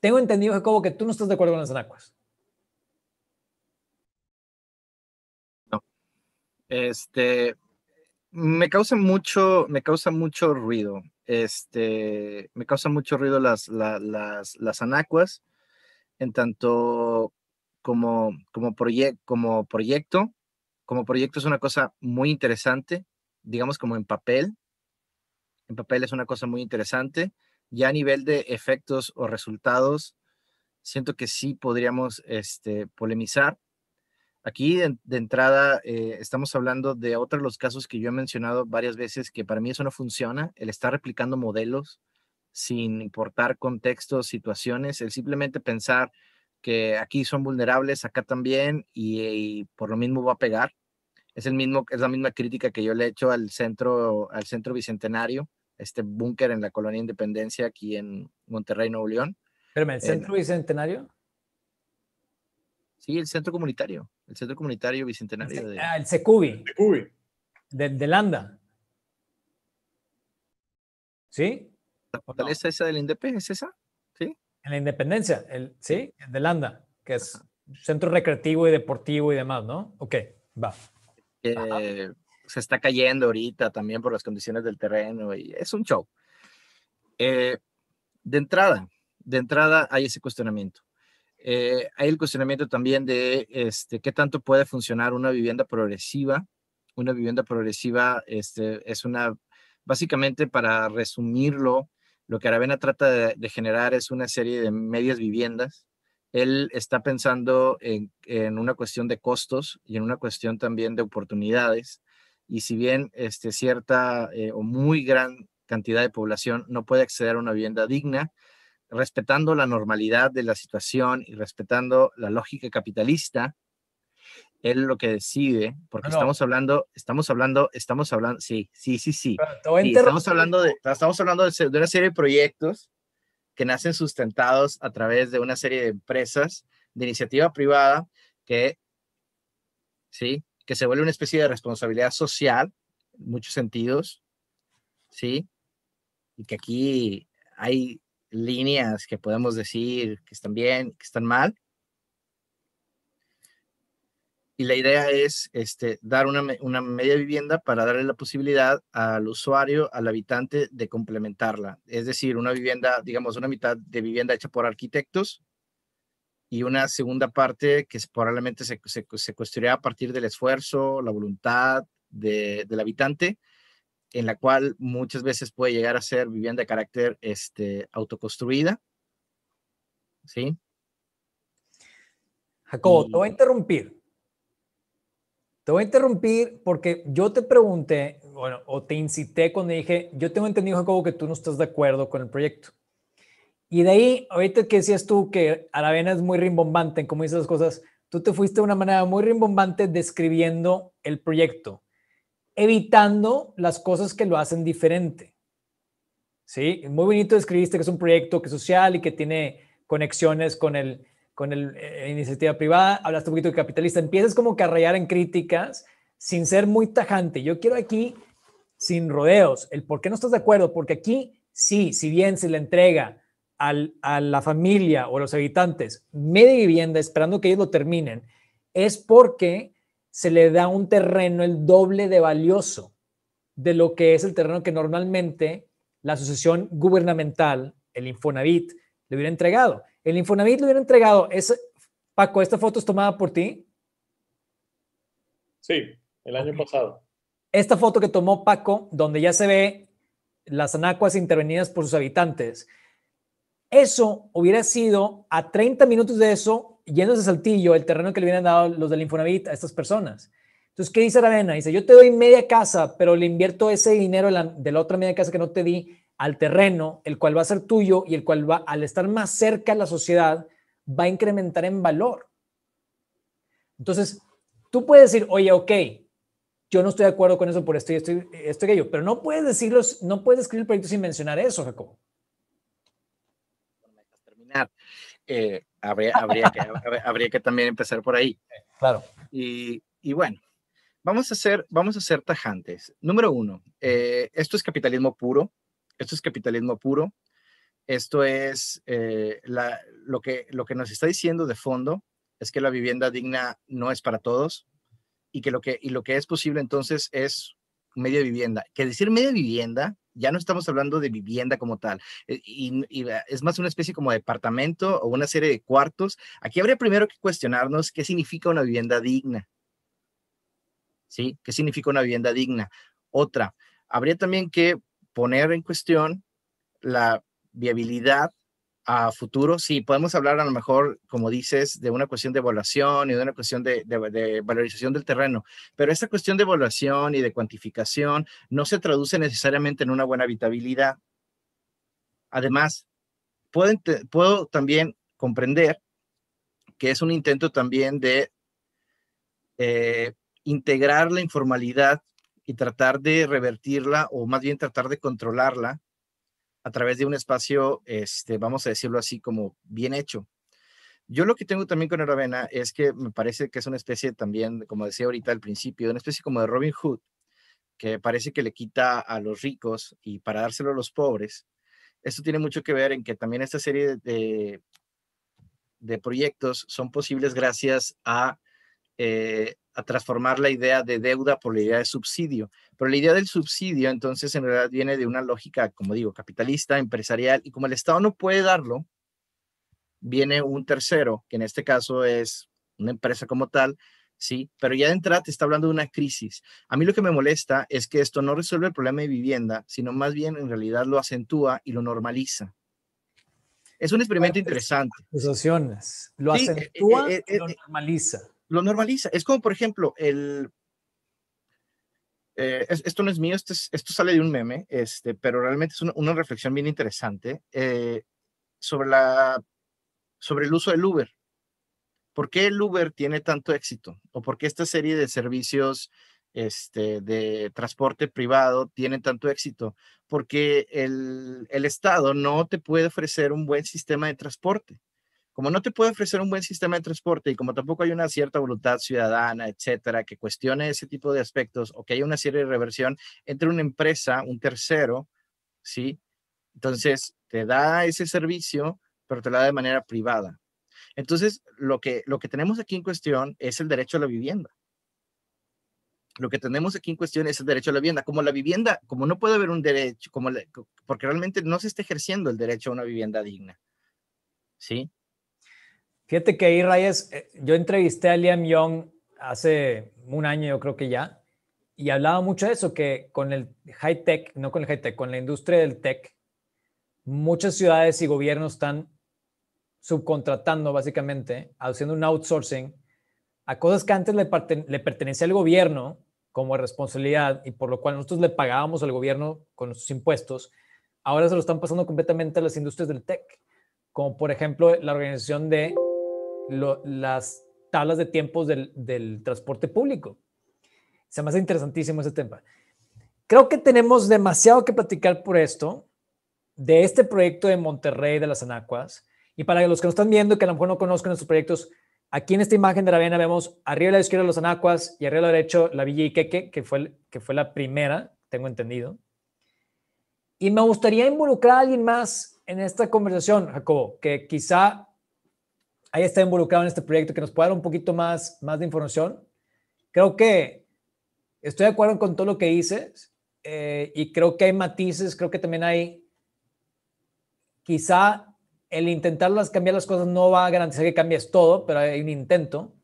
Tengo entendido, Jacobo, que tú no estás de acuerdo con las anacuas. No. Este, me causa mucho, me causa mucho ruido. Este, me causa mucho ruido las, las, anacuas, en tanto como, como, como proyecto. Como proyecto es una cosa muy interesante, digamos como en papel. En papel es una cosa muy interesante ya a nivel de efectos o resultados, siento que sí podríamos este, polemizar. Aquí de, entrada eh, estamos hablando de otros de los casos que yo he mencionado varias veces que para mí eso no funciona, el estar replicando modelos sin importar contextos, situaciones, el simplemente pensar que aquí son vulnerables, acá también y, por lo mismo va a pegar. Es, el mismo, es la misma crítica que yo le he hecho al centro, al centro bicentenario este búnker en la colonia Independencia aquí en Monterrey, Nuevo León. Espérame, ¿el centro bicentenario? Sí, el centro comunitario, el centro comunitario bicentenario. ah, el Secubi. Secubi. De, Landa. ¿Sí? ¿La fortaleza esa del INDEP es esa? ¿Sí? En la Independencia, el, sí, el de Landa, que es centro recreativo y deportivo y demás, ¿no? Ok, va. Eh, se está cayendo ahorita también por las condiciones del terreno y es un show. Eh, de entrada, de entrada hay ese cuestionamiento. Eh, hay el cuestionamiento también de este, qué tanto puede funcionar una vivienda progresiva. Una vivienda progresiva este, es una, básicamente para resumirlo, lo que Aravena trata de, generar es una serie de medias viviendas. Él está pensando en, en, una cuestión de costos y en una cuestión también de oportunidades y si bien este, cierta eh, o muy gran cantidad de población no puede acceder a una vivienda digna, respetando la normalidad de la situación y respetando la lógica capitalista, él lo que decide, porque estamos hablando, estamos hablando, estamos hablando, sí, sí, sí, sí. estamos hablando, de, estamos hablando de, una serie de proyectos que nacen sustentados a través de una serie de empresas de iniciativa privada que, sí, que se vuelve una especie de responsabilidad social, en muchos sentidos, ¿sí? Y que aquí hay líneas que podemos decir que están bien, que están mal. Y la idea es este, dar una, una media vivienda para darle la posibilidad al usuario, al habitante, de complementarla. Es decir, una vivienda, digamos, una mitad de vivienda hecha por arquitectos y una segunda parte que probablemente se, se, a partir del esfuerzo, la voluntad del habitante, en la cual muchas veces puede llegar a ser vivienda de carácter este, autoconstruida. ¿Sí? Jacobo, te voy a interrumpir. Te voy a interrumpir porque yo te pregunté, bueno, o te incité cuando dije, yo tengo entendido, Jacobo, que tú no estás de acuerdo con el proyecto. Y de ahí, ahorita que decías tú que Aravena es muy rimbombante en cómo dice las cosas, tú te fuiste de una manera muy rimbombante describiendo el proyecto, evitando las cosas que lo hacen diferente. Sí, muy bonito escribiste que es un proyecto que es social y que tiene conexiones con el con el, eh, iniciativa privada, hablaste un poquito de capitalista, empiezas como que a rayar en críticas sin ser muy tajante. Yo quiero aquí, sin rodeos, el por qué no estás de acuerdo, porque aquí sí, si bien se le entrega a la familia o a los habitantes media vivienda esperando que ellos lo terminen, es porque se le da un terreno el doble de valioso de lo que es el terreno que normalmente la asociación gubernamental, el Infonavit, le hubiera entregado. El Infonavit le hubiera entregado, es, Paco, ¿esta foto es tomada por ti? Sí, el año pasado. Esta foto que tomó Paco, donde ya se ve las anacuas intervenidas por sus habitantes, eso hubiera sido a 30 minutos de eso, yéndose de Saltillo, el terreno que le hubieran dado los del Infonavit a estas personas. Entonces, ¿qué dice Aravena? Dice, yo te doy media casa, pero le invierto ese dinero de la, otra media casa que no te di al terreno, el cual va a ser tuyo y el cual va, al estar más cerca a la sociedad, va a incrementar en valor. Entonces, tú puedes decir, oye, ok, yo no estoy de acuerdo con eso por esto y esto, y pero no puedes decirlos, no puedes escribir el proyecto sin mencionar eso, Jacobo. Eh, habría, que, habría que también empezar por ahí. Claro. Y, bueno, vamos a, ser, vamos a ser tajantes. Número uno, eh, esto es capitalismo puro. Esto es capitalismo puro. Esto es eh, lo, que, lo que nos está diciendo de fondo es que la vivienda digna no es para todos y que lo que, y lo que es posible entonces es media vivienda. Que decir media vivienda ya no estamos hablando de vivienda como tal, eh, y, es más una especie como departamento o una serie de cuartos. Aquí habría primero que cuestionarnos qué significa una vivienda digna. ¿Sí? ¿Qué significa una vivienda digna? Otra, habría también que poner en cuestión la viabilidad a futuro, sí, podemos hablar a lo mejor, como dices, de una cuestión de evaluación y de una cuestión de, valorización del terreno, pero esta cuestión de evaluación y de cuantificación no se traduce necesariamente en una buena habitabilidad. Además, puedo, también comprender que es un intento también de eh, integrar la informalidad y tratar de revertirla o más bien tratar de controlarla a través de un espacio, este, vamos a decirlo así, como bien hecho. Yo lo que tengo también con Aravena es que me parece que es una especie también, como decía ahorita al principio, una especie como de Robin Hood, que parece que le quita a los ricos y para dárselo a los pobres. Esto tiene mucho que ver en que también esta serie de, de proyectos son posibles gracias a eh, a transformar la idea de deuda por la idea de subsidio. Pero la idea del subsidio, entonces, en realidad viene de una lógica, como digo, capitalista, empresarial, y como el Estado no puede darlo, viene un tercero, que en este caso es una empresa como tal, ¿sí? Pero ya de entrada te está hablando de una crisis. A mí lo que me molesta es que esto no resuelve el problema de vivienda, sino más bien en realidad lo acentúa y lo normaliza. Es un experimento interesante. Lo eh, acentúa eh, y lo normaliza lo normaliza. Es como, por ejemplo, el... Eh, esto no es mío, esto, sale de un meme, este, pero realmente es una, reflexión bien interesante eh, sobre, la, sobre el uso del Uber. ¿Por qué el Uber tiene tanto éxito? ¿O por qué esta serie de servicios este, de transporte privado tiene tanto éxito? Porque el, el Estado no te puede ofrecer un buen sistema de transporte como no te puede ofrecer un buen sistema de transporte y como tampoco hay una cierta voluntad ciudadana, etcétera, que cuestione ese tipo de aspectos o que haya una serie de reversión entre una empresa, un tercero, ¿sí? Entonces, te da ese servicio, pero te lo da de manera privada. Entonces, lo que, lo que tenemos aquí en cuestión es el derecho a la vivienda. Lo que tenemos aquí en cuestión es el derecho a la vivienda. Como la vivienda, como no puede haber un derecho, como porque realmente no se está ejerciendo el derecho a una vivienda digna. ¿Sí? Fíjate que ahí, Reyes, eh, yo entrevisté a Liam Young hace un año, yo creo que ya, y hablaba mucho de eso, que con el high tech, no con el high tech, con la industria del tech, muchas ciudades y gobiernos están subcontratando básicamente, haciendo un outsourcing a cosas que antes le pertenecía al gobierno como responsabilidad y por lo cual nosotros le pagábamos al gobierno con nuestros impuestos, ahora se lo están pasando completamente a las industrias del tech, como por ejemplo la organización de las tablas de tiempos del, transporte público. Se me hace interesantísimo ese tema. Creo que tenemos demasiado que platicar por esto, de este proyecto de Monterrey de las Anacuas. Y para los que nos están viendo y que a lo mejor no conozcan estos proyectos, aquí en esta imagen de la Viena vemos arriba a la izquierda los Anacuas y arriba a la derecha la Villa Iqueque, que fue, que fue la primera, tengo entendido. Y me gustaría involucrar a alguien más en esta conversación, Jacobo, que quizá ahí está involucrado en este proyecto, que nos pueda dar un poquito más, más de información. Creo que estoy de acuerdo con todo lo que dices eh, y creo que hay matices, creo que también hay, quizá el intentar las, cambiar las cosas no va a garantizar que cambies todo, pero hay un intento,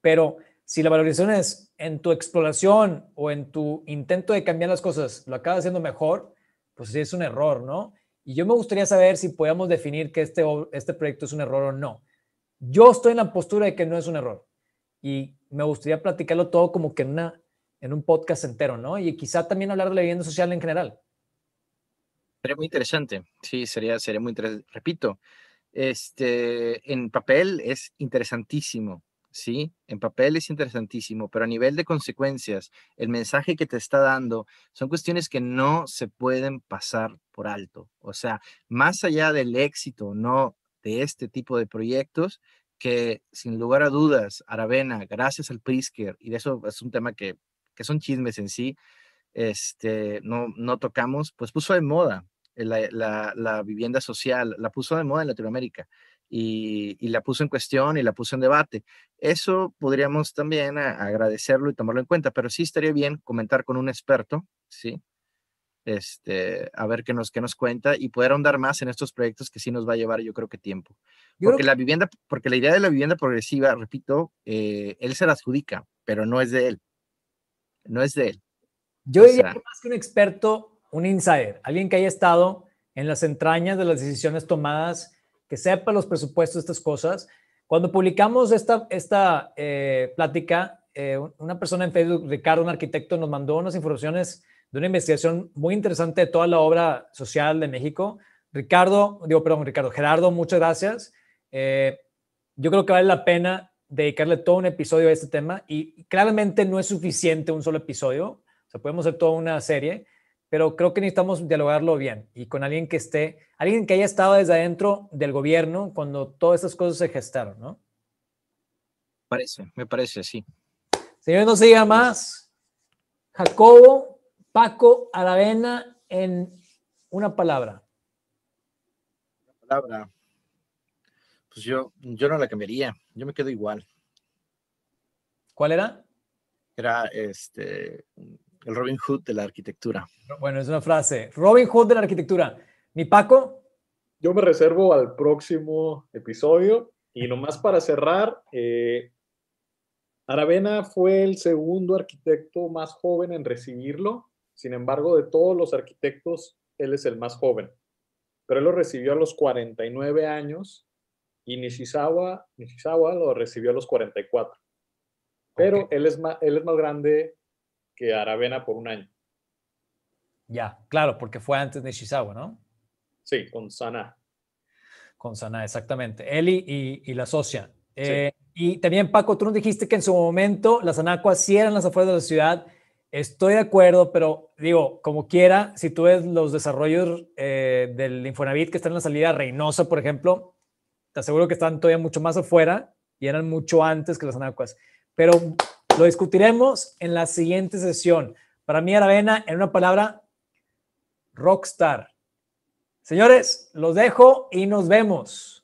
pero si la valoración es en tu exploración o en tu intento de cambiar las cosas, lo acabas haciendo mejor, pues sí es un error, ¿no? Y yo me gustaría saber si podemos definir que este, este proyecto es un error o no. Yo estoy en la postura de que no es un error y me gustaría platicarlo todo como que en, una, en un podcast entero, ¿no? Y quizá también hablar de la vivienda social en general. Sería muy interesante, sí, sería, sería muy interesante. Repito, este, en papel es interesantísimo, ¿sí? En papel es interesantísimo, pero a nivel de consecuencias, el mensaje que te está dando son cuestiones que no se pueden pasar por alto. O sea, más allá del éxito, no de este tipo de proyectos que sin lugar a dudas, Aravena, gracias al Prisker, y de eso es un tema que, son chismes en sí, este, no, no tocamos, pues puso de moda eh, la, vivienda social, la puso de moda en Latinoamérica. Y, y, la puso en cuestión y la puso en debate. Eso podríamos también eh, agradecerlo y tomarlo en cuenta, pero sí estaría bien comentar con un experto, ¿sí? este, a ver qué nos, qué nos cuenta y poder ahondar más en estos proyectos que sí nos va a llevar, yo creo que tiempo. porque la vivienda, porque la idea de la vivienda progresiva, repito, eh, él se la adjudica, pero no es de él. No es de él. Yo diría que más que un experto, un insider, alguien que haya estado en las entrañas de las decisiones tomadas, que sepa los presupuestos, estas cosas. Cuando publicamos esta, esta eh, plática, eh, una persona en Facebook, Ricardo, un arquitecto, nos mandó unas informaciones de una investigación muy interesante de toda la obra social de México. Ricardo, digo, perdón, Ricardo, Gerardo, muchas gracias. Eh, yo creo que vale la pena dedicarle todo un episodio a este tema y claramente no es suficiente un solo episodio, o sea, podemos hacer toda una serie, pero creo que necesitamos dialogarlo bien y con alguien que esté, alguien que haya estado desde adentro del gobierno cuando todas estas cosas se gestaron, ¿no? Parece, me parece, sí. Señores, no se diga más. Jacobo Paco Aravena en una palabra. Una palabra. Pues yo, yo no la cambiaría, yo me quedo igual. ¿Cuál era? Era este el Robin Hood de la arquitectura. Bueno, es una frase. Robin Hood de la arquitectura. Mi Paco. Yo me reservo al próximo episodio. Y nomás para cerrar, eh, Aravena fue el segundo arquitecto más joven en recibirlo. Sin embargo, de todos los arquitectos, él es el más joven. Pero él lo recibió a los 49 años y Nishizawa, Nishizawa lo recibió a los 44. Pero él, es más, él es más grande que Aravena por un año. Ya, claro, porque fue antes Nishizawa, ¿no? Sí, con Sana. Con Sana, exactamente. Eli y, la socia. Eh, y también, Paco, tú nos dijiste que en su momento las anacuas sí eran las afueras de la ciudad Estoy de acuerdo, pero digo, como quiera, si tú ves los desarrollos eh, del Infonavit que están en la salida Reynosa, por ejemplo, te aseguro que están todavía mucho más afuera y eran mucho antes que las anacuas. Pero lo discutiremos en la siguiente sesión. Para mí, Aravena, en una palabra, rockstar. Señores, los dejo y nos vemos.